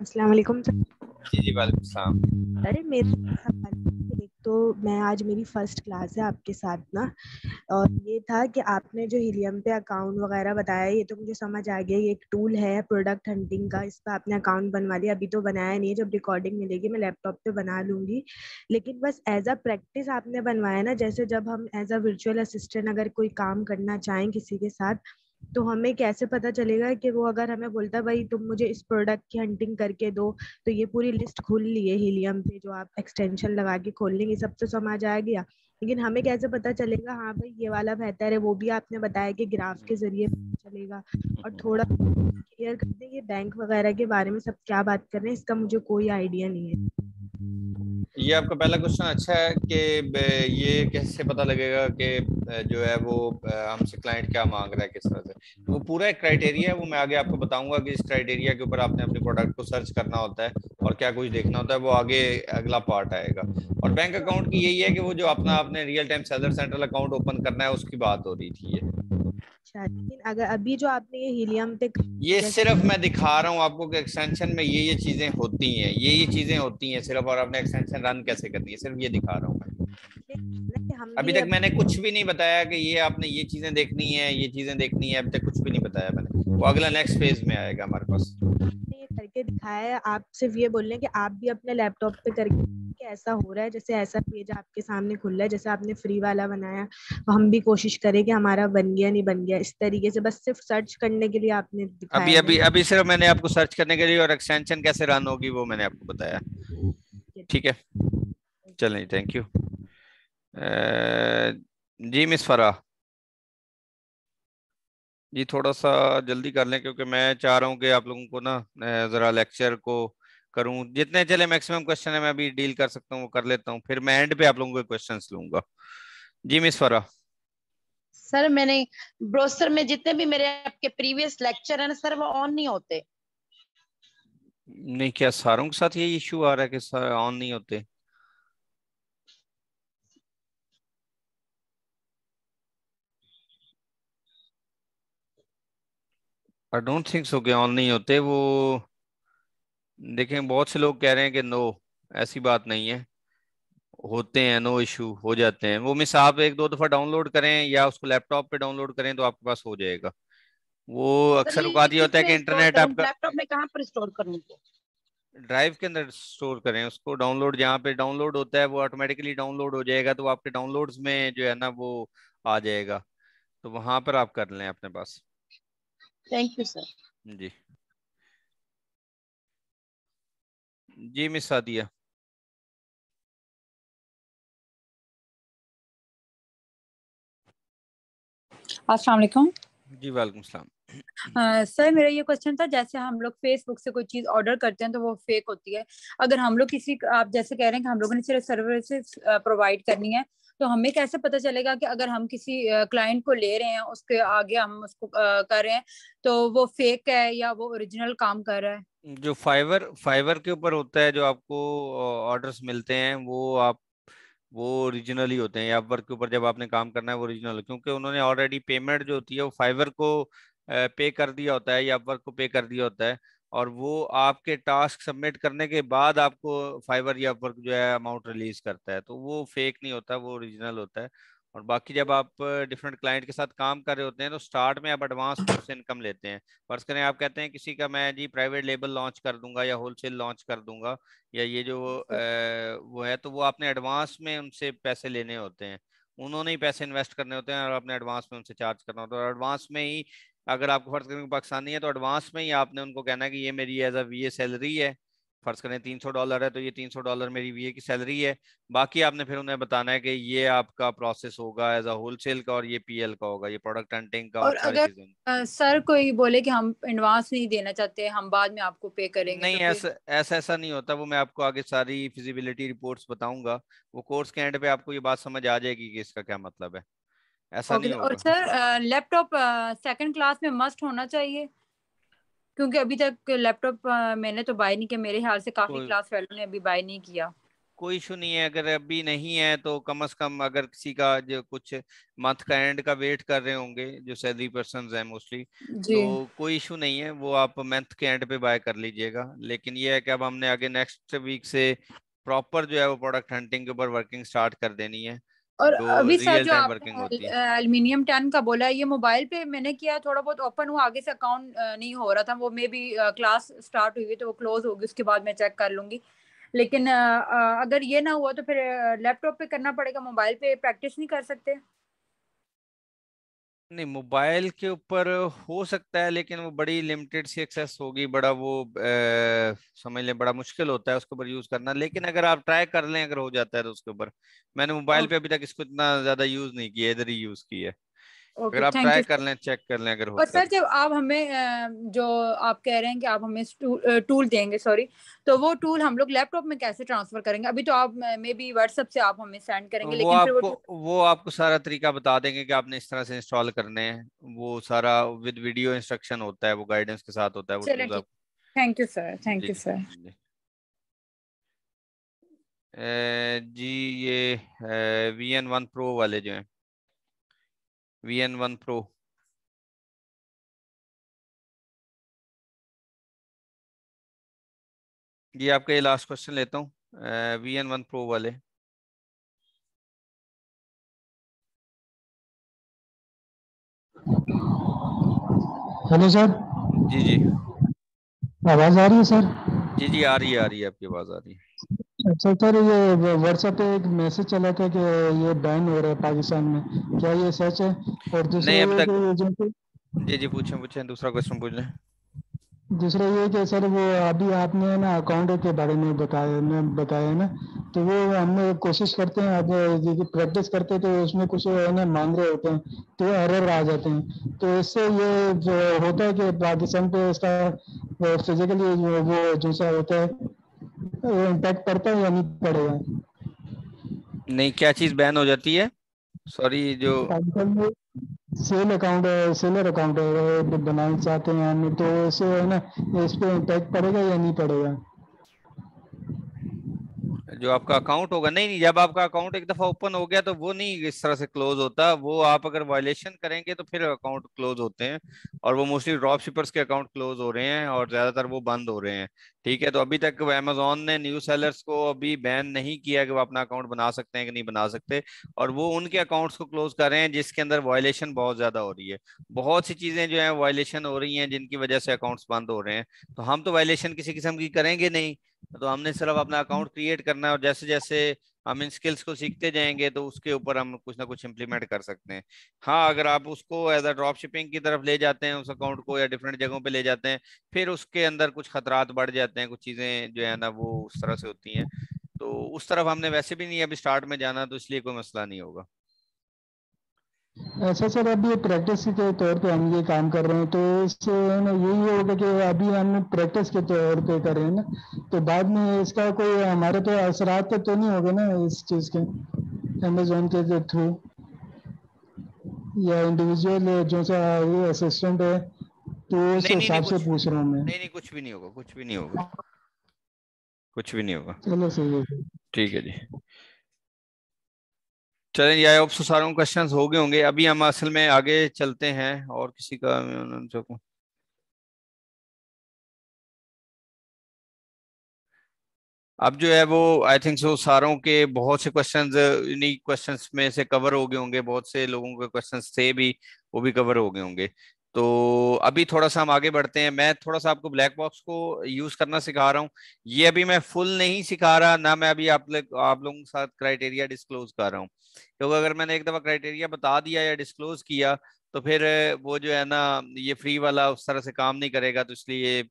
अस्सलाम वालेकुम जी जी वालेकुम सलाम अरे मेरा तो मैं आज मेरी फर्स्ट क्लास है आपके साथ ना और ये था कि आपने जो हीलियम पे अकाउंट वगैरह बताया ये तो मुझे समझ आ गया ये एक टूल है प्रोडक्ट हंटिंग का इस पर आपने अकाउंट बनवा लिया अभी तो बनाया नहीं है जब रिकॉर्डिंग मिलेगी मैं लैपटॉप पे बना लूँगी लेकिन बस एज अ प्रैक्टिस आपने बनवाया ना जैसे जब हम एज अ वर्चुअल असिस्टेंट अगर कोई काम करना चाहें किसी के साथ तो हमें कैसे पता चलेगा कि वो अगर हमें बोलता भाई तुम मुझे इस प्रोडक्ट की हंटिंग करके दो तो ये पूरी लिस्ट खुल ली है हीलियम पे जो आप एक्सटेंशन लगा के खोल लेंगे सब तो समझ आ गया लेकिन हमें कैसे पता चलेगा हाँ भाई ये वाला बेहतर है वो भी आपने बताया कि ग्राफ के जरिए चलेगा और थोड़ा क्लियर कर दें ये बैंक वगैरह के बारे में सब क्या बात कर रहे हैं इसका मुझे कोई आइडिया नहीं है ये आपका पहला क्वेश्चन अच्छा है कि ये कैसे पता लगेगा कि जो है वो हमसे क्लाइंट क्या मांग रहा है किस तरह से वो पूरा एक क्राइटेरिया है वो मैं आगे आपको बताऊंगा कि इस क्राइटेरिया के ऊपर आपने अपने प्रोडक्ट को सर्च करना होता है और क्या कुछ देखना होता है वो आगे अगला पार्ट आएगा और बैंक अकाउंट की यही है कि वो जो अपना आपने real time seller central account open करना है उसकी बात हो रही थी ये अच्छा, लेकिन अगर अभी जो आपने ये हीलियम पे ये सिर्फ मैं दिखा रहा हूँ आपको कि एक्सटेंशन में ये ये चीजें होती हैं ये ये चीजें होती हैं सिर्फ और आपने एक्सटेंशन रन कैसे करनी है सिर्फ ये दिखा रहा हूँ मैं अभी तक मैंने कुछ भी नहीं बताया कि ये आपने ये चीजें देखनी है ये चीजें देखनी है अभी तक कुछ भी नहीं बताया मैंने वो अगला नेक्स्ट फेज में आएगा हमारे पास करके दिखाया है आप सिर्फ ये बोल रहे हैं कि आप भी अपने लैपटॉप पे करके कि ऐसा हो रहा है जैसे ऐसा पेज आपके सामने खुल रहा है जैसे आपने फ्री वाला बनाया तो हम भी कोशिश करें कि हमारा बन गया नहीं बन गया इस तरीके से बस सिर्फ सर्च करने के लिए आपने दिखाया अभी अभी अभी सिर्फ मैंने आपको सर्च करने के लिए और एक्सटेंशन कैसे रन होगी वो मैंने आपको बताया ठीक है चलें thank you ji miss Farah जी थोड़ा सा जल्दी कर लें क्योंकि मैं चाह रहा हूँ कि आप लोगों को ना ज़रा लेक्चर को करूं जितने चले मैक्सिमम क्वेश्चन है मैं अभी डील कर सकता हूं वो कर लेता हूं फिर मैं एंड पे आप लोगों के क्वेश्चन लूंगा जी मिस फरा सर मैंने ब्रोसर में जितने भी मेरे आपके प्रीवियस लेक्चर हैं सर वो ऑन नहीं होते नहीं क्या सारों के साथ ये इशू आ रहा है कि सर ऑन नहीं होते आई डोंट थिंक सो के ऑन नहीं होते वो देखें बहुत से लोग कह रहे हैं कि नो ऐसी बात नहीं है होते हैं नो इशू हो जाते हैं वो मिस आप एक दो दफा डाउनलोड करें या उसको लैपटॉप पे डाउनलोड करें तो आपके पास हो जाएगा वो अक्सर होता है कि इंटरनेट आपका लैपटॉप में कहां पर स्टोर करनी है ड्राइव के अंदर स्टोर करें उसको डाउनलोड जहाँ पे डाउनलोड होता है वो ऑटोमेटिकली डाउनलोड हो जाएगा तो आपके डाउनलोड में जो है ना वो आ जाएगा तो वहां पर आप कर लें अपने पास थैंक यू सर जी जी मिस सादिया जी वालेकुम सलाम सर uh, मेरा ये क्वेश्चन था जैसे हम लोग फेसबुक से कोई चीज ऑर्डर करते हैं तो वो फेक होती है अगर हम लोग किसी आप जैसे कह रहे हैं कि हम लोगों ने सिर्फ सर्विस प्रोवाइड करनी है तो हमें कैसे पता चलेगा कि अगर हम किसी क्लाइंट को ले रहे हैं उसके आगे हम उसको कर रहे हैं तो वो फेक है या वो ओरिजिनल काम कर रहा है जो फाइवर फाइवर के ऊपर होता है जो आपको ऑर्डर्स मिलते हैं वो आप वो ओरिजिनल ही होते हैं या वर्क के ऊपर जब आपने काम करना है वो ओरिजिनल क्योंकि उन्होंने ऑलरेडी पेमेंट जो होती है वो फाइवर को पे कर दिया होता है या वर्क को पे कर दिया होता है और वो आपके टास्क सबमिट करने के बाद आपको फाइबर या वर्क जो है अमाउंट रिलीज करता है तो वो फेक नहीं होता वो ओरिजिनल होता है और बाकी जब आप डिफरेंट क्लाइंट के साथ काम कर रहे होते हैं तो स्टार्ट में आप एडवांस से इनकम लेते हैं फर्ज करें आप कहते हैं किसी का मैं जी प्राइवेट लेबल लॉन्च कर दूंगा या होलसेल लॉन्च कर दूंगा या ये जो वो है तो वो आपने एडवांस में उनसे पैसे लेने होते हैं उन्होंने ही पैसे इन्वेस्ट करने होते हैं और आपने एडवांस में उनसे चार्ज करना होता है और एडवांस में ही अगर आपको फर्ज करें पाकिस्तानी है तो एडवांस में ही आपने उनको कहना है कि ये मेरी एज अ वी सैलरी है फ़र्ज़ करें तीन सौ डॉलर है तो ये तीन सौ डॉलर मेरी वी की सैलरी है बाकी आपने फिर उन्हें बताना है कि ये आपका प्रोसेस होगा एज अ होलसेल का और ये पी का होगा ये प्रोडक्ट हंटिंग का और, अगर सर कोई बोले कि हम एडवांस नहीं देना चाहते हम बाद में आपको पे करेंगे नहीं तो ऐसा ऐसा नहीं होता वो मैं आपको आगे सारी फिजिबिलिटी रिपोर्ट बताऊंगा वो कोर्स के एंड पे आपको ये बात समझ आ जाएगी कि इसका क्या मतलब है ऐसा okay, नहीं होगा और सर लैपटॉप सेकंड क्लास में मस्ट होना चाहिए क्योंकि अभी तक लैपटॉप मैंने तो बाय नहीं किया मेरे ख्याल से काफी क्लास फेलो ने अभी बाय नहीं किया कोई इशू नहीं है अगर अभी नहीं है तो कम से कम अगर किसी का जो कुछ मंथ का एंड का वेट कर रहे होंगे जो सैलरी पर्सन है मोस्टली तो कोई इशू नहीं है वो आप मंथ के एंड पे बाय कर लीजिएगा लेकिन ये है कि अब हमने आगे नेक्स्ट वीक से प्रॉपर जो है वो प्रोडक्ट हंटिंग के ऊपर वर्किंग स्टार्ट कर देनी है और तो अभी सर जो आपने एल्यूमिनियम टन का बोला ये मोबाइल पे मैंने किया थोड़ा बहुत ओपन हुआ आगे से अकाउंट नहीं हो रहा था वो मे बी क्लास स्टार्ट हुई तो वो क्लोज होगी उसके बाद मैं चेक कर लूंगी लेकिन अगर ये ना हुआ तो फिर लैपटॉप पे करना पड़ेगा मोबाइल पे प्रैक्टिस नहीं कर सकते नहीं मोबाइल के ऊपर हो सकता है लेकिन वो बड़ी लिमिटेड सी एक्सेस होगी बड़ा वो समझ लें बड़ा मुश्किल होता है उसके ऊपर यूज करना लेकिन अगर आप ट्राई कर लें अगर हो जाता है तो उसके ऊपर मैंने मोबाइल हाँ। पे अभी तक इसको इतना ज्यादा यूज नहीं किया इधर ही यूज किया है अगर आप ट्राई कर लें चेक कर लें अगर हो और सर तो। जब आप हमें जो आप कह रहे हैं कि आप हमें टूल देंगे सॉरी तो वो टूल हम लोग लैपटॉप में कैसे ट्रांसफर करेंगे अभी तो आप मे बी व्हाट्सएप से आप हमें सेंड करेंगे वो आपको वो आपको सारा तरीका बता देंगे कि आपने इस तरह से इंस्टॉल करने हैं वो सारा विद वीडियो इंस्ट्रक्शन होता है वो गाइडेंस के साथ होता है वो thank you sir thank you sir जी ये वी एन वन प्रो वाले जो हैं VN1 Pro. ये आपका ये लास्ट क्वेश्चन लेता हूँ वी एन वन प्रो वाले हेलो सर जी जी आवाज आ रही है सर जी जी आ रही है आ रही है आपकी आवाज आ रही है अच्छा सर ये व्हाट्सएप पे एक मैसेज चला था कि ये बैन हो रहा है पाकिस्तान में क्या ये सच है और दूसरा नहीं, अब तक... जी जी पूछें पूछें दूसरा क्वेश्चन पूछ लें दूसरा ये कि सर वो अभी आपने ना अकाउंट के बारे में बताया ना बताया ना तो वो हम कोशिश करते हैं अब प्रैक्टिस करते हैं तो उसमें कुछ ना मांग रहे होते हैं तो एरर आ जाते हैं तो इससे ये जो होता है कि पाकिस्तान पे इसका फिजिकली वो जैसा होता है इम्पैक्ट पड़ता है या नहीं पड़ेगा नहीं क्या चीज बैन हो जाती है सॉरी जो सेल अकाउंट सेलर अकाउंट है बनाना चाहते हैं तो ऐसे है ना इस पे इम्पैक्ट पड़ेगा या नहीं पड़ेगा जो आपका अकाउंट होगा नहीं नहीं जब आपका अकाउंट एक दफा ओपन हो गया तो वो नहीं इस तरह से क्लोज होता वो आप अगर वायलेशन करेंगे तो फिर अकाउंट क्लोज होते हैं और वो मोस्टली ड्रॉप शिपर्स के अकाउंट क्लोज हो रहे हैं और ज्यादातर वो बंद हो रहे हैं ठीक है तो अभी तक अमेजोन ने न्यू सेलर्स को अभी बैन नहीं किया कि वो अपना अकाउंट बना सकते हैं कि नहीं बना सकते और वो उनके अकाउंट्स को क्लोज कर रहे हैं जिसके अंदर वायलेशन बहुत ज्यादा हो रही है बहुत सी चीजें जो है वायलेशन हो रही हैं जिनकी वजह से अकाउंट्स बंद हो रहे हैं तो हम तो वायलेशन किसी किस्म की करेंगे नहीं तो हमने सिर्फ अपना अकाउंट क्रिएट करना है और जैसे जैसे हम इन स्किल्स को सीखते जाएंगे तो उसके ऊपर हम कुछ ना कुछ इम्प्लीमेंट कर सकते हैं हाँ अगर आप उसको एज अ ड्रॉप शिपिंग की तरफ ले जाते हैं उस अकाउंट को या डिफरेंट जगहों पे ले जाते हैं फिर उसके अंदर कुछ खतरात बढ़ जाते हैं कुछ चीज़ें जो है ना वो उस तरह से होती हैं तो उस तरफ हमने वैसे भी नहीं अभी स्टार्ट में जाना तो इसलिए कोई मसला नहीं होगा ऐसा अच्छा सर अभी प्रैक्टिस के तौर पे हम ये काम कर रहे हैं तो इससे यही होगा कि अभी हम प्रैक्टिस के तौर पे कर रहे हैं ना तो बाद में इसका कोई हमारे पे तो असरा तो नहीं होगा ना इस चीज़ के अमेजोन के थ्रू या इंडिविजुअल जो सा असिस्टेंट है तो उस हिसाब से पूछ रहा हूँ मैं नहीं नहीं कुछ भी नहीं होगा कुछ भी नहीं होगा कुछ भी नहीं होगा चलो सही है ठीक है जी चलें ये आई सो सारों क्वेश्चन हो गए होंगे अभी हम असल में आगे चलते हैं और किसी का जो अब जो है वो आई थिंक सो सारों के बहुत से क्वेश्चंस इन्हीं क्वेश्चंस में से कवर हो गए होंगे बहुत से लोगों के क्वेश्चंस थे भी वो भी कवर हो गए होंगे तो अभी थोड़ा सा हम आगे बढ़ते हैं मैं थोड़ा सा आपको ब्लैक बॉक्स को यूज करना सिखा रहा हूँ ये अभी मैं फुल नहीं सिखा रहा ना मैं अभी आप आप लोगों के साथ क्राइटेरिया डिस्क्लोज कर रहा हूँ क्योंकि अगर मैंने एक दफा क्राइटेरिया बता दिया या डिस्क्लोज किया तो फिर वो जो है ना ये फ्री वाला उस तरह से काम नहीं करेगा तो इसलिए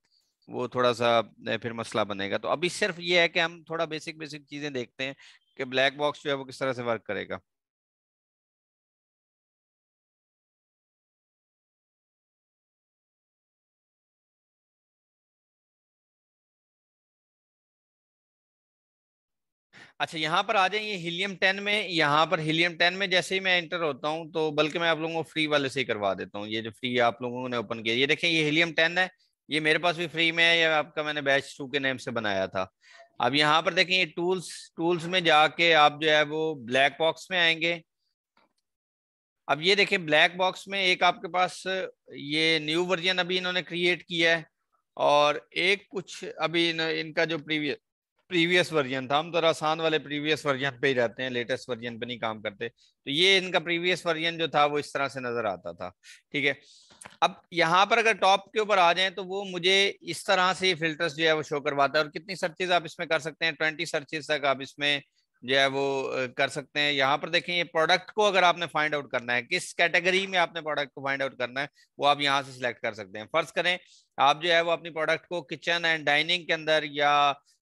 वो थोड़ा सा फिर मसला बनेगा तो अभी सिर्फ ये है कि हम थोड़ा बेसिक बेसिक चीजें देखते हैं कि ब्लैक बॉक्स जो है वो किस तरह से वर्क करेगा अच्छा यहाँ पर आ जाए ये हीलियम टेन में यहाँ पर हीलियम टेन में जैसे ही मैं एंटर होता हूँ तो बल्कि मैं आप लोगों को फ्री वाले से ही करवा देता हूँ ये जो फ्री आप लोगों ने ओपन किया ये देखें ये हीलियम टेन है ये मेरे पास भी फ्री में है ये आपका मैंने बैच टू के नेम से बनाया था अब यहाँ पर देखें ये टूल्स टूल्स में जाके आप जो है वो ब्लैक बॉक्स में आएंगे अब ये देखें ब्लैक बॉक्स में एक आपके पास ये न्यू वर्जन अभी इन्होंने क्रिएट किया है और एक कुछ अभी इन, इनका जो प्रीवियस प्रीवियस वर्जन था हम तो आसान वाले प्रीवियस वर्जन पे ही रहते हैं लेटेस्ट वर्जन पे नहीं काम करते तो ये इनका प्रीवियस वर्जन जो था वो इस तरह से नजर आता था ठीक है अब यहाँ पर अगर टॉप के ऊपर आ जाए तो वो मुझे इस तरह से फिल्टर्स जो है वो शो करवाता है और कितनी सर्चेज आप इसमें कर सकते हैं ट्वेंटी सर्चेज तक आप इसमें जो है वो कर सकते हैं यहाँ पर देखें ये प्रोडक्ट को अगर आपने फाइंड आउट करना है किस कैटेगरी में आपने प्रोडक्ट को फाइंड आउट करना है वो आप यहाँ से सिलेक्ट कर सकते हैं फर्ज करें आप जो है वो अपनी प्रोडक्ट को किचन एंड डाइनिंग के अंदर या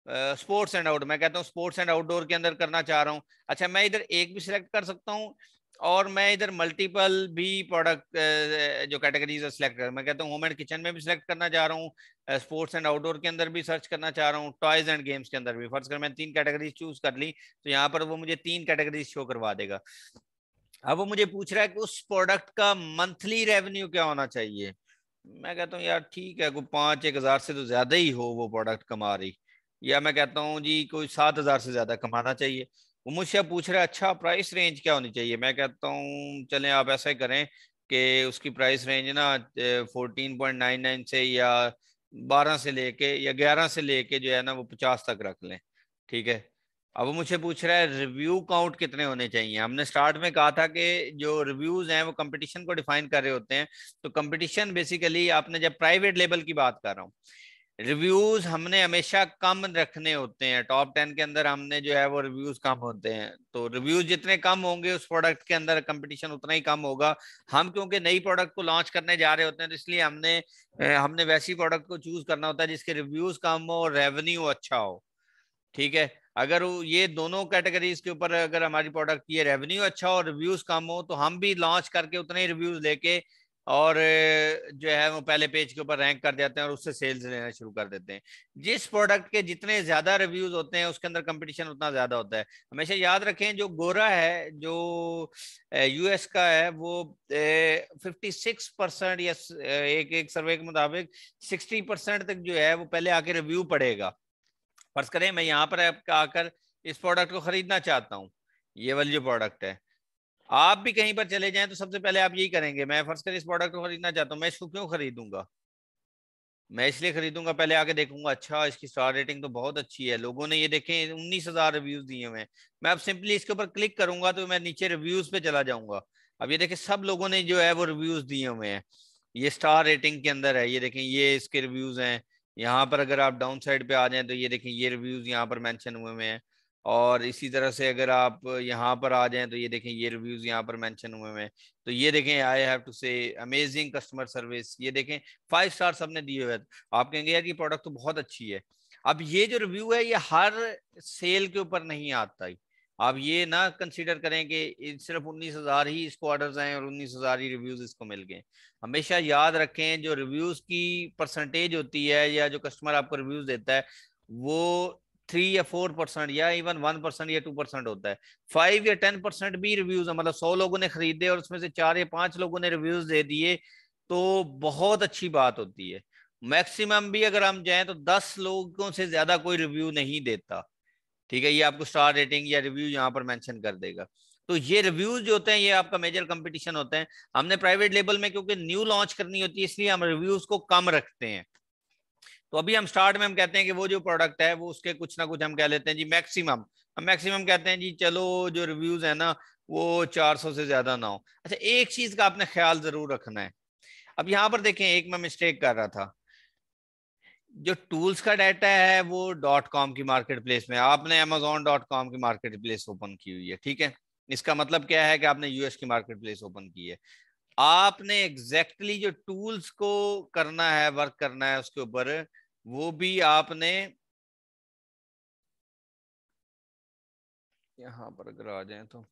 स्पोर्ट्स एंड आउट मैं कहता हूँ स्पोर्ट्स एंड आउटडोर के अंदर करना चाह रहा हूँ अच्छा मैं इधर एक भी सिलेक्ट कर सकता हूँ और मैं इधर मल्टीपल भी प्रोडक्ट जो कैटेगरीज सिलेक्ट कर मैं कहता हूँ होम एंड किचन में भी सिलेक्ट करना चाह रहा हूँ स्पोर्ट्स एंड आउटडोर के अंदर भी सर्च करना चाह रहा हूँ टॉयज एंड गेम्स के अंदर भी फर्ज कर मैंने तीन कैटेगरीज चूज कर ली तो यहाँ पर वो मुझे तीन कैटेगरीज शो करवा देगा अब वो मुझे पूछ रहा है कि उस प्रोडक्ट का मंथली रेवेन्यू क्या होना चाहिए मैं कहता हूँ यार ठीक है कोई पाँच एक हज़ार से तो ज़्यादा ही हो वो प्रोडक्ट कमा रही या मैं कहता हूँ जी कोई सात हज़ार से ज़्यादा कमाना चाहिए वो मुझसे पूछ रहा है अच्छा प्राइस रेंज क्या होनी चाहिए मैं कहता हूँ चलें आप ऐसा ही करें कि उसकी प्राइस रेंज ना फोर्टीन पॉइंट नाइन नाइन से या बारह से लेके या ग्यारह से लेके जो है ना वो पचास तक रख लें ठीक है अब वो मुझे पूछ रहा है रिव्यू काउंट कितने होने चाहिए हमने स्टार्ट में कहा था कि जो रिव्यूज हैं वो कंपटीशन को डिफाइन कर रहे होते हैं तो कंपटीशन बेसिकली आपने जब प्राइवेट लेवल की बात कर रहा हूँ रिव्यूज हमने हमेशा कम रखने होते हैं टॉप टेन के अंदर हमने जो है वो रिव्यूज कम होते हैं तो रिव्यूज जितने कम होंगे उस प्रोडक्ट के अंदर कंपटीशन उतना ही कम होगा हम क्योंकि नई प्रोडक्ट को लॉन्च करने जा रहे होते हैं तो इसलिए हमने हमने वैसी प्रोडक्ट को चूज करना होता है जिसके रिव्यूज कम हो और रेवेन्यू अच्छा हो ठीक है अगर ये दोनों कैटेगरीज के ऊपर अगर हमारी प्रोडक्ट की रेवेन्यू अच्छा हो रिव्यूज कम हो तो हम भी लॉन्च करके उतने रिव्यूज लेके और जो है वो पहले पेज के ऊपर रैंक कर जाते हैं और उससे सेल्स लेना शुरू कर देते हैं जिस प्रोडक्ट के जितने ज़्यादा रिव्यूज़ होते हैं उसके अंदर कंपटीशन उतना ज़्यादा होता है हमेशा याद रखें जो गोरा है जो यूएस का है वो 56 परसेंट या एक एक सर्वे के मुताबिक 60 परसेंट तक जो है वो पहले आके रिव्यू पड़ेगा फर्ज करें मैं यहाँ पर आकर इस प्रोडक्ट को ख़रीदना चाहता हूँ ये वाली जो प्रोडक्ट है आप भी कहीं पर चले जाएं तो सबसे पहले आप यही करेंगे मैं फर्स्ट कर इस प्रोडक्ट को खरीदना चाहता हूँ मैं इसको क्यों खरीदूंगा मैं इसलिए खरीदूंगा पहले आके देखूंगा अच्छा इसकी स्टार रेटिंग तो बहुत अच्छी है लोगों ने ये देखे उन्नीस हजार रिव्यूज दिए हुए हैं मैं अब सिंपली इसके ऊपर क्लिक करूंगा तो मैं नीचे रिव्यूज पे चला जाऊंगा अब ये देखें सब लोगों ने जो है वो रिव्यूज दिए हुए हैं ये स्टार रेटिंग के अंदर है ये देखें ये इसके रिव्यूज हैं यहाँ पर अगर आप डाउन साइड पे आ जाए तो ये देखें ये रिव्यूज यहाँ पर मैंशन हुए हुए हैं और इसी तरह से अगर आप यहाँ पर आ जाएं तो ये देखें ये रिव्यूज़ यहाँ पर मेंशन हुए हैं तो ये देखें I have to say amazing customer service ये देखें फाइव स्टार सबने दिए हुए आप कहेंगे यार ये प्रोडक्ट तो बहुत अच्छी है अब ये जो रिव्यू है ये हर सेल के ऊपर नहीं आता ही आप ये ना कंसिडर करें कि सिर्फ उन्नीस हज़ार ही इसको ऑर्डर्स आए और उन्नीस हज़ार ही रिव्यूज़ इसको मिल गए हमेशा याद रखें जो रिव्यूज़ की परसेंटेज होती है या जो कस्टमर आपको रिव्यूज़ देता है वो थ्री या फोर परसेंट या इवन वन परसेंट या टू परसेंट होता है फाइव या टेन परसेंट भी रिव्यूज मतलब सौ लोगों ने खरीदे और उसमें से चार या पांच लोगों ने रिव्यूज दे दिए तो बहुत अच्छी बात होती है मैक्सिमम भी अगर हम जाएं तो दस लोगों से ज्यादा कोई रिव्यू नहीं देता ठीक है ये आपको स्टार रेटिंग या रिव्यू यहाँ पर मैंशन कर देगा तो ये रिव्यूज जो होते हैं ये आपका मेजर कंपटीशन होते हैं हमने प्राइवेट लेबल में क्योंकि न्यू लॉन्च करनी होती है इसलिए हम रिव्यूज को कम रखते हैं तो अभी हम स्टार्ट में हम कहते हैं कि वो जो प्रोडक्ट है वो उसके कुछ ना कुछ हम कह लेते हैं जी मैक्सिमम हम मैक्सिमम कहते हैं जी चलो जो रिव्यूज है ना वो 400 से ज्यादा ना हो अच्छा एक चीज का आपने ख्याल जरूर रखना है अब यहाँ पर देखें एक मैं मिस्टेक कर रहा था जो टूल्स का डाटा है वो डॉट कॉम की मार्केट प्लेस में आपने अमेजोन डॉट कॉम की मार्केट प्लेस ओपन की हुई है ठीक है इसका मतलब क्या है कि आपने यूएस की मार्केट प्लेस ओपन की है आपने एग्जैक्टली exactly जो टूल्स को करना है वर्क करना है उसके ऊपर वो भी आपने यहां पर अगर आ जाए तो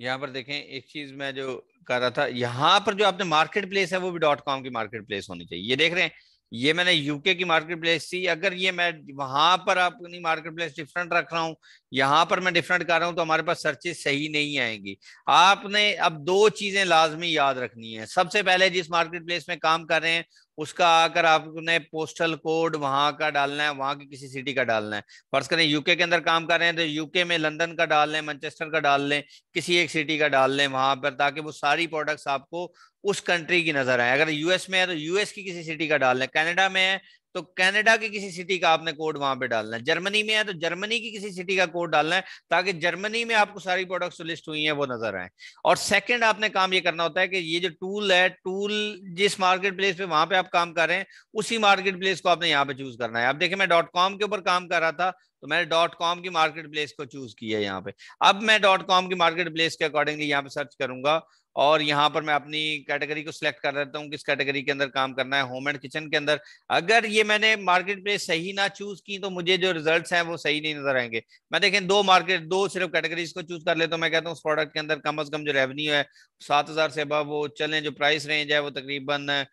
यहां पर देखें एक चीज मैं जो कर रहा था यहां पर जो आपने मार्केट प्लेस है वो भी डॉट कॉम की मार्केट प्लेस होनी चाहिए ये देख रहे हैं ये मैंने यूके की मार्केट प्लेस थी अगर ये मैं वहां पर अपनी मार्केट प्लेस डिफरेंट रख रहा हूँ यहां पर मैं डिफरेंट कर रहा हूँ तो हमारे पास सर्चेज सही नहीं आएंगी आपने अब दो चीजें लाजमी याद रखनी है सबसे पहले जिस मार्केट प्लेस में काम कर रहे हैं उसका आकर आपने पोस्टल कोड वहां का डालना है वहां की किसी सिटी का डालना है फर्ज करें यूके के अंदर काम कर रहे हैं तो यूके में लंदन का डाल लें मैनचेस्टर का डाल लें किसी एक सिटी का डाल लें वहां पर ताकि वो सारी प्रोडक्ट्स आपको उस कंट्री की नजर आए अगर यूएस में है तो यूएस की किसी सिटी का डालना है कनाडा में है तो कनाडा की किसी सिटी का आपने कोड वहां पे डालना है जर्मनी में है तो जर्मनी की किसी सिटी का कोड डालना है ताकि जर्मनी में आपको सारी प्रोडक्ट्स तो लिस्ट हुई हैं वो नजर आए और सेकंड आपने काम ये करना होता है कि ये जो टूल है टूल जिस मार्केट प्लेस पे वहां पे आप काम कर रहे हैं उसी मार्केट प्लेस को आपने यहाँ पे चूज करना है आप देखिए मैं डॉट कॉम के ऊपर काम कर रहा था तो मैंने डॉट कॉम की मार्केट प्लेस को चूज किया यहाँ पे अब मैं डॉट कॉम की मार्केट प्लेस के अकॉर्डिंगली यहाँ पे सर्च करूंगा और यहाँ पर मैं अपनी कैटेगरी को सिलेक्ट कर देता हूँ किस कैटेगरी के अंदर काम करना है होम एंड किचन के अंदर अगर ये मैंने मार्केट प्लेस सही ना चूज की तो मुझे जो रिजल्ट हैं वो सही नहीं नजर आएंगे मैं देखें दो मार्केट दो सिर्फ कैटेगरीज को चूज कर लेता हूँ मैं कहता हूँ उस प्रोडक्ट के अंदर कम अज कम जो रेवन्यू है सात हजार से अब वो चलें जो प्राइस रेंज है वो तकरीबन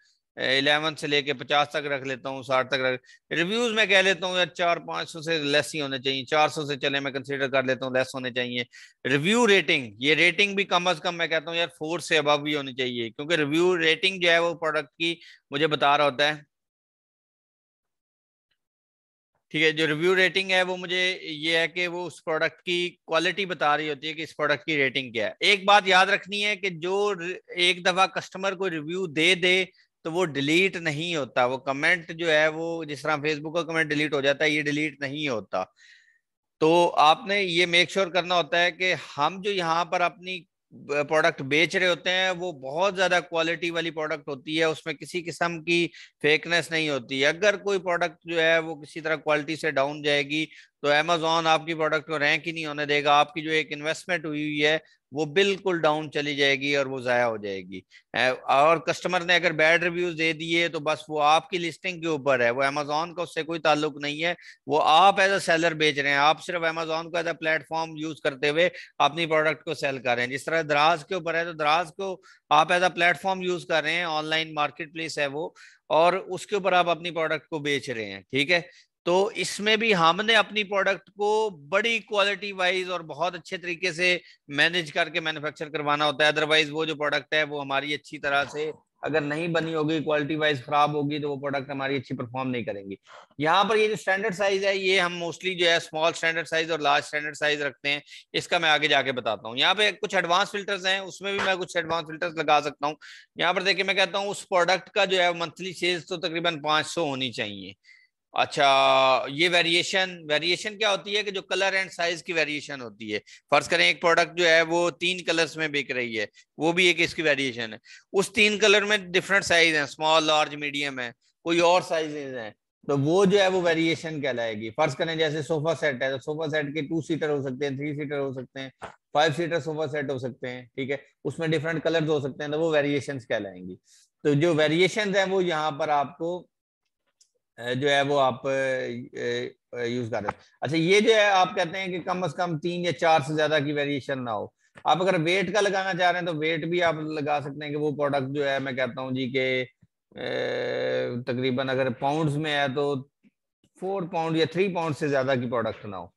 इलेवन से लेके पचास तक रख लेता हूँ साठ तक रख रिव्यूज़ में कह लेता हूँ यार चार पाँच सौ से लेस ही होने चाहिए चार सौ से चले मैं कंसिडर कर लेता हूँ लेस होने चाहिए रिव्यू रेटिंग ये रेटिंग भी कम अज कम मैं कहता हूँ यार फोर से अब भी होनी चाहिए क्योंकि रिव्यू रेटिंग जो है वो प्रोडक्ट की मुझे बता रहा होता है ठीक है जो रिव्यू रेटिंग है वो मुझे ये है कि वो उस प्रोडक्ट की क्वालिटी बता रही होती है कि इस प्रोडक्ट की रेटिंग क्या है एक बात याद रखनी है कि जो एक दफ़ा कस्टमर को रिव्यू दे दे तो वो डिलीट नहीं होता वो कमेंट जो है वो जिस तरह फेसबुक का कमेंट डिलीट हो जाता है ये डिलीट नहीं होता तो आपने ये मेक श्योर sure करना होता है कि हम जो यहाँ पर अपनी प्रोडक्ट बेच रहे होते हैं वो बहुत ज़्यादा क्वालिटी वाली प्रोडक्ट होती है उसमें किसी किस्म की फेकनेस नहीं होती अगर कोई प्रोडक्ट जो है वो किसी तरह क्वालिटी से डाउन जाएगी तो अमेजोन आपकी प्रोडक्ट को रैंक ही नहीं होने देगा आपकी जो एक इन्वेस्टमेंट हुई हुई है वो बिल्कुल डाउन चली जाएगी और वो ज़ाया हो जाएगी और कस्टमर ने अगर बैड रिव्यूज़ दे दिए तो बस वो आपकी लिस्टिंग के ऊपर है वो अमेजोन का उससे कोई ताल्लुक नहीं है वो आप एज अ सेलर बेच रहे हैं आप सिर्फ अमेजोन को एज अ प्लेटफॉर्म यूज़ करते हुए अपनी प्रोडक्ट को सेल कर रहे हैं जिस तरह दराज के ऊपर है तो दराज को आप एज अ प्लेटफॉर्म यूज़ कर रहे हैं ऑनलाइन मार्केट प्लेस है वो और उसके ऊपर आप अपनी प्रोडक्ट को बेच रहे हैं ठीक है तो इसमें भी हमने अपनी प्रोडक्ट को बड़ी क्वालिटी वाइज और बहुत अच्छे तरीके से मैनेज करके मैन्युफैक्चर करवाना होता है अदरवाइज वो जो प्रोडक्ट है वो हमारी अच्छी तरह से अगर नहीं बनी होगी क्वालिटी वाइज खराब होगी तो वो प्रोडक्ट हमारी अच्छी परफॉर्म नहीं करेंगी यहाँ पर ये जो स्टैंडर्ड साइज है ये हम मोस्टली जो है स्मॉल स्टैंडर्ड साइज और लार्ज स्टैंडर्ड साइज रखते हैं इसका मैं आगे जाके बताता हूँ यहाँ पे कुछ एडवांस फिल्टर्स हैं उसमें भी मैं कुछ एडवांस फिल्टर्स लगा सकता हूँ यहाँ पर देखिए मैं कहता हूँ उस प्रोडक्ट का जो है मंथली सेल्स तो तकरीबन पांच होनी चाहिए अच्छा ये वेरिएशन वेरिएशन क्या होती है कि जो कलर एंड साइज की वेरिएशन होती है फर्ज करें एक प्रोडक्ट जो है वो तीन कलर्स में बिक रही है वो भी एक इसकी वेरिएशन है उस तीन कलर में डिफरेंट साइज है स्मॉल लार्ज मीडियम है कोई और साइजेज हैं तो वो जो है वो वेरिएशन कहलाएगी फर्ज करें जैसे सोफा सेट है तो सोफा सेट के टू सीटर हो सकते हैं थ्री सीटर हो सकते हैं फाइव सीटर सोफा सेट हो सकते हैं ठीक है उसमें डिफरेंट कलर्स हो सकते हैं तो वो वेरिएशन कहलाएंगी तो जो वेरिएशन है वो यहाँ पर आपको जो है वो आप यूज कर रहे हो अच्छा ये जो है आप कहते हैं कि कम अज कम तीन या चार से ज्यादा की वेरिएशन ना हो आप अगर वेट का लगाना चाह रहे हैं तो वेट भी आप लगा सकते हैं कि वो प्रोडक्ट जो है मैं कहता हूँ जी के तकरीबन अगर पाउंड्स में है तो फोर पाउंड या थ्री पाउंड से ज्यादा की प्रोडक्ट ना हो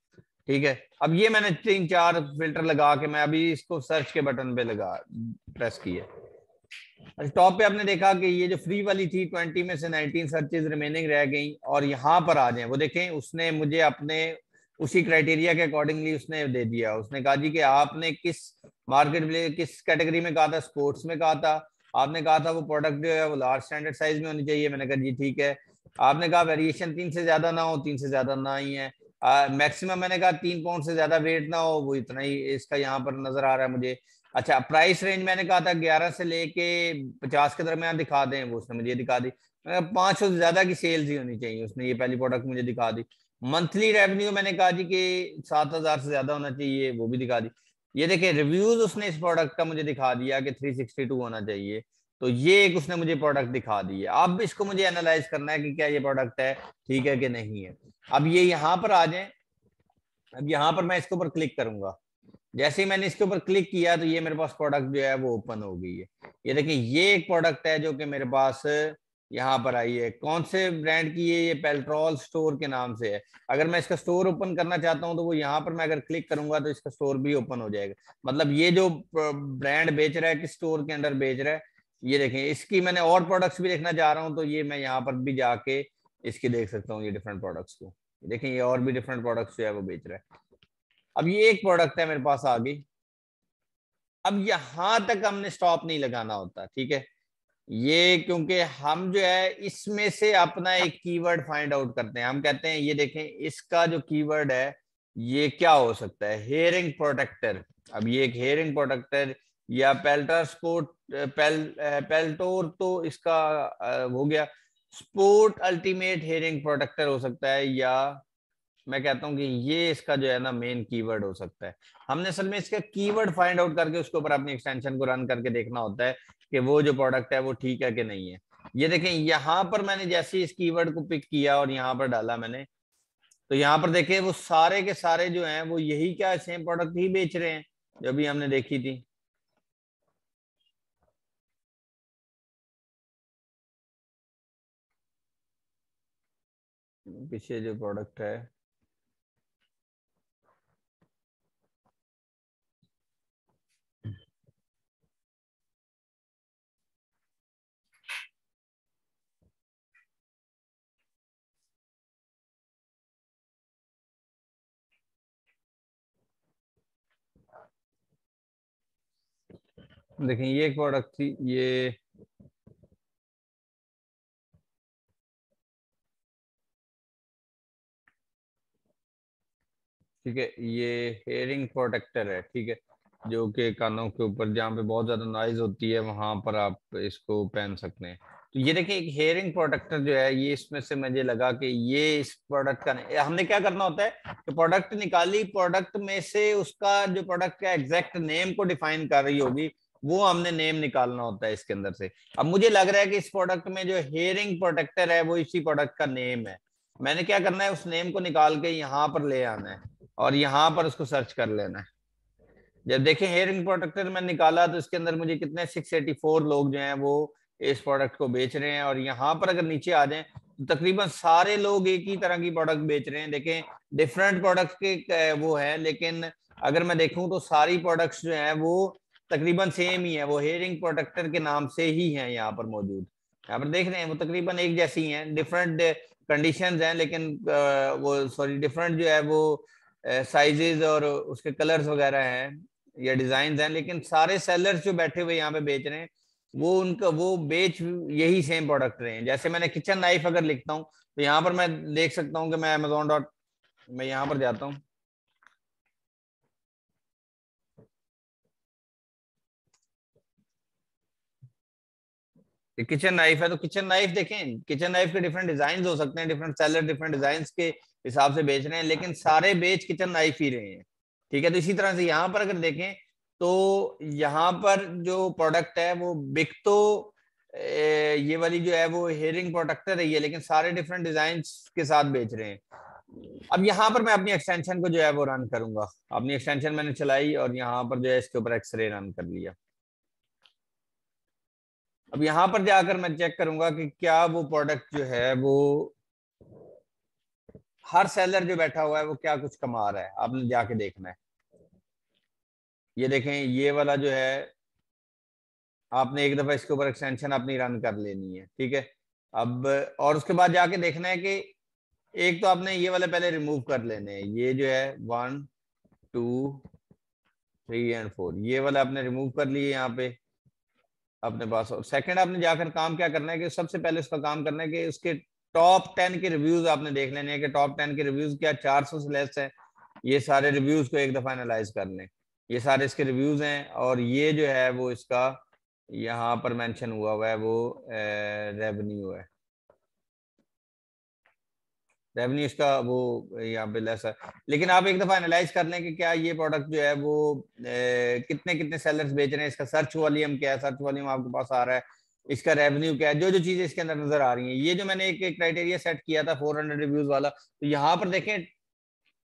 ठीक है अब ये मैंने तीन चार फिल्टर लगा के मैं अभी इसको सर्च के बटन पे लगा प्रेस किया टॉप पे आपने देखा कि ये जो फ्री वाली थी ट्वेंटी में से नाइनटीन सर्चेज रिमेनिंग रह गई और यहाँ पर आ जाए वो देखें उसने मुझे अपने उसी क्राइटेरिया के अकॉर्डिंगली उसने दे दिया उसने कहा जी कि आपने किस मार्केट में किस कैटेगरी में कहा था स्पोर्ट्स में कहा था आपने कहा था वो प्रोडक्ट जो है वो लार्ज स्टैंडर्ड साइज में होनी चाहिए मैंने कहा जी ठीक है आपने कहा वेरिएशन तीन से ज्यादा ना हो तीन से ज्यादा ना ही है मैक्सिमम मैंने कहा तीन पाउंड से ज्यादा वेट ना हो वो इतना ही इसका यहाँ पर नजर आ रहा है मुझे अच्छा प्राइस रेंज मैंने कहा था ग्यारह से लेके पचास के दरमियान दिखा दें वो उसने मुझे दिखा दी पाँच सौ से ज्यादा की सेल्स ही होनी चाहिए उसने ये पहली प्रोडक्ट मुझे दिखा दी मंथली रेवेन्यू मैंने कहा जी कि सात हजार से ज्यादा होना चाहिए वो भी दिखा दी ये देखिए रिव्यूज उसने इस प्रोडक्ट का मुझे दिखा दिया कि थ्री सिक्सटी टू होना चाहिए तो ये एक उसने मुझे प्रोडक्ट दिखा दी है अब इसको मुझे एनालाइज करना है कि क्या ये प्रोडक्ट है ठीक है कि नहीं है अब ये यहाँ पर आ जाए अब यहाँ पर मैं इसके ऊपर क्लिक करूंगा जैसे ही मैंने इसके ऊपर क्लिक किया तो ये मेरे पास प्रोडक्ट जो है वो ओपन हो गई है ये देखिए ये एक प्रोडक्ट है जो कि मेरे पास यहाँ पर आई है कौन से ब्रांड की है ये पेल्ट्रोल स्टोर के नाम से है अगर मैं इसका स्टोर ओपन करना चाहता हूँ तो वो यहाँ पर मैं अगर क्लिक करूंगा तो इसका स्टोर भी ओपन हो जाएगा मतलब ये जो ब्रांड बेच रहा है किस स्टोर के अंदर बेच रहा है ये देखें इसकी मैंने और प्रोडक्ट्स भी देखना चाह रहा हूँ तो ये मैं यहाँ पर भी जाके इसकी देख सकता हूँ ये डिफरेंट प्रोडक्ट्स को देखें ये और भी डिफरेंट प्रोडक्ट्स जो है वो बेच रहा है अब ये एक प्रोडक्ट है मेरे पास आ गई अब यहां तक हमने स्टॉप नहीं लगाना होता ठीक है ये क्योंकि हम जो है इसमें से अपना एक कीवर्ड फाइंड आउट करते हैं हम कहते हैं ये देखें इसका जो कीवर्ड है ये क्या हो सकता है हेयरिंग प्रोटेक्टर अब ये एक हेयरिंग प्रोटेक्टर या पेल्टर स्पोर्ट पेल पेल्टोर तो इसका हो गया स्पोर्ट अल्टीमेट हेयरिंग प्रोटेक्टर हो सकता है या मैं कहता हूं कि ये इसका जो है ना मेन कीवर्ड हो सकता है हमने असल में इसका कीवर्ड फाइंड आउट करके उसके ऊपर अपनी एक्सटेंशन को रन करके देखना होता है कि वो जो प्रोडक्ट है वो ठीक है कि नहीं है ये देखें यहाँ पर मैंने जैसे इस कीवर्ड को पिक किया और यहाँ पर डाला मैंने तो यहाँ पर देखे वो सारे के सारे जो है वो यही क्या सेम प्रोडक्ट ही बेच रहे हैं जो भी हमने देखी थी पीछे जो प्रोडक्ट है देखें ये एक प्रोडक्ट थी ये ठीक है ये हेयरिंग प्रोटेक्टर है ठीक है जो कि कानों के ऊपर जहाँ पे बहुत ज्यादा नॉइज होती है वहां पर आप इसको पहन सकते हैं तो ये देखिए एक हेयरिंग प्रोटेक्टर जो है ये इसमें से मुझे लगा कि ये इस प्रोडक्ट का नहीं हमने क्या करना होता है कि प्रोडक्ट निकाली प्रोडक्ट में से उसका जो प्रोडक्ट का एग्जैक्ट नेम को डिफाइन कर रही होगी वो हमने नेम निकालना होता है इसके अंदर से अब मुझे लग रहा है कि इस प्रोडक्ट में जो हेयरिंग प्रोटेक्टर है वो इसी प्रोडक्ट का नेम है मैंने क्या करना है उस नेम को निकाल के यहाँ पर ले आना है और यहाँ पर उसको सर्च कर लेना है जब देखें हेयरिंग प्रोटेक्टर मैंने निकाला तो इसके अंदर मुझे कितने 684 लोग जो हैं वो इस प्रोडक्ट को बेच रहे हैं और यहाँ पर अगर नीचे आ जाए तो तकरीबन सारे लोग एक ही तरह की प्रोडक्ट बेच रहे हैं देखें डिफरेंट प्रोडक्ट के वो है लेकिन अगर मैं देखूँ तो सारी प्रोडक्ट्स जो है वो तकरीबन सेम ही है वो हेयरिंग प्रोटेक्टर के नाम से ही है यहाँ पर मौजूद यहाँ पर देख रहे हैं वो तकरीबन एक जैसी हैं डिफरेंट कंडीशन हैं लेकिन वो सॉरी डिफरेंट जो है वो साइजेस और उसके कलर्स वगैरह हैं या डिजाइन हैं लेकिन सारे सेलर्स जो बैठे हुए यहाँ पे बेच रहे हैं वो उनका वो बेच यही सेम प्रोडक्ट रहे हैं जैसे मैंने किचन नाइफ अगर लिखता हूँ तो यहाँ पर मैं देख सकता हूँ कि मैं अमेजोन डॉट मैं यहाँ पर जाता हूँ किचन नाइफ है तो किचन नाइफ देखें किचन नाइफ के डिफरेंट डिजाइन हो सकते हैं डिफरेंट सेलर डिफरेंट डिजाइन के हिसाब से बेच रहे हैं लेकिन सारे बेच किचन नाइफ ही रहे हैं ठीक है तो इसी तरह से यहाँ पर अगर देखें तो यहाँ पर जो प्रोडक्ट है वो बिक तो ये वाली जो है वो हेयरिंग प्रोडक्ट रही है लेकिन सारे डिफरेंट डिजाइन के साथ बेच रहे हैं अब यहाँ पर मैं अपनी एक्सटेंशन को जो है वो रन करूंगा अपनी एक्सटेंशन मैंने चलाई और यहाँ पर जो है इसके ऊपर एक्सरे रन कर लिया अब यहां पर जाकर मैं चेक करूंगा कि क्या वो प्रोडक्ट जो है वो हर सेलर जो बैठा हुआ है वो क्या कुछ कमा रहा है आपने जाके देखना है ये देखें ये वाला जो है आपने एक दफा इसके ऊपर एक्सटेंशन अपनी रन कर लेनी है ठीक है अब और उसके बाद जाके देखना है कि एक तो आपने ये वाले पहले रिमूव कर लेने हैं ये जो है one two three and four ये वाला आपने रिमूव कर लिए यहाँ पे अपने पास और सेकंड आपने जाकर काम क्या करना है कि सबसे पहले इसका काम करना है कि इसके टॉप टेन के रिव्यूज आपने देख लेने हैं कि टॉप टेन के रिव्यूज क्या चार सौ से लेस है ये सारे रिव्यूज को एक दफा एनालाइज कर लें ये सारे इसके रिव्यूज हैं और ये जो है वो इसका यहाँ पर मैंशन हुआ हुआ है वो रेवन्यू है रेवेन्यू इसका वो यहाँ पे लेस है लेकिन आप एक दफा एनालाइज कर लें कि क्या ये प्रोडक्ट जो है वो ए, कितने कितने सेलर्स बेच रहे हैं इसका सर्च वॉल्यूम क्या है सर्च वॉल्यूम आपके पास आ रहा है इसका रेवेन्यू क्या है जो जो चीजें इसके अंदर नजर आ रही हैं ये जो मैंने एक क्राइटेरिया सेट किया था फोर रिव्यूज वाला तो यहाँ पर देखें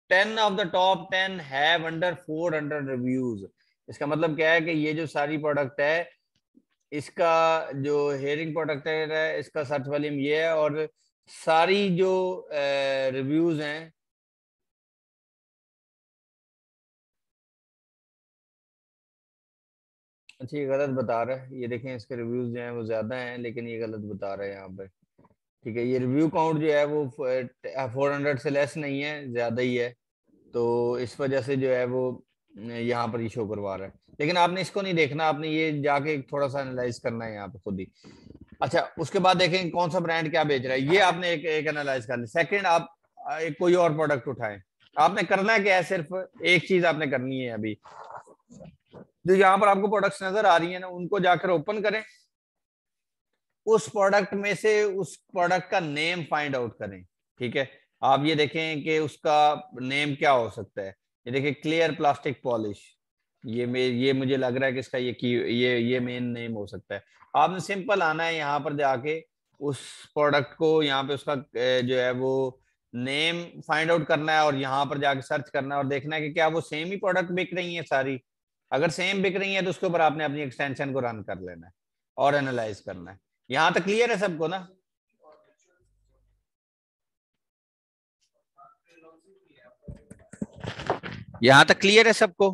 ten of the top ten have under four reviews इसका मतलब क्या है कि ये जो सारी प्रोडक्ट है इसका जो हेयरिंग प्रोडक्ट है इसका सर्च वॉल्यूम ये है और सारी जो रिव्यूज हैं अच्छा ये गलत बता रहा है ये देखें इसके रिव्यूज जो हैं वो ज्यादा हैं लेकिन ये गलत बता रहा है यहाँ पे ठीक है ये रिव्यू काउंट जो है वो फोर हंड्रेड से लेस नहीं है ज्यादा ही है तो इस वजह से जो है वो यहाँ पर ही शो करवा रहा है लेकिन आपने इसको नहीं देखना आपने ये जाके थोड़ा सा एनालाइज करना है यहाँ पे खुद ही अच्छा उसके बाद देखेंगे कौन सा ब्रांड क्या बेच रहा है ये आपने एक एक एनालाइज कर ली सेकंड आप एक कोई और प्रोडक्ट उठाएं आपने करना क्या है सिर्फ एक चीज आपने करनी है अभी जो यहाँ पर आपको प्रोडक्ट्स नजर आ रही है ना उनको जाकर ओपन करें उस प्रोडक्ट में से उस प्रोडक्ट का नेम फाइंड आउट करें ठीक है आप ये देखें कि उसका नेम क्या हो सकता है ये देखें क्लियर प्लास्टिक पॉलिश ये मे ये मुझे लग रहा है कि इसका ये की ये ये मेन नेम हो सकता है आपने सिंपल आना है यहाँ पर जाके उस प्रोडक्ट को यहाँ पे उसका जो है वो नेम फाइंड आउट करना है और यहाँ पर जाके सर्च करना है और देखना है कि क्या वो सेम ही प्रोडक्ट बिक रही है सारी अगर सेम बिक रही है तो उसके ऊपर आपने अपनी एक्सटेंशन को रन कर लेना है और एनालाइज करना है यहाँ तक क्लियर है सबको ना यहाँ तक क्लियर है सबको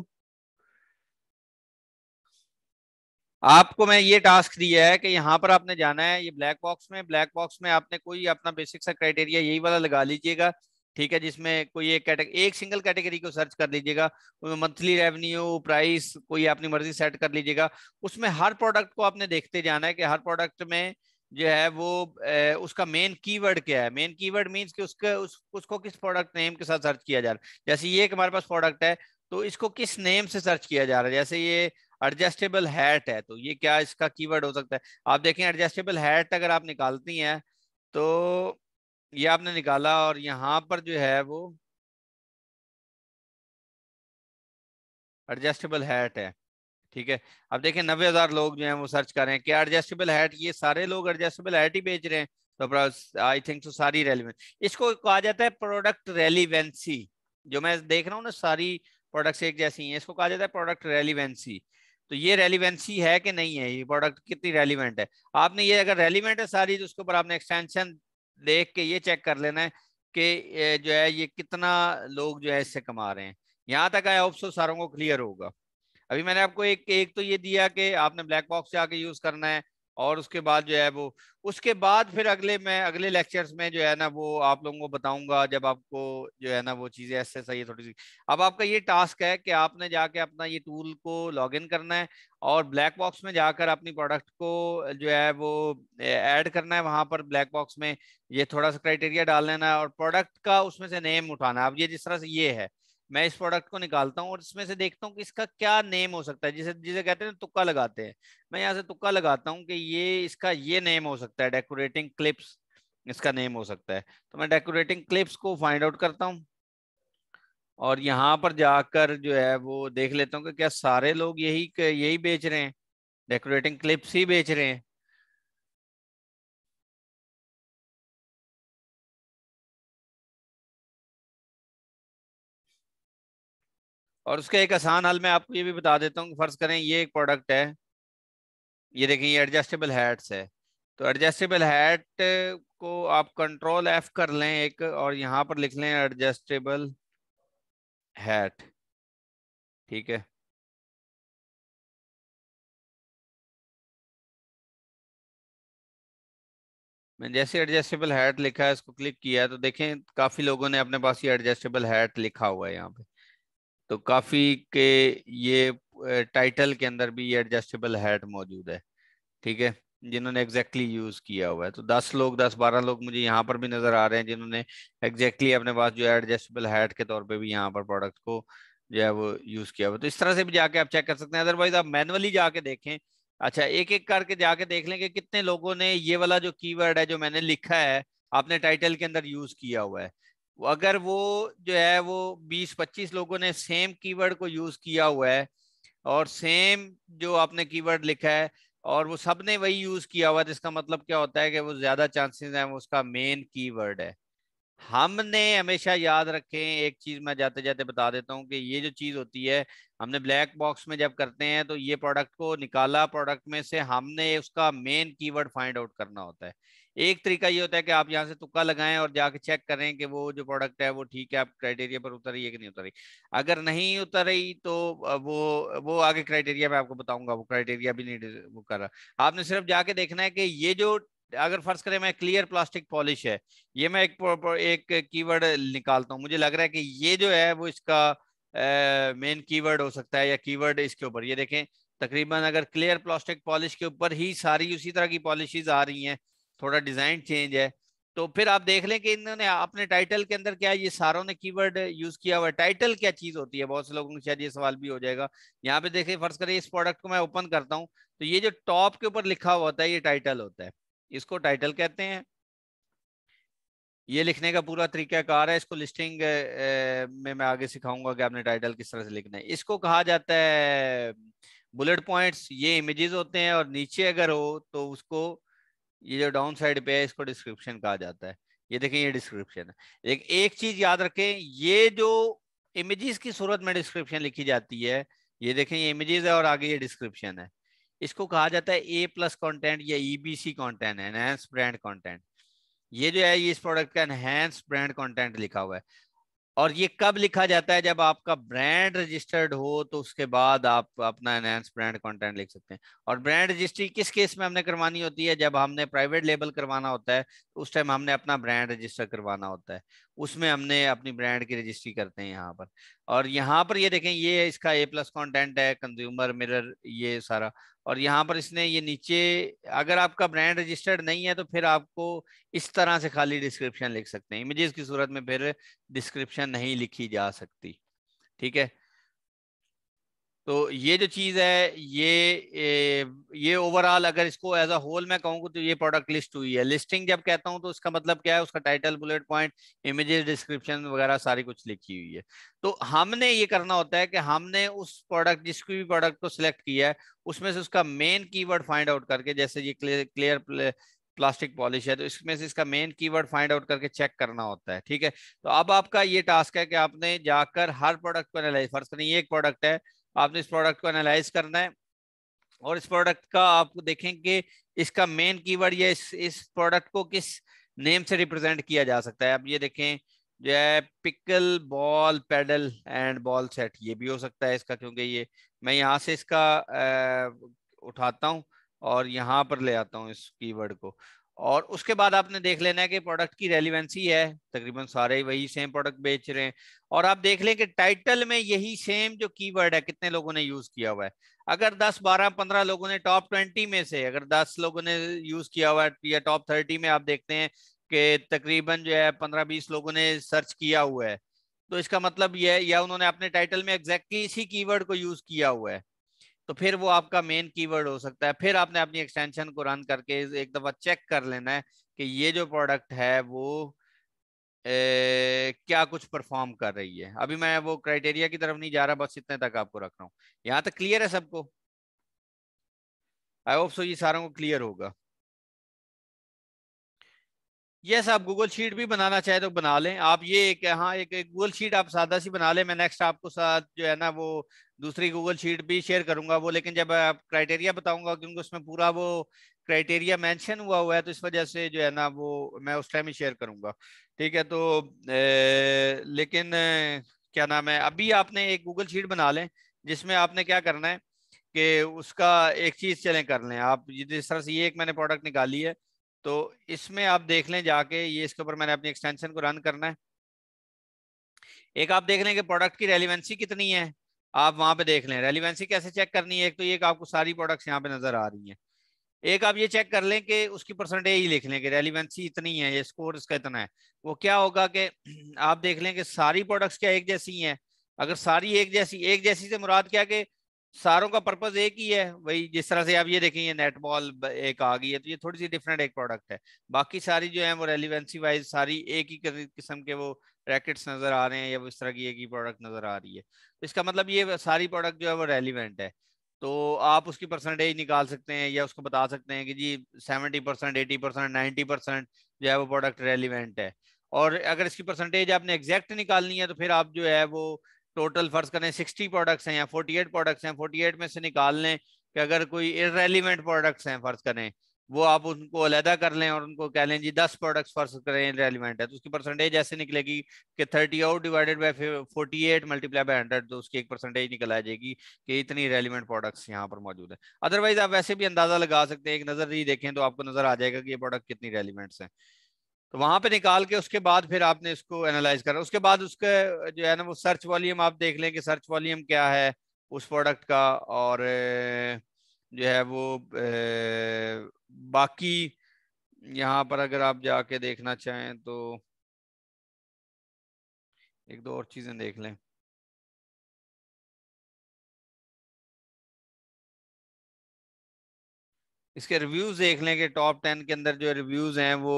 आपको मैं ये टास्क दिया है कि यहाँ पर आपने जाना है ये ब्लैक बॉक्स में ब्लैक बॉक्स में आपने कोई अपना बेसिक सा क्राइटेरिया यही वाला लगा लीजिएगा ठीक है जिसमें कोई एक कैटेगरी एक सिंगल कैटेगरी को सर्च कर लीजिएगा मंथली रेवेन्यू प्राइस कोई अपनी मर्जी सेट कर लीजिएगा उसमें हर प्रोडक्ट को आपने देखते जाना है कि हर प्रोडक्ट में जो है वो ए, उसका मेन कीवर्ड क्या है मेन कीवर्ड मींस कि उसके उस, उसको किस प्रोडक्ट नेम के साथ सर्च किया जा रहा है जैसे ये एक हमारे पास प्रोडक्ट है तो इसको किस नेम से सर्च किया जा रहा है जैसे ये एडजस्टेबल हैट है तो ये क्या इसका कीवर्ड हो सकता है आप देखें एडजस्टेबल हैट अगर आप निकालती हैं तो ये आपने निकाला और यहाँ पर जो है वो एडजस्टेबल हैट है ठीक है अब देखें नब्बे हज़ार लोग जो हैं वो सर्च कर रहे हैं क्या एडजस्टेबल हैट ये सारे लोग एडजस्टेबल हैट ही बेच रहे हैं तो आई थिंक सो सारी रेलिवेंट इसको कहा जाता है प्रोडक्ट रेलिवेंसी जो मैं देख रहा हूँ ना सारी प्रोडक्ट्स एक जैसी हैं इसको कहा जाता है प्रोडक्ट रेलिवेंसी तो ये रेलिवेंसी है कि नहीं है ये प्रोडक्ट कितनी रेलिवेंट है आपने ये अगर रेलिवेंट है सारी तो उसके ऊपर आपने एक्सटेंशन देख के ये चेक कर लेना है कि जो है ये कितना लोग जो है इससे कमा रहे हैं यहाँ तक आया ऑप्शो सारों को क्लियर होगा अभी मैंने आपको एक एक तो ये दिया कि आपने ब्लैक बॉक्स से आके यूज़ करना है और उसके बाद जो है वो उसके बाद फिर अगले मैं अगले लेक्चर्स में जो है ना वो आप लोगों को बताऊंगा जब आपको जो है ना वो चीज़ें ऐसे सही है थोड़ी सी अब आपका ये टास्क है कि आपने जाके अपना ये टूल को लॉग इन करना है और ब्लैक बॉक्स में जाकर अपनी प्रोडक्ट को जो है वो ऐड करना है वहाँ पर ब्लैक बॉक्स में ये थोड़ा सा क्राइटेरिया डाल लेना है और प्रोडक्ट का उसमें से नेम उठाना है अब ये जिस तरह से ये है मैं इस प्रोडक्ट को निकालता हूँ और इसमें से देखता हूँ कि इसका क्या नेम हो सकता है जिसे जिसे कहते हैं तुक्का लगाते हैं मैं यहाँ से तुक्का लगाता हूँ कि ये इसका ये नेम हो सकता है डेकोरेटिंग क्लिप्स इसका नेम हो सकता है तो मैं डेकोरेटिंग क्लिप्स को फाइंड आउट करता हूँ और यहाँ पर जाकर जो है वो देख लेता हूँ कि क्या सारे लोग यही यही बेच रहे हैं डेकोरेटिंग क्लिप्स ही बेच रहे हैं और उसका एक आसान हल मैं आपको ये भी बता देता हूँ फ़र्ज़ करें ये एक प्रोडक्ट है ये देखें ये एडजस्टेबल हैट्स है तो एडजस्टेबल हैट को आप कंट्रोल एफ कर लें एक और यहाँ पर लिख लें एडजस्टेबल हैट ठीक है मैंने जैसे एडजस्टेबल हैट लिखा है इसको क्लिक किया है तो देखें काफ़ी लोगों ने अपने पास ये एडजस्टेबल हैट लिखा हुआ है यहाँ पे तो काफी के ये टाइटल के अंदर भी ये एडजस्टेबल हेड मौजूद है ठीक है जिन्होंने एग्जैक्टली यूज किया हुआ है तो दस लोग दस बारह लोग मुझे यहाँ पर भी नजर आ रहे हैं जिन्होंने एग्जैक्टली अपने पास जो है एडजस्टेबल हेड के तौर पे भी यहाँ पर प्रोडक्ट को जो है वो यूज किया हुआ तो इस तरह से भी जाके आप चेक कर सकते हैं अदरवाइज आप मैनुअली जाके देखें अच्छा एक एक करके जाके देख लें कि कितने लोगों ने ये वाला जो कीवर्ड है जो मैंने लिखा है आपने टाइटल के अंदर यूज किया हुआ है अगर वो जो है वो 20-25 लोगों ने सेम कीवर्ड को यूज किया हुआ है और सेम जो आपने कीवर्ड लिखा है और वो सब ने वही यूज किया हुआ है जिसका मतलब क्या होता है कि वो ज्यादा चांसेस हैं वो उसका मेन कीवर्ड है हमने हमेशा याद रखें एक चीज मैं जाते जाते बता देता हूँ कि ये जो चीज होती है हमने ब्लैक बॉक्स में जब करते हैं तो ये प्रोडक्ट को निकाला प्रोडक्ट में से हमने उसका मेन कीवर्ड फाइंड आउट करना होता है एक तरीका ये होता है कि आप यहाँ से तुक्का लगाएं और जाके चेक करें कि वो जो प्रोडक्ट है वो ठीक है आप क्राइटेरिया पर उतर रही है कि नहीं उतर रही अगर नहीं उतर रही तो वो वो आगे क्राइटेरिया मैं आपको बताऊंगा वो क्राइटेरिया भी नहीं वो कर रहा आपने सिर्फ जाके देखना है कि ये जो अगर फर्ज करें मैं क्लियर प्लास्टिक पॉलिश है ये मैं एक एक कीवर्ड निकालता हूँ मुझे लग रहा है कि ये जो है वो इसका मेन कीवर्ड हो सकता है या कीवर्ड इसके ऊपर ये देखें तकरीबन अगर क्लियर प्लास्टिक पॉलिश के ऊपर ही सारी उसी तरह की पॉलिशीज आ रही हैं थोड़ा डिजाइन चेंज है तो फिर आप देख लें कि इन्होंने अपने टाइटल के अंदर क्या ये सारों ने कीवर्ड यूज किया हुआ है टाइटल क्या चीज होती है बहुत से लोगों को शायद ये सवाल भी हो जाएगा यहाँ पे देखिए फर्ज करें इस प्रोडक्ट को मैं ओपन करता हूँ तो ये जो टॉप के ऊपर लिखा हुआ होता है ये टाइटल होता है इसको टाइटल कहते हैं ये लिखने का पूरा तरीकाकार है इसको लिस्टिंग में मैं आगे सिखाऊंगा कि आपने टाइटल किस तरह से लिखना है इसको कहा जाता है बुलेट पॉइंट्स ये इमेजेस होते हैं और नीचे अगर हो तो उसको ये जो डाउन साइड पे है इसको डिस्क्रिप्शन कहा जाता है ये देखें ये डिस्क्रिप्शन है एक, एक चीज याद रखें ये जो इमेजेस की सूरत में डिस्क्रिप्शन लिखी जाती है ये देखें ये इमेजेस है और आगे ये डिस्क्रिप्शन है इसको कहा जाता है ए प्लस कॉन्टेंट या E B C content enhance brand content ये जो है ये इस प्रोडक्ट का एनहेंस ब्रांड कॉन्टेंट लिखा हुआ है और ये कब लिखा जाता है जब आपका ब्रांड रजिस्टर्ड हो तो उसके बाद आप अपना एनहेंस ब्रांड कंटेंट लिख सकते हैं और ब्रांड रजिस्ट्री किस केस में हमने करवानी होती है जब हमने प्राइवेट लेबल करवाना होता है तो उस टाइम हमने अपना ब्रांड रजिस्टर करवाना होता है उसमें हमने अपनी ब्रांड की रजिस्ट्री करते हैं यहाँ पर और यहाँ पर ये देखें ये इसका ए प्लस कॉन्टेंट है कंज्यूमर मिरर ये सारा और यहाँ पर इसने ये नीचे अगर आपका ब्रांड रजिस्टर्ड नहीं है तो फिर आपको इस तरह से खाली डिस्क्रिप्शन लिख सकते हैं इमेजेस की सूरत में फिर डिस्क्रिप्शन नहीं लिखी जा सकती ठीक है तो ये जो चीज़ है ये ये ओवरऑल अगर इसको एज अ होल मैं कहूँ तो ये प्रोडक्ट लिस्ट हुई है लिस्टिंग जब कहता हूँ तो इसका मतलब क्या है उसका title bullet point images description वगैरह सारी कुछ लिखी हुई है तो हमने ये करना होता है कि हमने उस प्रोडक्ट जिसकी भी प्रोडक्ट को सिलेक्ट किया है उसमें से उसका मेन की फाइंड आउट करके जैसे ये क्लियर प्लास्टिक पॉलिश है तो इसमें से इसका मेन कीवर्ड फाइंड आउट करके चेक करना होता है ठीक है तो अब आपका ये टास्क है कि आपने जाकर हर प्रोडक्ट पर एनालाइज फर्स्ट करें एक प्रोडक्ट है आपने इस प्रोडक्ट को एनालाइज करना है और इस प्रोडक्ट का आप देखेंगे इसका मेन कीवर्ड या इस इस प्रोडक्ट को किस नेम से रिप्रेजेंट किया जा सकता है आप ये देखें जो है pickle ball paddle and ball set ये भी हो सकता है इसका क्योंकि ये मैं यहाँ से इसका आ, उठाता हूँ और यहाँ पर ले आता हूँ इस कीवर्ड को और उसके बाद आपने देख लेना है कि प्रोडक्ट की रेलिवेंसी है तकरीबन सारे वही सेम प्रोडक्ट बेच रहे हैं और आप देख लें कि टाइटल में यही सेम जो कीवर्ड है कितने लोगों ने यूज किया हुआ है अगर 10, 12, 15 लोगों ने टॉप 20 में से अगर 10 लोगों ने यूज किया हुआ है या टॉप 30 में आप देखते हैं कि तकरीबन जो है पंद्रह बीस लोगों ने सर्च किया हुआ है तो इसका मतलब यह या उन्होंने अपने टाइटल में एग्जैक्टली इसी कीवर्ड को यूज किया हुआ है तो फिर वो आपका मेन कीवर्ड हो सकता है फिर आपने अपनी एक्सटेंशन को रन करके एक दफा चेक कर लेना है कि ये जो प्रोडक्ट है वो ए, क्या कुछ परफॉर्म कर रही है अभी मैं वो क्राइटेरिया की तरफ नहीं जा रहा बस इतने तक आपको रख रहा हूँ यहाँ तक क्लियर है सबको आई होप सो ये सारों को क्लियर होगा यस आप गूगल शीट भी बनाना चाहे तो बना लें आप ये एक हाँ एक, गूगल शीट आप सादा सी बना लें मैं नेक्स्ट आपको साथ जो है ना वो दूसरी गूगल शीट भी शेयर करूंगा वो लेकिन जब आप क्राइटेरिया बताऊंगा क्योंकि उसमें पूरा वो क्राइटेरिया मेंशन हुआ हुआ है तो इस वजह से जो है ना वो मैं उस टाइम ही शेयर करूंगा ठीक है तो ए, लेकिन क्या नाम है अभी आपने एक गूगल शीट बना लें जिसमें आपने क्या करना है कि उसका एक चीज़ चलें कर लें आप जिस तरह से ये एक मैंने प्रोडक्ट निकाली है तो इसमें आप देख लें जाके ये इसके ऊपर मैंने अपनी एक्सटेंशन को रन करना है एक आप देख लें कि प्रोडक्ट की रेलिवेंसी कितनी है आप वहां पे देख लें रेलिवेंसी कैसे चेक करनी है एक तो ये आपको सारी प्रोडक्ट्स यहाँ पे नजर आ रही हैं एक आप ये चेक कर लें कि उसकी परसेंटेज ही लिख लें कि रेलिवेंसी इतनी है ये स्कोर इसका इतना है वो क्या होगा कि आप देख लें कि सारी प्रोडक्ट्स क्या एक जैसी हैं अगर सारी एक जैसी एक जैसी से मुराद क्या कि सारों का पर्पज एक ही है वही जिस तरह से आप ये देखेंगे नेट बॉल एक आ गई है तो ये थोड़ी सी डिफरेंट एक प्रोडक्ट है बाकी सारी जो है वो रेलिवेंसी वाइज सारी एक ही किस्म के वो रैकेट्स नजर आ रहे हैं या इस तरह की एक ही प्रोडक्ट नजर आ रही है तो इसका मतलब ये सारी प्रोडक्ट जो है वो रेलिवेंट है तो आप उसकी परसेंटेज निकाल सकते हैं या उसको बता सकते हैं कि जी seventy percent eighty percent ninety percent जो है वो प्रोडक्ट रेलिवेंट है और अगर इसकी परसेंटेज आपने एग्जैक्ट निकालनी है तो फिर आप जो है वो टोटल फर्ज करें 60 प्रोडक्ट्स हैं या 48 प्रोडक्ट्स हैं 48 में से निकाल लें कि अगर कोई इरेलीवेंट प्रोडक्ट्स हैं फर्ज करें वो आप उनको अलहदा कर लें और उनको कह लें जी दस प्रोडक्ट्स फर्ज करें रेलिवेंट है तो उसकी परसेंटेज ऐसे निकलेगी कि thirty out divided by forty eight multiply by hundred तो उसकी एक परसेंटेज निकल आ जाएगी कि इतनी रेलिवेंट प्रोडक्ट्स यहाँ पर मौजूद है अदरवाइज आप वैसे भी अंदाजा लगा सकते हैं एक नज़र ही देखें तो आपको नजर आ जाएगा कि ये प्रोडक्ट कितनी रेलिवेंट्स हैं तो वहां पे निकाल के उसके बाद फिर आपने इसको एनालाइज करा उसके बाद उसके जो है ना वो सर्च वॉल्यूम आप देख लें कि सर्च वॉल्यूम क्या है उस प्रोडक्ट का और जो है वो बाकी यहाँ पर अगर आप जाके देखना चाहें तो एक दो और चीज़ें देख लें इसके रिव्यूज़ देख लें कि टॉप टेन के अंदर जो रिव्यूज़ हैं वो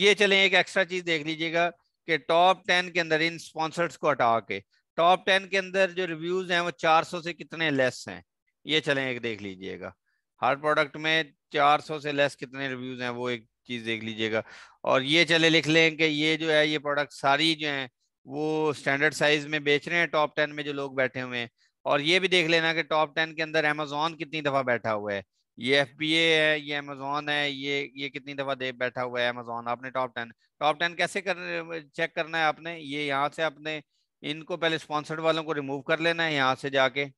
ये चले एक एक्स्ट्रा चीज देख लीजिएगा कि टॉप टेन के अंदर इन स्पॉन्सर्स को हटा के टॉप टेन के अंदर जो रिव्यूज हैं वो 400 से कितने लेस हैं ये चलें एक देख लीजिएगा हर प्रोडक्ट में 400 से लेस कितने रिव्यूज हैं वो एक चीज देख लीजिएगा और ये चले लिख लें कि ये जो है ये प्रोडक्ट सारी जो है वो स्टैंडर्ड साइज में बेच रहे हैं टॉप टेन में जो लोग बैठे हुए हैं और ये भी देख लेना कि टॉप टेन के अंदर अमेजोन कितनी दफा बैठा हुआ है ये एफ बी ए है ये अमेजोन है ये ये कितनी दफ़ा दे बैठा हुआ है अमेजोन आपने टॉप टेन टॉप टेन कैसे कर चेक करना है आपने ये यहाँ से आपने इनको पहले स्पॉन्सर्ड वालों को रिमूव कर लेना है यहाँ से जाके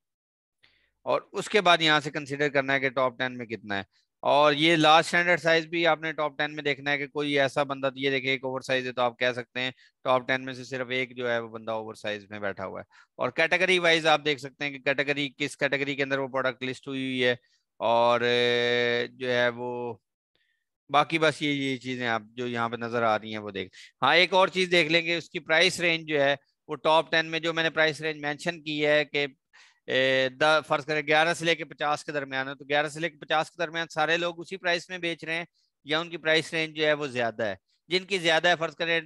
और उसके बाद यहाँ से कंसिडर करना है कि टॉप टेन में कितना है और ये लास्ट स्टैंडर्ड साइज भी आपने टॉप टेन में देखना है कि कोई ऐसा बंदा ये देखे एक ओवर साइज है तो आप कह सकते हैं टॉप टेन में से सिर्फ एक जो है वो बंदा ओवर साइज में बैठा हुआ है और कैटेगरी वाइज आप देख सकते हैं कि कैटेगरी किस कैटेगरी के अंदर वो प्रोडक्ट लिस्ट हुई हुई है और जो है वो बाकी बस ये ये चीज़ें आप जो यहाँ पे नज़र आ रही हैं वो देख हाँ एक और चीज़ देख लेंगे उसकी प्राइस रेंज जो है वो टॉप टेन में जो मैंने प्राइस रेंज मेंशन की है कि फर्ज करें ग्यारह से लेके पचास के दरमियान है तो ग्यारह से लेके पचास के दरमियान सारे लोग उसी प्राइस में बेच रहे हैं या उनकी प्राइस रेंज जो है वो ज़्यादा है जिनकी ज़्यादा है फर्ज करें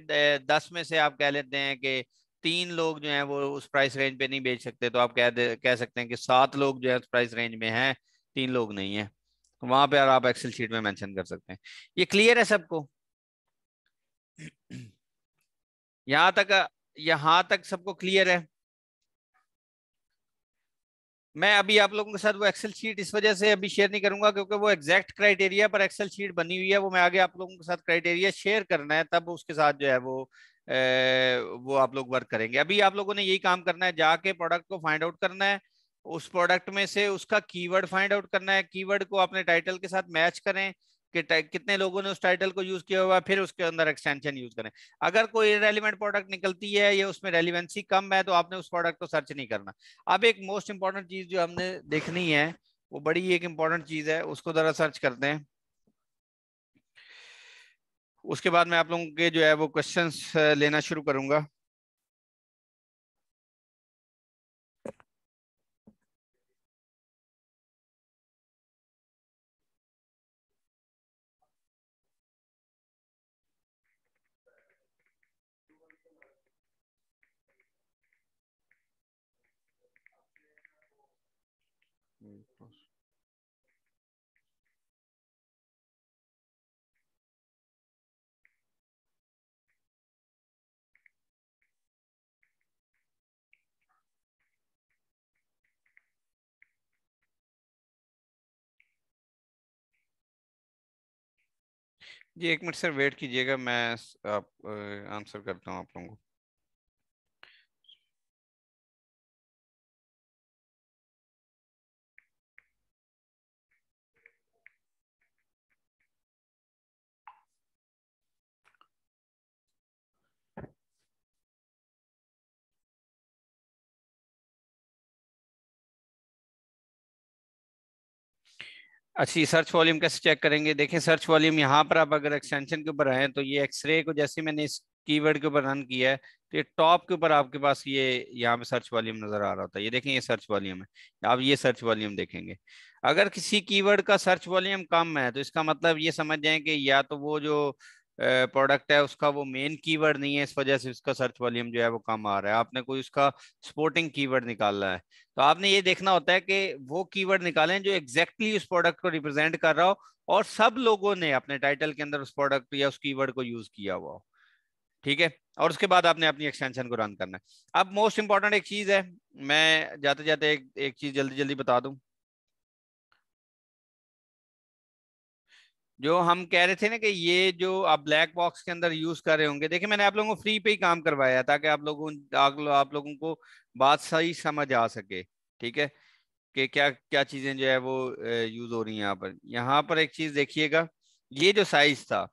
दस में से आप कह लेते हैं कि तीन लोग जो हैं वो उस प्राइस रेंज पे नहीं बेच सकते तो आप कह दे कह सकते हैं कि सात लोग जो है उस प्राइस रेंज में हैं तीन लोग नहीं है वहां पे आप एक्सेल शीट में मेंशन कर सकते हैं ये क्लियर है सबको यहां तक यहां तक सबको क्लियर है मैं अभी आप लोगों के साथ वो एक्सेल शीट इस वजह से अभी शेयर नहीं करूंगा क्योंकि वो एग्जैक्ट क्राइटेरिया पर एक्सेल शीट बनी हुई है वो मैं आगे आप लोगों के साथ क्राइटेरिया शेयर करना है तब उसके साथ जो है वो ए, वो आप लोग वर्क करेंगे अभी आप लोगों ने यही काम करना है जाके प्रोडक्ट को फाइंड आउट करना है उस प्रोडक्ट में से उसका कीवर्ड फाइंड आउट करना है कीवर्ड को अपने टाइटल के साथ मैच करें कि कितने लोगों ने उस टाइटल को यूज किया हुआ फिर उसके अंदर एक्सटेंशन यूज करें अगर कोई रेलिवेंट प्रोडक्ट निकलती है या उसमें रेलिवेंसी कम है तो आपने उस प्रोडक्ट को सर्च नहीं करना अब एक मोस्ट इंपॉर्टेंट चीज जो हमने देखनी है वो बड़ी एक इंपॉर्टेंट चीज है उसको जरा सर्च करते हैं उसके बाद मैं आप लोगों के जो है वो क्वेश्चंस लेना शुरू करूंगा जी एक मिनट सर वेट कीजिएगा मैं आप आंसर करता हूँ आप लोगों को अच्छी सर्च वॉल्यूम कैसे चेक करेंगे देखें सर्च वॉल्यूम यहाँ पर आप अगर एक्सटेंशन के ऊपर आए तो ये एक्सरे को जैसे मैंने इस कीवर्ड के ऊपर रन किया है तो ये टॉप के ऊपर आपके पास ये यहाँ पे सर्च वॉल्यूम नज़र आ रहा होता है ये देखें ये सर्च वॉल्यूम है आप ये सर्च वॉल्यूम देखेंगे अगर किसी कीवर्ड का सर्च वॉल्यूम कम है तो इसका मतलब ये समझ जाए कि या तो वो जो प्रोडक्ट है उसका वो मेन कीवर्ड नहीं है इस वजह से उसका सर्च वॉल्यूम जो है वो कम आ रहा है आपने कोई उसका सपोर्टिंग कीवर्ड निकालना है तो आपने ये देखना होता है कि वो कीवर्ड निकालें जो एग्जैक्टली exactly उस प्रोडक्ट को रिप्रेजेंट कर रहा हो और सब लोगों ने अपने टाइटल के अंदर उस प्रोडक्ट या उस कीवर्ड को यूज किया हुआ ठीक है और उसके बाद आपने अपनी एक्सटेंशन को रन करना है अब मोस्ट इंपॉर्टेंट एक चीज है मैं जाते जाते एक, एक चीज जल्दी जल्दी बता दूं जो हम कह रहे थे ना कि ये जो आप ब्लैक बॉक्स के अंदर यूज कर रहे होंगे देखिए मैंने आप लोगों को फ्री पे ही काम करवाया ताकि आप लोगों आप लोगों को बात सही समझ आ सके ठीक है कि क्या क्या चीजें जो है वो यूज हो रही हैं यहाँ पर यहाँ पर एक चीज देखिएगा ये जो साइज था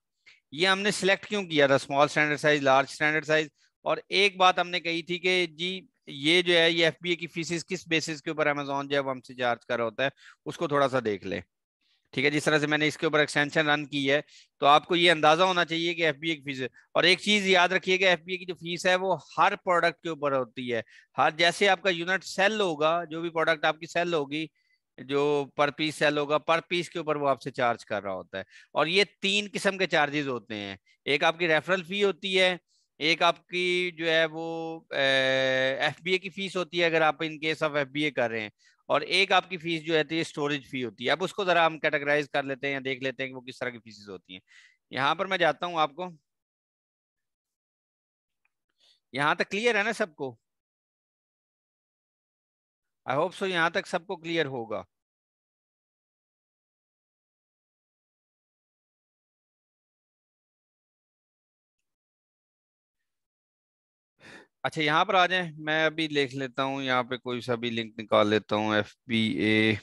ये हमने सिलेक्ट क्यों किया था small standard size large standard size और एक बात हमने कही थी कि जी ये जो है ये एफ की फीसिस किस बेसिस के ऊपर अमेजोन जो है वो हमसे चार्ज कर रहा होता है उसको थोड़ा सा देख लें ठीक है जिस तरह से मैंने इसके ऊपर एक्सटेंशन रन की है तो आपको ये अंदाजा होना चाहिए कि एफ की फीस और एक चीज याद कि एफ की जो फीस है वो हर प्रोडक्ट के ऊपर होती है हर जैसे आपका यूनिट सेल होगा जो भी प्रोडक्ट आपकी सेल होगी जो पर पीस सेल होगा पर पीस के ऊपर वो आपसे चार्ज कर रहा होता है और ये तीन किस्म के चार्जेस होते हैं एक आपकी रेफरल फी होती है एक आपकी जो है वो एफ बी ए की फीस होती है अगर आप in case of F B A कर रहे हैं और एक आपकी फीस जो है स्टोरेज फी होती है अब उसको जरा हम कैटेगराइज कर लेते हैं या देख लेते हैं कि वो किस तरह की फीसेज होती हैं यहाँ पर मैं जाता हूँ आपको यहाँ तक क्लियर है ना सबको आई होप सो यहाँ तक सबको क्लियर होगा अच्छा यहाँ पर आ जाए मैं अभी लिख लेता हूँ यहाँ पे कोई सा भी लिंक निकाल लेता हूँ एफ बी ए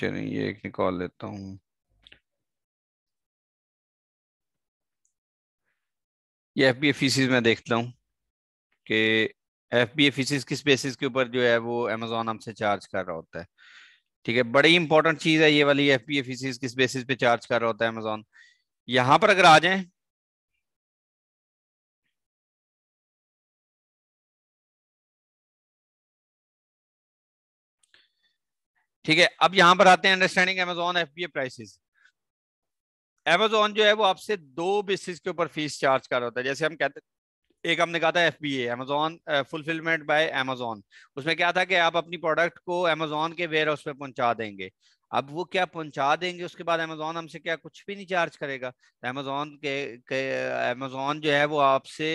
चलिए ये एक निकाल लेता हूँ ये एफ बी ए मैं देखता हूँ कि एफ बी ए फीसिस किस बेसिस के ऊपर जो है वो अमेजोन हमसे चार्ज कर रहा होता है ठीक है बड़ी इंपॉर्टेंट चीज़ है ये वाली एफ बी ए फीसिस किस बेसिस पे चार्ज कर रहा होता है अमेजोन यहाँ पर अगर आ जाए ठीक है अब यहां पर आते हैं understanding Amazon F B A prices Amazon जो है वो आपसे दो बेसिस के ऊपर फीस चार्ज कर रहा होता है जैसे हम कहते एक हमने कहा था F B Amazon fulfilment by Amazon उसमें क्या था कि आप अपनी प्रोडक्ट को एमेजोन के वेयर हाउस पे पहुंचा देंगे अब वो क्या पहुंचा देंगे उसके बाद अमेजोन हमसे क्या कुछ भी नहीं चार्ज करेगा अमेजोन तो के अमेजोन जो है वो आपसे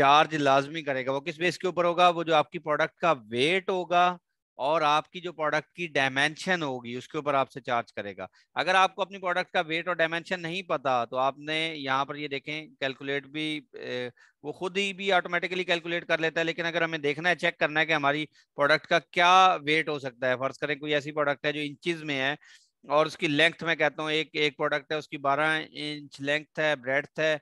चार्ज लाजमी करेगा वो किस बेस के ऊपर होगा वो जो आपकी प्रोडक्ट का वेट होगा और आपकी जो प्रोडक्ट की डायमेंशन होगी उसके ऊपर आपसे चार्ज करेगा अगर आपको अपनी प्रोडक्ट का वेट और डायमेंशन नहीं पता तो आपने यहाँ पर ये देखें कैलकुलेट भी वो खुद ही भी ऑटोमेटिकली कैलकुलेट कर लेता है लेकिन अगर हमें देखना है चेक करना है कि हमारी प्रोडक्ट का क्या वेट हो सकता है फर्ज करें कोई ऐसी प्रोडक्ट है जो इंचज में है और उसकी लेंथ में कहता हूँ एक एक प्रोडक्ट है उसकी बारह इंच लेंथ है ब्रेड है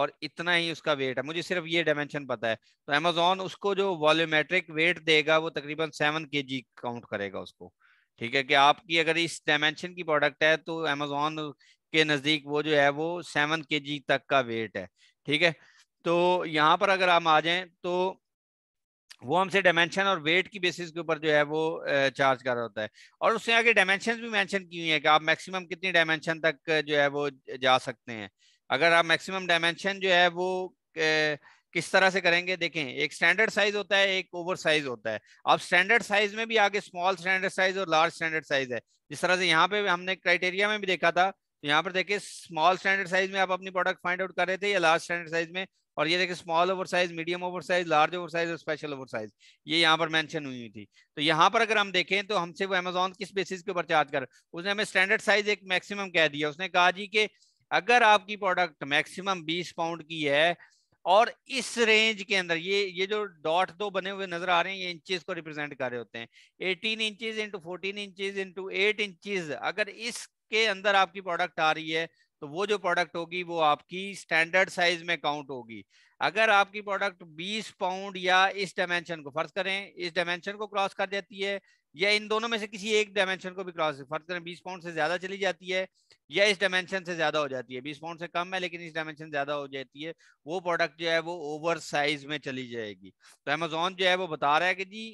और इतना ही उसका वेट है मुझे सिर्फ ये डायमेंशन पता है तो अमेजोन उसको जो वॉल्यूमेट्रिक वेट देगा वो तकरीबन सेवन के जी काउंट करेगा उसको ठीक है कि आपकी अगर इस डायमेंशन की प्रोडक्ट है तो अमेजोन के नज़दीक वो जो है वो सेवन के जी तक का वेट है ठीक है तो यहाँ पर अगर हम आ जाएं तो वो हमसे डायमेंशन और वेट की बेसिस के ऊपर जो है वो चार्ज कर रहा होता है और उससे आगे डायमेंशन भी मेंशन की हुई है कि आप मैक्सिमम कितनी डायमेंशन तक जो है वो जा सकते हैं अगर आप मैक्सिमम डायमेंशन जो है वो किस तरह से करेंगे देखें एक स्टैंडर्ड साइज होता है एक ओवर साइज होता है अब स्टैंडर्ड साइज में भी आगे स्मॉल स्टैंडर्ड साइज और लार्ज स्टैंडर्ड साइज है जिस तरह से यहाँ पे हमने क्राइटेरिया में भी देखा था तो यहाँ पर देखिए स्मॉल स्टैंडर्ड साइज में आप अपनी प्रोडक्ट फाइंड आउट कर रहे थे या लार्ज स्टैंडर्ड साइज में और ये देखिए small over size medium over size large over size और स्पेशल ओवर साइज ये यहाँ पर मेंशन हुई हुई थी तो यहाँ पर अगर हम देखें तो हमसे वो अमेजोन किस बेसिस के ऊपर चार्ज कर उसने हमें स्टैंडर्ड साइज एक मैक्सिमम कह दिया उसने कहा जी के अगर आपकी प्रोडक्ट मैक्सिमम 20 पाउंड की है और इस रेंज के अंदर ये ये जो डॉट दो बने हुए नजर आ रहे हैं ये इंचेस को रिप्रेजेंट कर रहे होते हैं 18 inches into fourteen inches into eight inches अगर इसके अंदर आपकी प्रोडक्ट आ रही है तो वो जो प्रोडक्ट होगी वो आपकी स्टैंडर्ड साइज में काउंट होगी अगर आपकी प्रोडक्ट 20 पाउंड या इस डायमेंशन को फर्ज करें इस डायमेंशन को क्रॉस कर जाती है या इन दोनों में से किसी एक डायमेंशन को भी क्रॉस फर्ज करें 20 पाउंड से ज्यादा चली जाती है या इस डायमेंशन से ज्यादा हो जाती है 20 पाउंड से कम है लेकिन इस डायमेंशन ज्यादा हो जाती है वो प्रोडक्ट जो है वो ओवर साइज में चली जाएगी तो अमेजोन जो है वो बता रहा है कि जी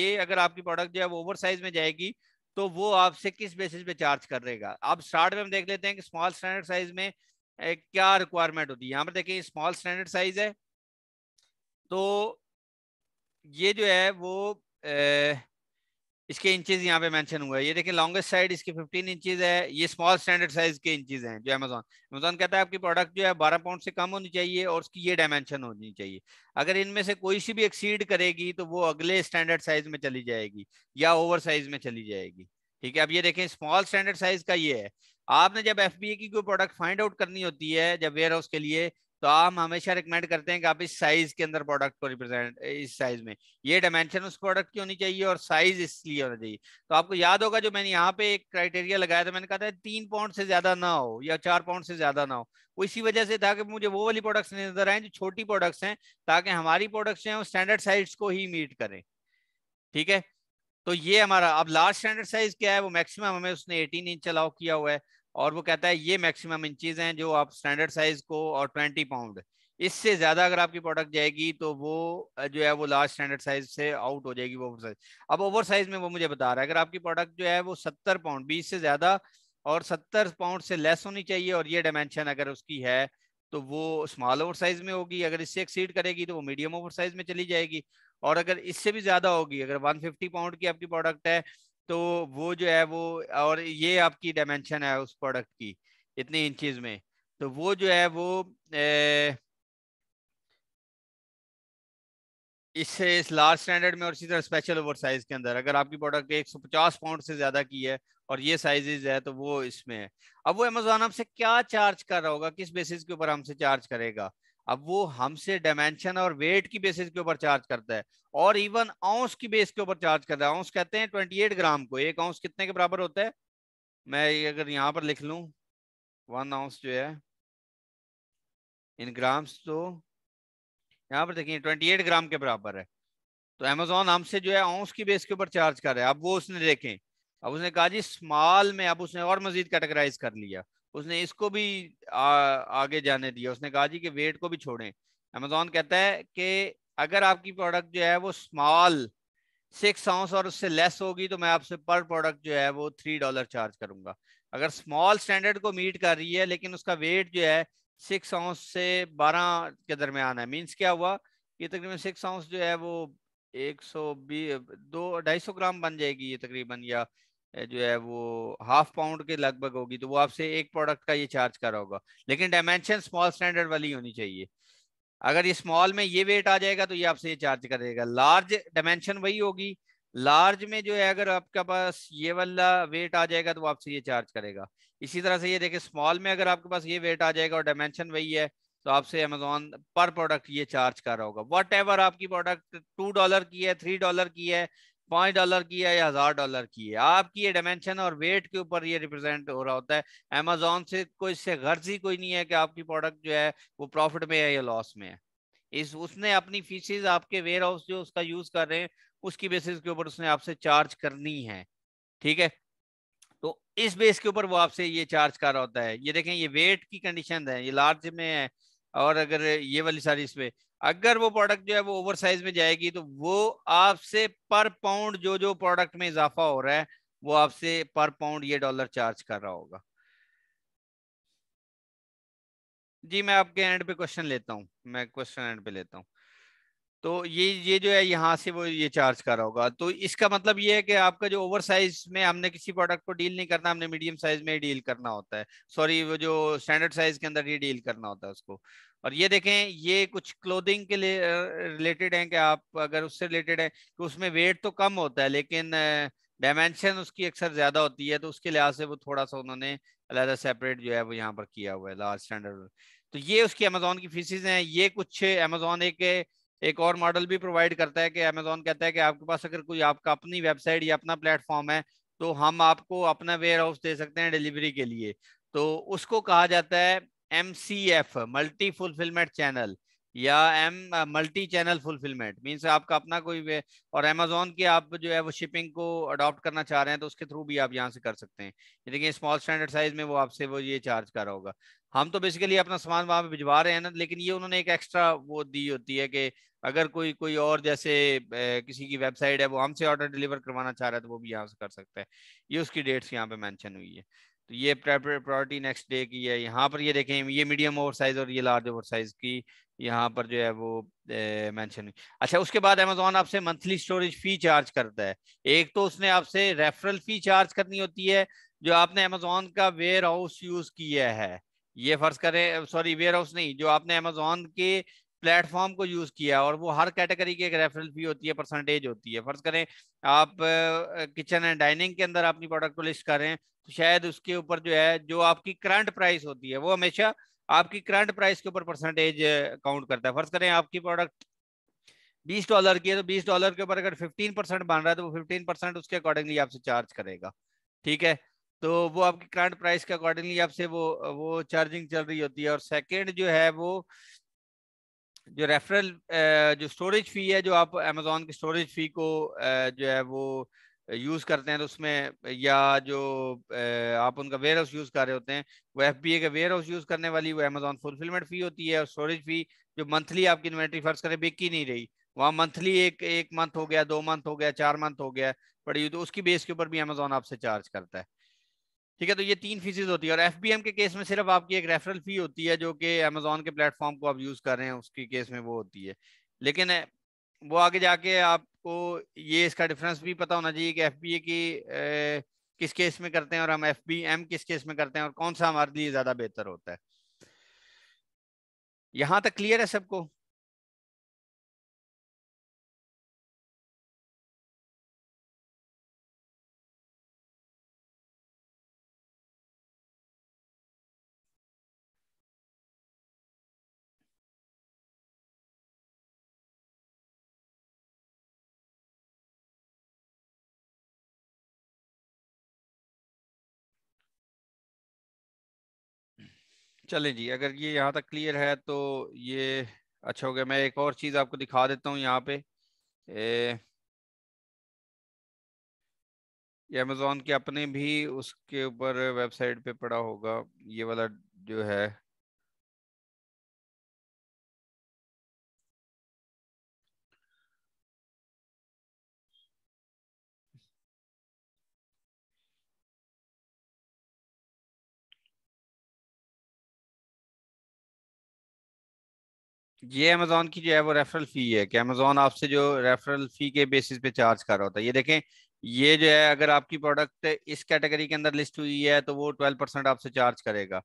ये अगर आपकी प्रोडक्ट जो है वो ओवर साइज में जाएगी तो वो आपसे किस बेसिस पे चार्ज करेगा अब स्टार्ट में हम देख लेते हैं कि स्मॉल स्टैंडर्ड साइज में क्या रिक्वायरमेंट होती है यहाँ पर देखिए स्मॉल स्टैंडर्ड साइज है तो ये जो है वो ए, इसके इंचेज यहाँ पे मेंशन हुआ है ये देखिए लॉन्गेस्ट साइड इसके 15 इंचेज है ये स्मॉल स्टैंडर्ड साइज के इंचेज हैं जो अमेजोन अमेजोन कहता है आपकी प्रोडक्ट जो है 12 पाउंड से कम होनी चाहिए और उसकी ये डायमेंशन होनी चाहिए अगर इनमें से कोई सी भी एक्सीड करेगी तो वो अगले स्टैंडर्ड साइज में चली जाएगी या ओवर साइज में चली जाएगी ठीक है अब ये देखें स्मॉल स्टैंडर्ड साइज का ये है आपने जब एफ की कोई प्रोडक्ट फाइंड आउट करनी होती है जब वेयर हाउस के लिए तो हम हमेशा रिकमेंड करते हैं कि आप इस साइज के अंदर प्रोडक्ट को रिप्रेजेंट इस साइज में ये डायमेंशन उस प्रोडक्ट की होनी चाहिए और साइज इसलिए होना चाहिए तो आपको याद होगा जो मैंने यहाँ पे एक क्राइटेरिया लगाया था मैंने कहा था तीन पाउंड से ज्यादा ना हो या चार पाउंड से ज्यादा ना हो वो इसी वजह से था कि मुझे वो वाली प्रोडक्ट्स नजर आए जो छोटी प्रोडक्ट्स हैं ताकि हमारी प्रोडक्ट्स हैं वो स्टैंडर्ड साइज को ही मीट करें ठीक है तो ये हमारा अब लार्ज स्टैंडर्ड साइज क्या है वो मैक्सिमम हमें उसने 18 इंच अलाउ किया हुआ है और वो कहता है ये मैक्सिमम इंचज हैं जो आप स्टैंडर्ड साइज को और ट्वेंटी पाउंड इससे ज़्यादा अगर आपकी प्रोडक्ट जाएगी तो वो जो है वो लार्ज स्टैंडर्ड साइज से आउट हो जाएगी वो ओवर साइज अब ओवर साइज में वो मुझे बता रहा है अगर आपकी प्रोडक्ट जो है वो सत्तर पाउंड बीस से ज़्यादा और सत्तर पाउंड से लेस होनी चाहिए और ये डायमेंशन अगर उसकी है तो वो स्मॉल ओवर साइज में होगी अगर इससे एक्सीड करेगी तो वो मीडियम ओवर साइज में चली जाएगी और अगर इससे भी ज़्यादा होगी अगर 150 पाउंड की आपकी प्रोडक्ट है तो वो जो है वो और ये आपकी डायमेंशन है उस प्रोडक्ट की इतनी इंचज में तो वो जो है वो ए, इससे इस लार्ज स्टैंडर्ड में और इसी तरह स्पेशल ओवर साइज के अंदर अगर आपकी प्रोडक्ट 150 पाउंड से ज़्यादा की है और ये साइजेज है तो वो इसमें है अब वो अमेजोन आपसे क्या चार्ज कर रहा होगा किस बेसिस के ऊपर हमसे चार्ज करेगा अब वो हमसे डायमेंशन और वेट की बेसिस के ऊपर चार्ज करता है और इवन औंस की बेस के ऊपर चार्ज करता है औंस कहते हैं ट्वेंटी एट ग्राम को एक औंस कितने के बराबर होता है मैं अगर यहाँ पर लिख लूँ वन औंस जो है इन ग्राम्स तो यहाँ पर देखिए ट्वेंटी एट ग्राम के बराबर है तो अमेजोन हमसे जो है औंस की बेस के ऊपर चार्ज कर रहा है अब वो उसने देखें अब उसने कहा जी स्मॉल में अब उसने और मजीद कैटेगराइज कर लिया उसने इसको भी आ, आगे जाने दिया उसने कहा जी कि वेट को भी छोड़ें अमेजोन कहता है कि अगर आपकी प्रोडक्ट जो है वो स्मॉल सिक्स आउंस और उससे लेस होगी तो मैं आपसे पर प्रोडक्ट जो है वो थ्री डॉलर चार्ज करूंगा अगर स्मॉल स्टैंडर्ड को मीट कर रही है लेकिन उसका वेट जो है सिक्स आउंस से बारह के दरमियान है मीन्स क्या हुआ ये तकरीबन सिक्स आउंस जो है वो एक सौ बी दो ढाई सौ ग्राम बन जाएगी ये तकरीबन या जो है वो हाफ पाउंड के लगभग होगी तो वो आपसे एक प्रोडक्ट का ये चार्ज करा होगा लेकिन डायमेंशन स्मॉल स्टैंडर्ड वाली होनी चाहिए अगर ये स्मॉल में ये वेट आ जाएगा तो ये आपसे ये चार्ज करेगा लार्ज डायमेंशन वही होगी लार्ज में जो है अगर आपके पास ये वाला वेट आ जाएगा तो वो आपसे ये चार्ज करेगा इसी तरह से ये देखें स्मॉल में अगर आपके पास ये वेट आ जाएगा और डायमेंशन वही है तो आपसे अमेजोन पर प्रोडक्ट ये चार्ज कर रहा होगा वट एवर आपकी प्रोडक्ट टू डॉलर की है थ्री डॉलर की है पांच डॉलर की है या हज़ार डॉलर की है आपकी ये डायमेंशन और वेट के ऊपर ये रिप्रेजेंट हो रहा होता है अमेजोन से कोई इससे गर्जी कोई नहीं है कि आपकी प्रोडक्ट जो है वो प्रॉफिट में है या लॉस में है इस उसने अपनी फीसिस आपके वेयर हाउस जो उसका यूज़ कर रहे हैं उसकी बेसिस के ऊपर उसने आपसे चार्ज करनी है ठीक है तो इस बेस के ऊपर वो आपसे ये चार्ज कर रहा होता है ये देखें ये वेट की कंडीशन है ये लार्ज में है और अगर ये वाली सारी इसमें अगर वो प्रोडक्ट जो है वो ओवर साइज में जाएगी तो वो आपसे पर पाउंड जो जो प्रोडक्ट में इजाफा हो रहा है वो आपसे पर पाउंड ये डॉलर चार्ज कर रहा होगा जी मैं आपके एंड पे क्वेश्चन लेता हूँ मैं क्वेश्चन एंड पे लेता हूँ तो ये ये जो है यहाँ से वो ये चार्ज कर रहा होगा तो इसका मतलब ये है कि आपका जो ओवर साइज में हमने किसी प्रोडक्ट को डील नहीं करना हमने मीडियम साइज में डील करना होता है सॉरी वो जो स्टैंडर्ड साइज के अंदर ही डील करना होता है उसको और ये देखें ये कुछ क्लोथिंग के लिए रिलेटेड हैं कि आप अगर उससे रिलेटेड है तो उसमें वेट तो कम होता है लेकिन डायमेंशन उसकी अक्सर ज़्यादा होती है तो उसके लिहाज से वो थोड़ा सा उन्होंने अलहदा सेपरेट जो है वो यहाँ पर किया हुआ है लार्ज स्टैंडर्ड तो ये उसकी अमेजोन की फीसिस हैं ये कुछ अमेजोन एक एक और मॉडल भी प्रोवाइड करता है कि अमेजोन कहता है कि आपके पास अगर कोई आपका अपनी वेबसाइट या अपना प्लेटफॉर्म है तो हम आपको अपना वेयर हाउस दे सकते हैं डिलीवरी के लिए तो उसको कहा जाता है M C F multi fulfilment channel या M multi channel fulfilment means आपका अपना कोई और अमेजोन की आप जो है वो शिपिंग को अडॉप्ट करना चाह रहे हैं तो उसके थ्रू भी आप यहाँ से कर सकते हैं देखिए स्मॉल स्टैंडर्ड साइज में वो आपसे वो ये चार्ज कर रहा होगा हम तो बेसिकली अपना सामान वहाँ पे भिजवा रहे हैं ना लेकिन ये उन्होंने एक एक्स्ट्रा वो दी होती है कि अगर कोई कोई और जैसे किसी की वेबसाइट है वो हमसे ऑर्डर डिलीवर करवाना चाह रहा है तो वो भी यहाँ से कर सकता है ये उसकी डेट्स यहाँ पे मैंशन हुई है तो ये प्रायोरिटी नेक्स्ट डे की है यहाँ पर ये देखें ये मीडियम ओवर साइज और ये लार्ज ओवर साइज की यहाँ पर जो है वो मेंशन हुई अच्छा उसके बाद अमेजोन आपसे मंथली स्टोरेज फी चार्ज करता है एक तो उसने आपसे रेफरल फी चार्ज करनी होती है जो आपने अमेजोन का वेयर हाउस यूज किया है ये फर्ज करें सॉरी वेयर हाउस नहीं जो आपने अमेजोन के प्लेटफॉर्म को यूज किया और वो हर कैटेगरी की एक रेफरल फी होती है परसेंटेज होती है फर्ज करें आप किचन एंड डाइनिंग के अंदर अपनी प्रोडक्ट को लिस्ट हैं तो शायद उसके ऊपर जो है जो आपकी करंट प्राइस होती है वो हमेशा आपकी करंट प्राइस के ऊपर परसेंटेज काउंट करता है फर्ज करें आपकी प्रोडक्ट बीस डॉलर की है तो बीस डॉलर के ऊपर अगर फिफ्टीन परसेंट बन रहा है तो वो फिफ्टीन परसेंट उसके अकॉर्डिंगली आपसे चार्ज करेगा ठीक है तो वो आपकी करंट प्राइस के अकॉर्डिंगली आपसे वो वो चार्जिंग चल रही होती है और सेकेंड जो है वो जो रेफरल जो स्टोरेज फ़ी है जो आप अमेज़ोन की स्टोरेज फ़ी को जो है वो यूज़ करते हैं तो उसमें या जो आप उनका वेयर हाउस यूज़ कर रहे होते हैं वो एफ बी ए का वेयर हाउस यूज़ करने वाली वो अमेज़ोन फुलफिलमेंट फ़ी होती है और स्टोरेज फ़ी जो मंथली आपकी इन्वेंट्री फर्ज करें बिक ही नहीं रही वहाँ मंथली एक एक मंथ हो गया दो मंथ हो गया चार मंथ हो गया पड़ी तो उसकी बेस के ऊपर भी अमेज़ोन आपसे चार्ज करता है ठीक है तो ये तीन फीसिस होती है और एफ के केस में सिर्फ आपकी एक रेफरल फी होती है जो कि अमेजोन के प्लेटफॉर्म को आप यूज़ कर रहे हैं उसकी केस में वो होती है लेकिन वो आगे जाके आपको ये इसका डिफरेंस भी पता होना चाहिए कि एफ की किस केस में करते हैं और हम एफ किस केस में करते हैं और कौन सा हमारे लिए ज़्यादा बेहतर होता है यहाँ तक क्लियर है सबको चले जी अगर ये यहाँ तक क्लियर है तो ये अच्छा हो गया मैं एक और चीज़ आपको दिखा देता हूँ यहाँ पे ए, ये अमेजोन के अपने भी उसके ऊपर वेबसाइट पे पड़ा होगा ये वाला जो है ये अमेजोन की जो है वो रेफरल फी है कि अमेजोन आपसे जो रेफरल फी के बेसिस पे चार्ज कर रहा होता है ये देखें ये जो है अगर आपकी प्रोडक्ट इस कैटेगरी के अंदर लिस्ट हुई है तो वो ट्वेल्व परसेंट आपसे चार्ज करेगा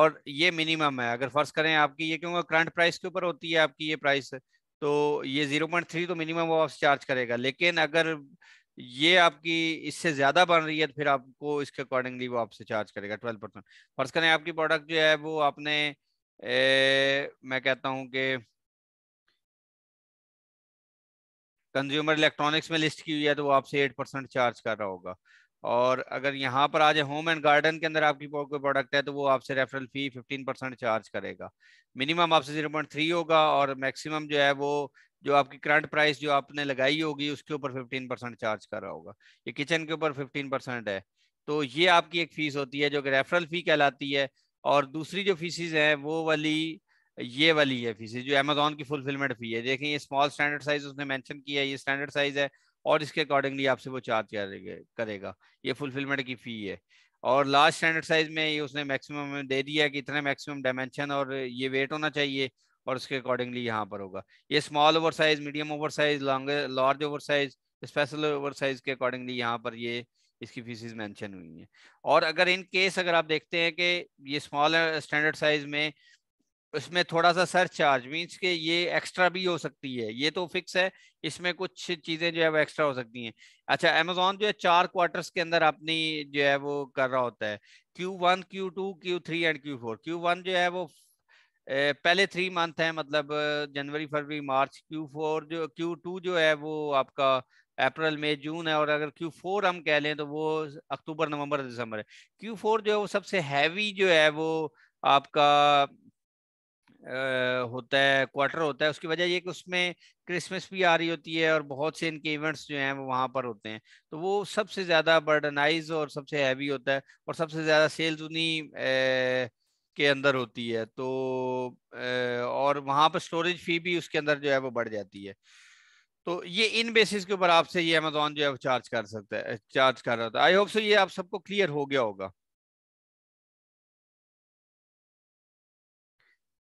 और ये मिनिमम है अगर फर्ज करें आपकी ये क्योंकि करंट प्राइस के ऊपर होती है आपकी ये प्राइस तो ये जीरो तो मिनिमम वो आपसे चार्ज करेगा लेकिन अगर ये आपकी इससे ज्यादा बन रही है तो फिर आपको इसके अकॉर्डिंगली वो आपसे चार्ज करेगा ट्वेल्व परसेंट फर्ज करें आपकी प्रोडक्ट जो है वो आपने ए, मैं कहता हूं कि कंज्यूमर इलेक्ट्रॉनिक्स में लिस्ट की हुई है तो वो आपसे एट परसेंट चार्ज कर रहा होगा और अगर यहाँ पर आज होम एंड गार्डन के अंदर आपकी कोई प्रोडक्ट है तो वो आपसे referral fee fifteen percent charge करेगा मिनिमम आपसे जीरो पॉइंट थ्री होगा और मैक्सिमम जो है वो जो आपकी करंट प्राइस जो आपने लगाई होगी उसके ऊपर फिफ्टीन परसेंट चार्ज कर रहा होगा ये किचन के ऊपर फिफ्टीन परसेंट है तो ये आपकी एक फीस होती है जो कि रेफरल फी कहलाती है और दूसरी जो फीसिस है वो वाली ये वाली है फीसिस जो अमेजोन की फुलफिलमेंट फी है देखें ये स्मॉल स्टैंडर्ड साइज उसने मैंशन किया है ये स्टैंडर्ड साइज है और इसके अकॉर्डिंगली आपसे वो चार्ज करेगा ये फुलफिलमेंट की फी है और लार्ज स्टैंडर्ड साइज में ये उसने मैक्सिमम दे दिया कि इतने मैक्सिमम डायमेंशन और ये वेट होना चाहिए और उसके अकॉर्डिंगली यहाँ पर होगा ये small over size medium over size long large over size special over size के अकॉर्डिंगली यहाँ पर ये इसकी फीसिस मेंशन हुई हैं और अगर इन केस अगर आप देखते हैं कि ये स्मॉल स्टैंडर्ड साइज में इसमें थोड़ा सा सर चार्ज मीन्स के ये एक्स्ट्रा भी हो सकती है ये तो फिक्स है इसमें कुछ चीज़ें जो है वो एक्स्ट्रा हो सकती हैं अच्छा अमेजोन जो है चार क्वार्टर्स के अंदर अपनी जो है वो कर रहा होता है Q1, Q2, Q3 and Q4 Q1 जो है वो पहले थ्री मंथ है मतलब जनवरी फरवरी मार्च Q4 जो Q2 जो है वो आपका अप्रैल मई जून है और अगर क्यू फोर हम कह लें तो वो अक्टूबर नवंबर दिसंबर है क्यू फोर जो है वो सबसे हैवी जो है वो आपका आ, होता है क्वार्टर होता है उसकी वजह ये कि उसमें क्रिसमस भी आ रही होती है और बहुत से इनके इवेंट्स जो हैं वो वहाँ पर होते हैं तो वो सबसे ज़्यादा बर्डनाइज और सबसे हैवी होता है और सबसे ज़्यादा सेल्स उन्हीं के अंदर होती है तो आ, और वहाँ पर स्टोरेज फ़ी भी उसके अंदर जो है वो बढ़ जाती है तो ये इन बेसिस के ऊपर आपसे ये अमेजोन जो है चार्ज कर सकता है चार्ज कर रहा था आई होप सो ये आप सबको क्लियर हो गया होगा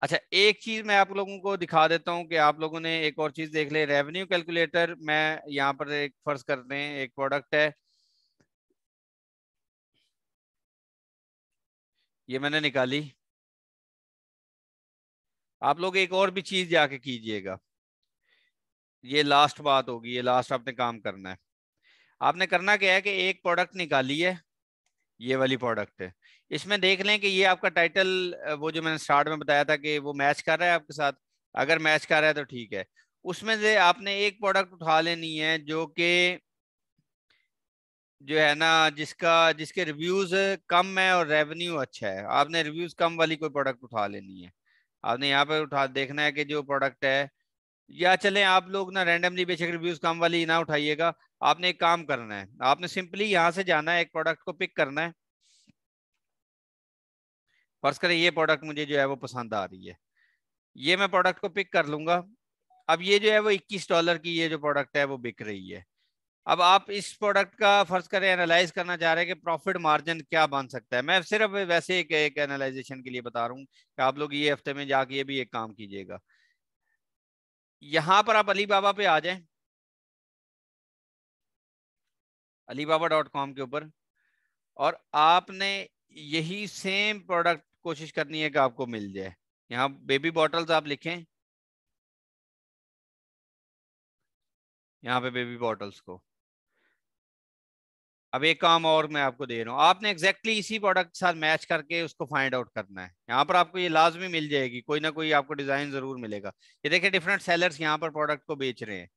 अच्छा एक चीज मैं आप लोगों को दिखा देता हूँ कि आप लोगों ने एक और चीज देख ले रेवेन्यू कैलकुलेटर मैं यहाँ पर एक फर्ज करते हैं एक प्रोडक्ट है ये मैंने निकाली आप लोग एक और भी चीज जाके कीजिएगा ये लास्ट बात होगी ये लास्ट आपने काम करना है आपने करना क्या है कि एक प्रोडक्ट निकाली है ये वाली प्रोडक्ट है इसमें देख लें कि ये आपका टाइटल वो जो मैंने स्टार्ट में बताया था कि वो मैच कर रहा है आपके साथ अगर मैच कर रहा है तो ठीक है उसमें से आपने एक प्रोडक्ट उठा लेनी है जो कि जो है ना जिसका जिसके रिव्यूज कम है और रेवेन्यू अच्छा है आपने रिव्यूज कम वाली कोई प्रोडक्ट उठा लेनी है आपने यहाँ पर उठा देखना है कि जो प्रोडक्ट है या चले आप लोग ना रैंडमली बेशक रिव्यूज काम वाली ना उठाइएगा आपने एक काम करना है आपने सिंपली यहाँ से जाना है एक प्रोडक्ट को पिक करना है फर्ज करें ये प्रोडक्ट मुझे जो है वो पसंद आ रही है ये मैं प्रोडक्ट को पिक कर लूंगा अब ये जो है वो 21 डॉलर की ये जो प्रोडक्ट है वो बिक रही है अब आप इस प्रोडक्ट का फर्ज करें एनालाइज करना चाह रहे हैं कि प्रॉफिट मार्जिन क्या बन सकता है मैं सिर्फ वैसे एक, एक एनालाइजेशन के लिए बता रहा हूँ कि आप लोग ये हफ्ते में जाके ये भी एक काम कीजिएगा यहां पर आप अली बाबा पे आ जाए अली बाबा डॉट कॉम के ऊपर और आपने यही सेम प्रोडक्ट कोशिश करनी है कि आपको मिल जाए यहाँ बेबी बॉटल्स आप लिखें यहाँ पे बेबी बॉटल्स को अब एक काम और मैं आपको दे रहा हूँ आपने एग्जैक्टली exactly इसी प्रोडक्ट के साथ मैच करके उसको फाइंड आउट करना है यहाँ पर आपको ये लाजमी मिल जाएगी कोई ना कोई आपको डिजाइन जरूर मिलेगा ये देखिए डिफरेंट सेलर्स यहाँ पर प्रोडक्ट को बेच रहे हैं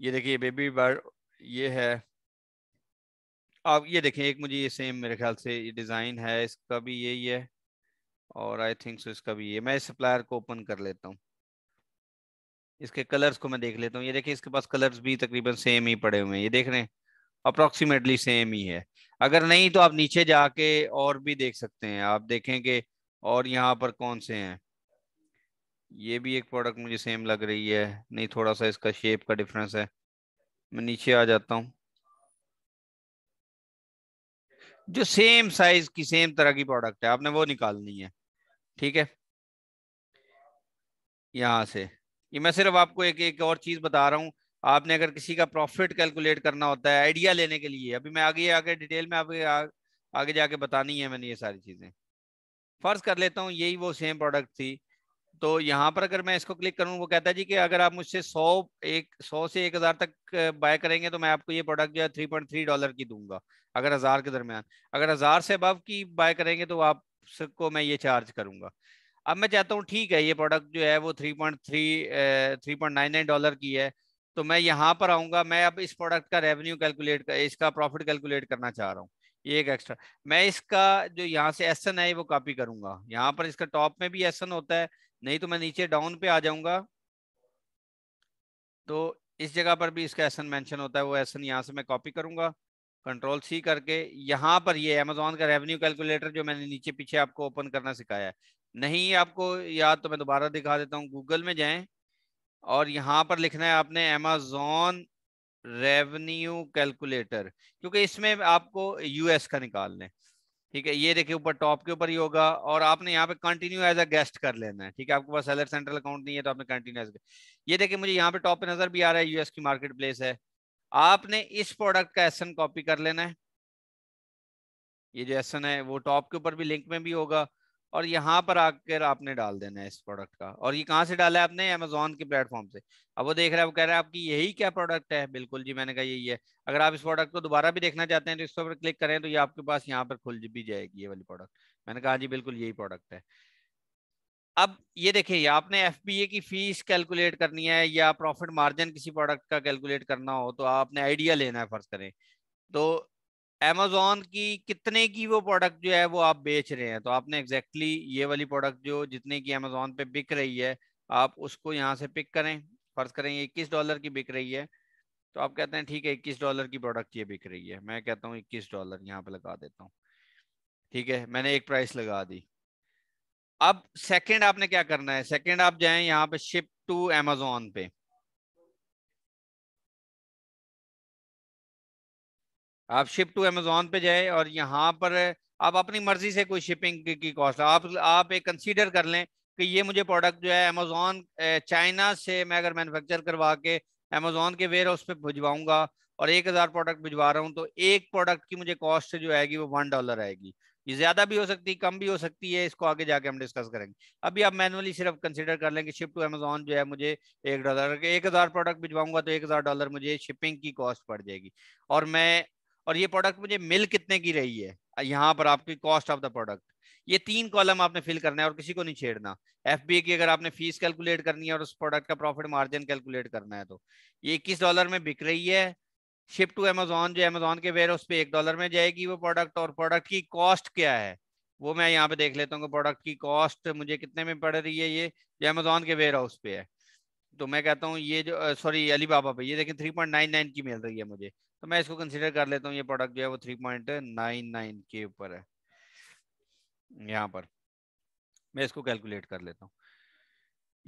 ये देखिए बेबी बर्ड ये है आप ये देखें एक मुझे ये सेम मेरे ख्याल से ये डिज़ाइन है इसका भी यही है और आई थिंक सो इसका भी ये मैं इस सप्लायर को ओपन कर लेता हूँ इसके कलर्स को मैं देख लेता हूँ ये देखिए इसके पास कलर्स भी तकरीबन सेम ही पड़े हुए हैं ये देख रहे हैं अप्रोक्सीमेटली सेम ही है अगर नहीं तो आप नीचे जाके और भी देख सकते हैं आप देखेंगे और यहाँ पर कौन से हैं ये भी एक प्रोडक्ट मुझे सेम लग रही है नहीं थोड़ा सा इसका शेप का डिफरेंस है मैं नीचे आ जाता हूँ जो सेम साइज की सेम तरह की प्रोडक्ट है आपने वो निकालनी है ठीक है यहां से ये मैं सिर्फ आपको एक एक और चीज बता रहा हूं आपने अगर किसी का प्रॉफिट कैलकुलेट करना होता है आइडिया लेने के लिए अभी मैं आगे आगे डिटेल में आगे आगे जाके बतानी है मैंने ये सारी चीज़ें फर्ज कर लेता हूँ यही वो सेम प्रोडक्ट थी तो यहाँ पर अगर मैं इसको क्लिक करूँ वो कहता है जी कि अगर आप मुझसे सौ एक सौ से एक हज़ार तक बाय करेंगे तो मैं आपको ये प्रोडक्ट जो है थ्री पॉइंट थ्री डॉलर की दूंगा अगर हज़ार के दरमियान अगर हज़ार से अबव की बाय करेंगे तो आप सबको मैं ये चार्ज करूँगा अब मैं चाहता हूँ ठीक है ये प्रोडक्ट जो है वो three point three three point nine nine dollar की है तो मैं यहाँ पर आऊंगा मैं अब इस प्रोडक्ट का रेवेन्यू कैलकुलेट कर इसका प्रॉफिट कैलकुलेट करना चाह रहा हूँ ये एक एक्स्ट्रा मैं इसका जो यहाँ से एसन है वो कॉपी करूंगा यहाँ पर इसका टॉप में भी एस होता है नहीं तो मैं नीचे डाउन पे आ जाऊंगा तो इस जगह पर भी इसका एसन मेंशन होता है वो एसन यहाँ से मैं कॉपी करूंगा कंट्रोल सी करके यहाँ पर ये अमेजोन का रेवेन्यू कैलकुलेटर जो मैंने नीचे पीछे आपको ओपन करना सिखाया है नहीं आपको याद तो मैं दोबारा दिखा देता हूँ गूगल में जाएं और यहाँ पर लिखना है आपने एमेजोन रेवन्यू कैलकुलेटर क्योंकि इसमें आपको यूएस का निकालना है ठीक है ये देखिए ऊपर टॉप के ऊपर ही होगा और आपने यहाँ पे कंटिन्यू एज अ गेस्ट कर लेना है ठीक है आपके पास सेलर सेंट्रल अकाउंट नहीं है तो आपने कंटिन्यू एज ये देखिए मुझे यहाँ पे टॉप पे नजर भी आ रहा है यूएस की मार्केट प्लेस है आपने इस प्रोडक्ट का एसन कॉपी कर लेना है ये जो एसन है वो टॉप के ऊपर भी लिंक में भी होगा और यहाँ पर आकर आपने डाल देना है इस प्रोडक्ट का और ये कहाँ से डाला है आपने अमेजोन के प्लेटफॉर्म से अब वो देख रहे हैं वो कह रहे हैं आपकी यही क्या प्रोडक्ट है बिल्कुल जी मैंने कहा यही है अगर आप इस प्रोडक्ट को दोबारा भी देखना चाहते हैं तो इस पर क्लिक करें तो ये आपके पास यहाँ पर खुल भी जाएगी ये वाली प्रोडक्ट मैंने कहा हाँ जी बिल्कुल यही प्रोडक्ट है अब ये देखिए आपने एफ की फीस कैलकुलेट करनी है या प्रॉफिट मार्जिन किसी प्रोडक्ट का कैलकुलेट करना हो तो आपने आइडिया लेना है फर्ज करें तो एमेजोन की कितने की वो प्रोडक्ट जो है वो आप बेच रहे हैं तो आपने एग्जैक्टली exactly ये वाली प्रोडक्ट जो जितने की अमेजोन पे बिक रही है आप उसको यहाँ से पिक करें फर्ज करें ये इक्कीस डॉलर की बिक रही है तो आप कहते हैं ठीक है इक्कीस डॉलर की प्रोडक्ट ये बिक रही है मैं कहता हूँ इक्कीस डॉलर यहाँ पे लगा देता हूँ ठीक है मैंने एक प्राइस लगा दी अब सेकंड आपने क्या करना है सेकंड आप जाएं यहाँ पे शिप टू अमेजोन पे आप शिप टू अमेजोन पे जाए और यहाँ पर आप अपनी मर्जी से कोई शिपिंग की कॉस्ट आप आप एक कंसीडर कर लें कि ये मुझे प्रोडक्ट जो है अमेजोन चाइना eh, से मैं अगर मैन्युफैक्चर करवा के अमेजोन के वेयर हाउस पे भिजवाऊंगा और एक हज़ार प्रोडक्ट भिजवा रहा हूँ तो एक प्रोडक्ट की मुझे कॉस्ट जो आएगी वो वन डॉलर आएगी ये ज़्यादा भी हो सकती है कम भी हो सकती है इसको आगे जाके हम डिस्कस करेंगे अभी आप मैनुअली सिर्फ कंसिडर कर लें कि शिप टू अमेजोन जो है मुझे एक डॉलर एक हज़ार प्रोडक्ट भिजवाऊंगा तो एक हज़ार डॉलर मुझे शिपिंग की कॉस्ट पड़ जाएगी और मैं और ये प्रोडक्ट मुझे मिल कितने की रही है यहाँ पर आपकी कॉस्ट ऑफ द प्रोडक्ट ये तीन कॉलम आपने फिल करना है और किसी को नहीं छेड़ना एफ की अगर आपने फीस कैलकुलेट करनी है और उस प्रोडक्ट का प्रॉफिट मार्जिन कैलकुलेट करना है तो ये इक्कीस डॉलर में बिक रही है शिप टू अमेजोन जो अमेजोन के वेयर उस पर एक डॉलर में जाएगी वो प्रोडक्ट और प्रोडक्ट की कॉस्ट क्या है वो मैं यहाँ पे देख लेता हूँ प्रोडक्ट की कॉस्ट मुझे कितने में पड़ रही है ये जो अमेजोन के वेयर हाउस पे है तो मैं कहता हूँ ये जो सॉरी अली बाबा पे ये देखिए थ्री पॉइंट नाइन नाइन की मिल रही है मुझे तो मैं इसको कंसिडर कर लेता हूँ ये प्रोडक्ट जो है वो थ्री पॉइंट नाइन नाइन के ऊपर है यहाँ पर मैं इसको कैलकुलेट कर लेता हूँ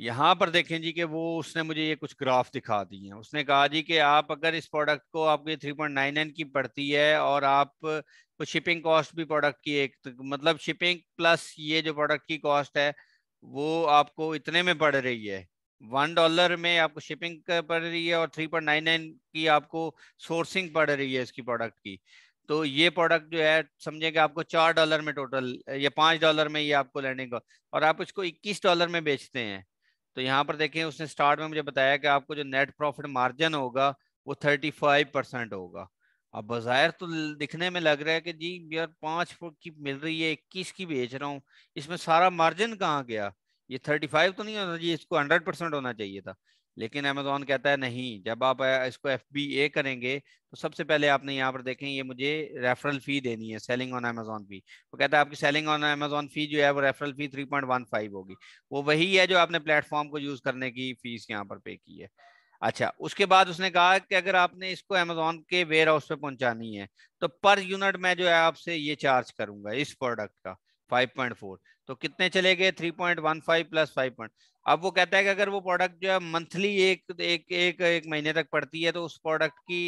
यहाँ पर देखें जी कि वो उसने मुझे ये कुछ ग्राफ दिखा दिए हैं उसने कहा जी कि आप अगर इस प्रोडक्ट को आपके 3.99 की पड़ती है और आप तो शिपिंग कॉस्ट भी प्रोडक्ट की एक तो मतलब शिपिंग प्लस ये जो प्रोडक्ट की कॉस्ट है वो आपको इतने में पड़ रही है वन डॉलर में आपको शिपिंग पड़ रही है और थ्री पॉइंट नाइन नाइन की आपको सोर्सिंग पड़ रही है इसकी प्रोडक्ट की तो ये प्रोडक्ट जो है समझे कि आपको चार डॉलर में टोटल या पाँच डॉलर में ये आपको लेने का और आप इसको इक्कीस डॉलर में बेचते हैं तो यहाँ पर देखें उसने स्टार्ट में मुझे बताया कि आपको जो नेट प्रॉफिट मार्जिन होगा वो थर्टी फाइव परसेंट होगा अब बाज़ाहिर तो दिखने में लग रहा है कि जी यार पाँच की मिल रही है इक्कीस की बेच रहा हूँ इसमें सारा मार्जिन कहाँ गया ये थर्टी फाइव तो नहीं होना चाहिए इसको हंड्रेड परसेंट होना चाहिए था लेकिन अमेजोन कहता है नहीं जब आप इसको एफ बी ए करेंगे तो सबसे पहले आपने यहाँ पर देखें ये मुझे रेफरल फी देनी है सेलिंग ऑन अमेजोन फी वो कहता है आपकी सेलिंग ऑन अमेजोन फी जो है वो referral fee three point one five होगी वो वही है जो आपने प्लेटफॉर्म को यूज करने की फीस यहाँ पर पे की है अच्छा उसके बाद उसने कहा कि अगर आपने इसको अमेजोन के वेयर हाउस पे पहुंचानी है तो पर यूनिट मैं जो है आपसे ये चार्ज करूंगा इस प्रोडक्ट का 5.4 तो कितने चले गए three point one five plus five point अब वो कहता है कि अगर वो प्रोडक्ट जो है मंथली एक एक एक एक महीने तक पड़ती है तो उस प्रोडक्ट की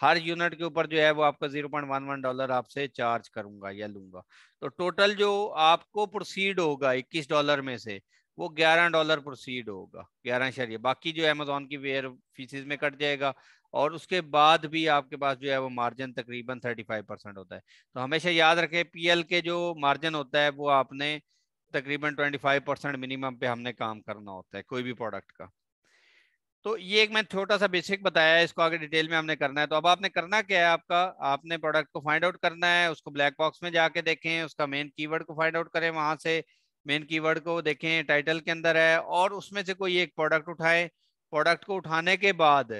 हर यूनिट के ऊपर जो है वो आपका zero point one one dollar आपसे चार्ज करूंगा या लूंगा तो टोटल जो आपको प्रोसीड होगा इक्कीस डॉलर में से वो ग्यारह डॉलर प्रोसीड होगा ग्यारह शरीय बाकी जो अमेजोन की वेयर फीसिस में कट जाएगा और उसके बाद भी आपके पास जो है वो मार्जिन तकरीबन थर्टी फाइव परसेंट होता है तो हमेशा याद रखें पीएल के जो मार्जिन होता है वो आपने तकरीबन 25 परसेंट मिनिमम पे हमने काम करना होता है कोई भी प्रोडक्ट का तो ये एक मैं छोटा सा बेसिक बताया है इसको आगे डिटेल में हमने करना है तो अब आपने करना क्या है आपका आपने प्रोडक्ट को फाइंड आउट करना है उसको ब्लैक बॉक्स में जाके देखें उसका मेन कीवर्ड को फाइंड आउट करें वहां से मेन कीवर्ड को देखें टाइटल के अंदर है और उसमें से कोई एक प्रोडक्ट उठाए प्रोडक्ट को उठाने के बाद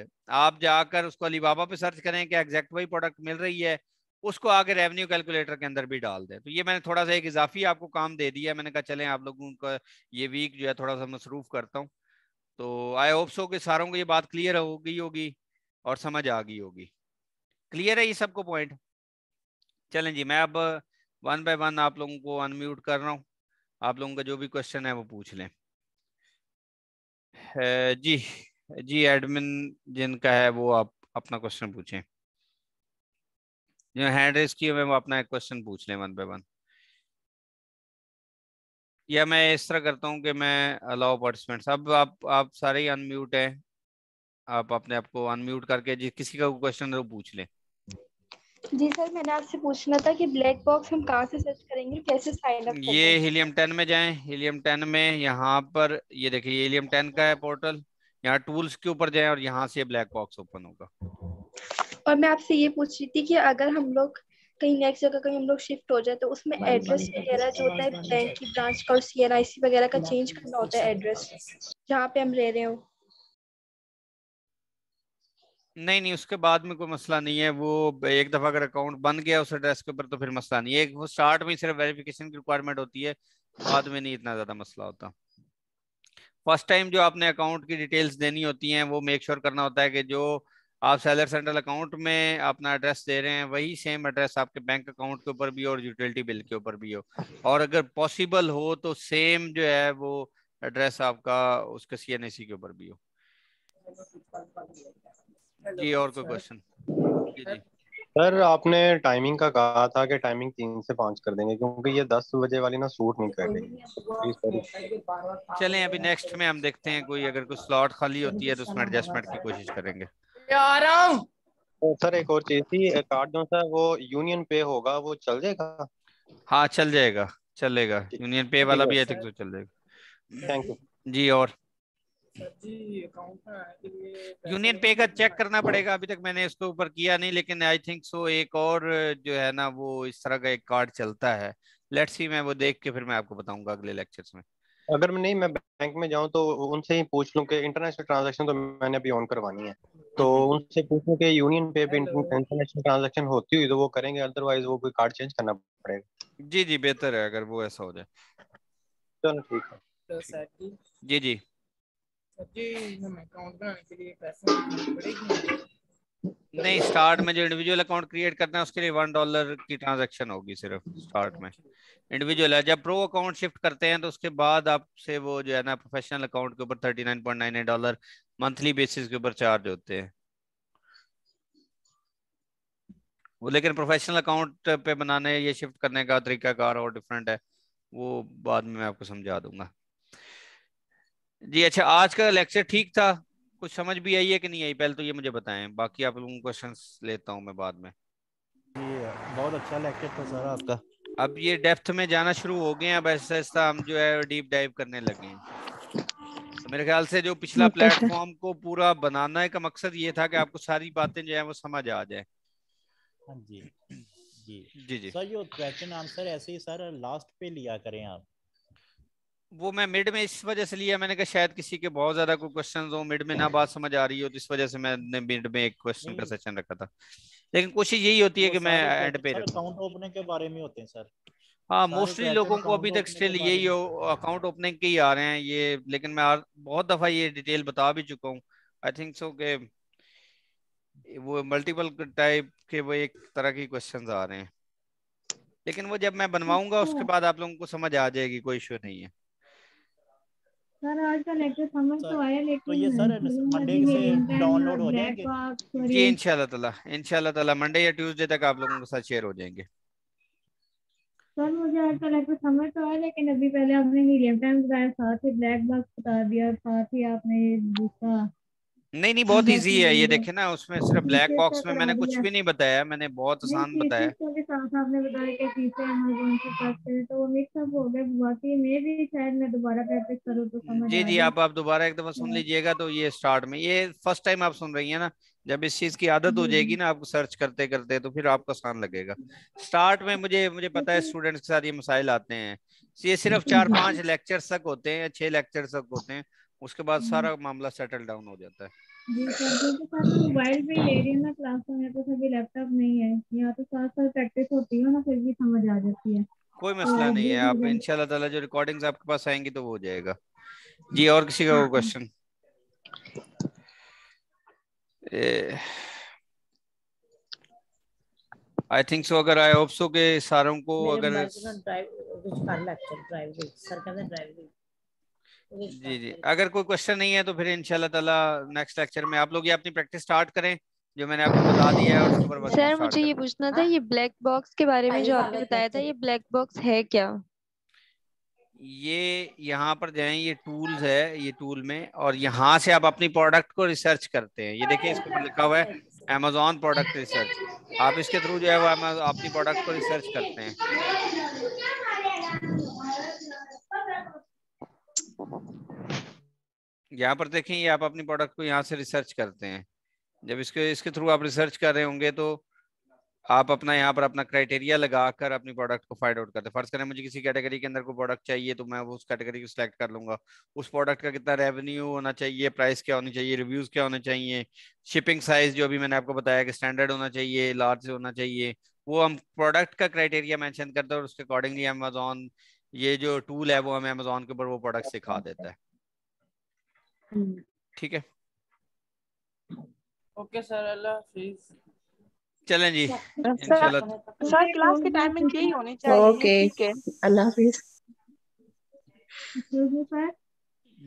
आप जाकर उसको अलीबाबा पे सर्च करें कि एग्जैक्ट वही प्रोडक्ट मिल रही है उसको आगे रेवेन्यू कैलकुलेटर के अंदर भी डाल दें तो ये मैंने थोड़ा सा एक इजाफी आपको काम दे दिया मैंने कहा चलें आप लोगों का ये वीक जो है थोड़ा सा मसरूफ़ करता हूँ तो आई होप सो कि सारों को ये बात क्लियर हो गई होगी और समझ आ गई होगी क्लियर है ये सबको पॉइंट चलें जी मैं अब वन बाय वन आप लोगों को अनम्यूट कर रहा हूँ आप लोगों का जो भी क्वेश्चन है वो पूछ लें जी जी एडमिन जिनका है वो आप अपना क्वेश्चन पूछें जो हैंड रेस किए हुए वो अपना एक क्वेश्चन पूछ लें वन बाय वन या मैं इस तरह करता हूँ कि मैं अलाउ पार्टिसिपेंट्स अब आप आप सारे ही अनम्यूट हैं आप अपने आप को अनम्यूट करके जिस किसी का क्वेश्चन है वो पूछ लें जी सर मैंने आपसे पूछना था कि ब्लैक बॉक्स हम कहाँ से सर्च करेंगे कैसे साइन अप ये हीलियम टेन में जाएं हीलियम टेन में यहाँ पर ये देखिए ये हीलियम टेन का है पोर्टल यहाँ टूल्स के ऊपर जाएं और यहाँ से ब्लैक बॉक्स ओपन होगा और मैं आपसे ये पूछ रही थी कि अगर हम लोग कहीं नेक्स्ट जगह कहीं हम लोग शिफ्ट हो जाए तो उसमें एड्रेस वगैरह जो होता है बैंक की ब्रांच का और सी वगैरह का चेंज करना होता है एड्रेस जहाँ पे हम रह रहे हो नहीं नहीं उसके बाद में कोई मसला नहीं है वो एक दफा अगर अकाउंट बन गया उस एड्रेस के ऊपर तो फिर मसला नहीं है वो स्टार्ट में सिर्फ वेरिफिकेशन की रिक्वायरमेंट होती है बाद में नहीं इतना ज्यादा मसला होता फर्स्ट टाइम जो आपने अकाउंट की डिटेल्स देनी होती हैं वो मेक श्योर sure करना होता है कि जो आप सैलर सेंट्रल अकाउंट में अपना एड्रेस दे रहे हैं वही सेम एड्रेस आपके बैंक अकाउंट के ऊपर भी हो और यूटिलिटी बिल के ऊपर भी हो और अगर पॉसिबल हो तो सेम जो है वो एड्रेस आपका उसके सी एन के ऊपर भी हो जी और कोई क्वेश्चन सर आपने टाइमिंग का कहा था कि टाइमिंग तीन से पांच कर देंगे क्योंकि ये दस बजे वाली ना सूट नहीं कर देंगे चलें अभी नेक्स्ट में हम देखते हैं कोई अगर कोई स्लॉट खाली होती है तो उसमें एडजस्टमेंट की कोशिश करेंगे आ रहा हूँ सर एक और चीज थी कार्ड जो सर वो यूनियन पे होगा वो चल जाएगा हाँ चल जाएगा चलेगा यूनियन पे वाला भी आई तो चल जाएगा थैंक यू जी और यूनियन पे का चेक करना पड़ेगा अभी तक मैंने इसके ऊपर किया नहीं लेकिन आई थिंक सो एक और जो है ना वो इस तरह का एक कार्ड चलता है लेट्स सी मैं वो देख के फिर मैं आपको बताऊंगा अगले लेक्चर्स में अगर मैं नहीं मैं बैंक में जाऊं तो उनसे ही पूछ लूं कि इंटरनेशनल ट्रांजैक्शन तो मैंने अभी ऑन करवानी है तो उनसे पूछो कि यूनियन पे भी इंटरनेशनल ट्रांजैक्शन होती हुई तो वो करेंगे अदरवाइज वो कोई कार्ड चेंज करना पड़ेगा जी जी बेहतर है अगर वो ऐसा हो जाए चलो ठीक है तो सर जी जी जी हमें अकाउंट बनाने के लिए पैसे पड़ेगी नहीं स्टार्ट में जो इंडिविजुअल अकाउंट क्रिएट करना है उसके लिए वन डॉलर की ट्रांजैक्शन होगी सिर्फ स्टार्ट में इंडिविजुअल है जब प्रो अकाउंट शिफ्ट करते हैं तो उसके बाद आपसे वो जो है ना प्रोफेशनल अकाउंट के ऊपर thirty nine point nine dollar monthly basis के ऊपर चार्ज होते हैं वो लेकिन प्रोफेशनल अकाउंट पे बनाने या शिफ्ट करने का तरीका कार और डिफरेंट है वो बाद में मैं आपको समझा दूंगा जी अच्छा आज का लेक्चर ठीक था कुछ समझ भी आई है कि नहीं आई पहले तो ये मुझे बताएं बाकी आप लोगों क्वेश्चन लेता हूँ मैं बाद में बहुत अच्छा लेक्चर था सर आपका अब ये डेप्थ में जाना शुरू हो गए हैं अब ऐसा ऐसा हम जो है डीप डाइव करने लगे हैं तो मेरे ख्याल से जो पिछला प्लेटफॉर्म को पूरा बनाना का मकसद ये था कि आपको सारी बातें जो है वो समझ आ जाए हाँ जी जी जी सर जो क्वेश्चन आंसर ऐसे ही सर लास्ट पे लिया करें आप वो मैं मिड में इस वजह से लिया मैंने कहा शायद किसी के बहुत ज्यादा कोई क्वेश्चन हो मिड में ना बात समझ आ रही हो तो इस वजह से मैंने मिड में एक क्वेश्चन का सेशन रखा था लेकिन कोशिश यही होती है कि मैं एंड पे अकाउंट ओपनिंग के बारे में होते हैं सर हाँ मोस्टली लोगों को अभी तक स्टिल यही अकाउंट ओपनिंग के ही आ रहे हैं ये लेकिन मैं बहुत दफा ये डिटेल बता भी चुका हूँ आई थिंक सो के वो मल्टीपल टाइप के वो एक तरह की क्वेश्चन आ रहे हैं लेकिन वो जब मैं बनवाऊंगा उसके अच्छा। बाद आप लोगों को समझ आ जाएगी कोई इशू नहीं है सर आज का लेक्चर समझ तो आया लेकिन तो ये सर मंडे से डाउनलोड हो जाएंगे जी इंशाल्लाह ताला इंशाल्लाह ताला मंडे या ट्यूसडे तक आप लोगों के साथ शेयर हो जाएंगे सर मुझे ऐसा लगता है समझ तो है लेकिन अभी पहले आपने मीडियम टाइम बताया साथ ही ब्लैक बॉक्स बता दिया साथ ही आपने दूसरा नहीं नहीं बहुत इजी है ये देखे ना उसमें सिर्फ ब्लैक बॉक्स में मैंने कुछ भी नहीं बताया मैंने बहुत आसान बताया तो तो जी जी आप दोबारा एक दफा सुन हाँ। लीजिएगा तो ये स्टार्ट में ये फर्स्ट टाइम आप सुन रही है ना जब इस चीज की आदत हो जाएगी हम्म। ना आपको सर्च करते करते तो फिर आपको आसान लगेगा स्टार्ट में मुझे मुझे पता है स्टूडेंट्स के साथ ये मसाइल आते हैं तो ये सिर्फ चार पांच लेक्चर तक होते हैं या छह लेक्चर तक होते हैं उसके बाद हम्म। सारा मामला सेटल डाउन हो जाता है तो कोई मसला नहीं है तो आप इंशाल्लाह जो रिकॉर्डिंग आपके पास आएंगी तो वो हो जाएगा जी और किसी का कोई हाँ, क्वेश्चन आई थिंक सो अगर आई होप सो के सारों को अगर जी जी अगर कोई क्वेश्चन नहीं है तो फिर इंशाल्लाह ताला नेक्स्ट लेक्चर में आप लोग ये अपनी प्रैक्टिस स्टार्ट करें जो मैंने आपको बता दिया है और सर मुझे ये पूछना था ये ब्लैक बॉक्स के बारे में जो आपने बताया था ये ब्लैक बॉक्स है क्या ये यहाँ पर जो है ये टूल्स है ये टूल में और यहाँ से आप अपनी प्रोडक्ट को रिसर्च करते हैं ये देखिए इसके ऊपर लिखा हुआ है अमेजोन प्रोडक्ट रिसर्च आप इसके थ्रू जो है वो अपनी प्रोडक्ट को रिसर्च करते हैं यहाँ पर देखें ये आप अपनी प्रोडक्ट को यहाँ से रिसर्च करते हैं जब इसके इसके थ्रू आप रिसर्च कर रहे होंगे तो आप अपना यहाँ पर अपना क्राइटेरिया लगाकर अपनी प्रोडक्ट को फाइंड आउट करते फर्स्ट करें मुझे किसी कैटेगरी के अंदर कोई प्रोडक्ट चाहिए तो मैं वो उस कैटेगरी को सिलेक्ट कर लूंगा उस प्रोडक्ट का कितना रेवेन्यू होना चाहिए प्राइस क्या होनी चाहिए रिव्यूज क्या होने चाहिए शिपिंग साइज जो अभी मैंने आपको बताया कि स्टैंडर्ड होना चाहिए लार्ज होना चाहिए वो हम प्रोडक्ट का क्राइटेरिया मैंशन करते हैं और उसके अकॉर्डिंगली अमेजोन ये जो टूल है वो हमें अमेजोन के ऊपर वो प्रोडक्ट सिखा देता है हम्म। ठीक है ओके सर अल्लाह हाफिज़ चलें जी सर क्लास की टाइमिंग यही होनी चाहिए ओके अल्लाह हाफिज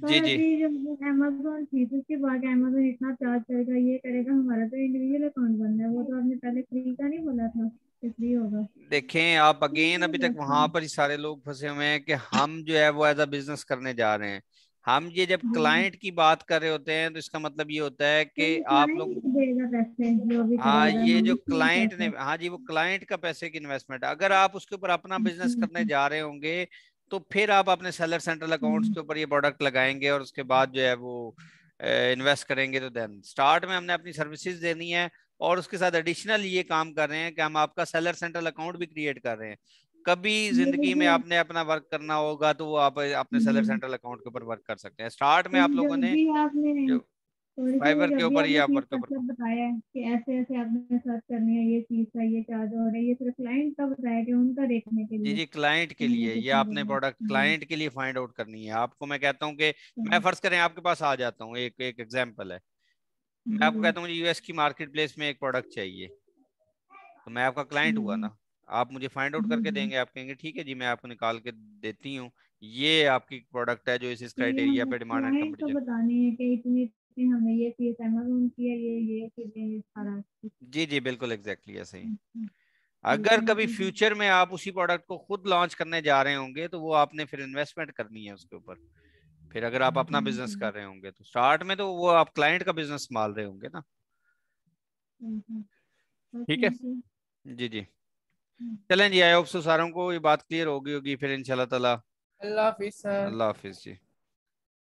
जी जी अमेजोन फीस उसके बाद अमेजोन इतना चार्ज करेगा ये करेगा हमारा तो इंडिविजुअल अकाउंट बन रहा है वो तो आपने पहले फ्री का नहीं बोला था देखें आप अगेन अभी तक वहां पर ही सारे लोग फंसे हुए हैं कि हम जो है वो एज अ बिजनेस करने जा रहे हैं हम ये जब हाँ। क्लाइंट की बात कर रहे होते हैं तो इसका मतलब ये होता है कि आप लोग हाँ ये जो क्लाइंट ने हाँ जी वो क्लाइंट का पैसे की इन्वेस्टमेंट अगर आप उसके ऊपर अपना बिजनेस हम्म, करने हम्म। जा रहे होंगे तो फिर आप अपने सेलर सेंट्रल अकाउंट्स के ऊपर ये प्रोडक्ट लगाएंगे और उसके बाद जो है वो इन्वेस्ट करेंगे तो देन स्टार्ट में हमने अपनी सर्विसेज देनी है और उसके साथ एडिशनल ये काम कर रहे हैं कि हम आपका सेलर सेंट्रल अकाउंट भी क्रिएट कर रहे हैं कभी जिंदगी में आपने अपना वर्क करना होगा तो वो आप अपने सेलर सेंट्रल अकाउंट के ऊपर वर्क कर सकते हैं स्टार्ट में हाँ, आप लोगों ने फाइबर के ऊपर ये आप वर्क बताया कि ऐसे ऐसे आपने सर्च करनी है ये चीज का ये चार्ज हो रहा है ये सिर्फ क्लाइंट का बताया कि उनका देखने के लिए जी जी क्लाइंट के लिए ये आपने प्रोडक्ट क्लाइंट के लिए फाइंड आउट करनी है आपको मैं कहता हूँ कि मैं फर्ज करें आपके पास आ जाता हूँ एक एक एग्जाम्पल है मैं आपको कहता हूँ यूएस की मार्केट प्लेस में एक प्रोडक्ट चाहिए तो मैं आपका क्लाइंट हुआ ना आप मुझे फाइंड आउट करके हम्म। देंगे आप कहेंगे ठीक है जी मैं आपको निकाल के देती हूँ ये आपकी प्रोडक्ट है जो इस इस क्राइटेरिया पे डिमांड एंड कंपटीशन तो है कि ये चीज की है ये ये सारा जी जी बिल्कुल एग्जैक्टली ऐसे ही हम्म, हम्म। अगर कभी फ्यूचर में आप उसी प्रोडक्ट को खुद लॉन्च करने जा रहे होंगे तो वो आपने फिर इन्वेस्टमेंट करनी है उसके ऊपर फिर अगर आप अपना बिजनेस कर रहे होंगे तो स्टार्ट में तो वो आप क्लाइंट का बिजनेस संभाल रहे होंगे ना ठीक है जी जी चलें जी आई होप सो सारों को ये बात क्लियर होगी होगी फिर इंशाल्लाह ताला अल्लाह हाफिज सर अल्लाह हाफिज जी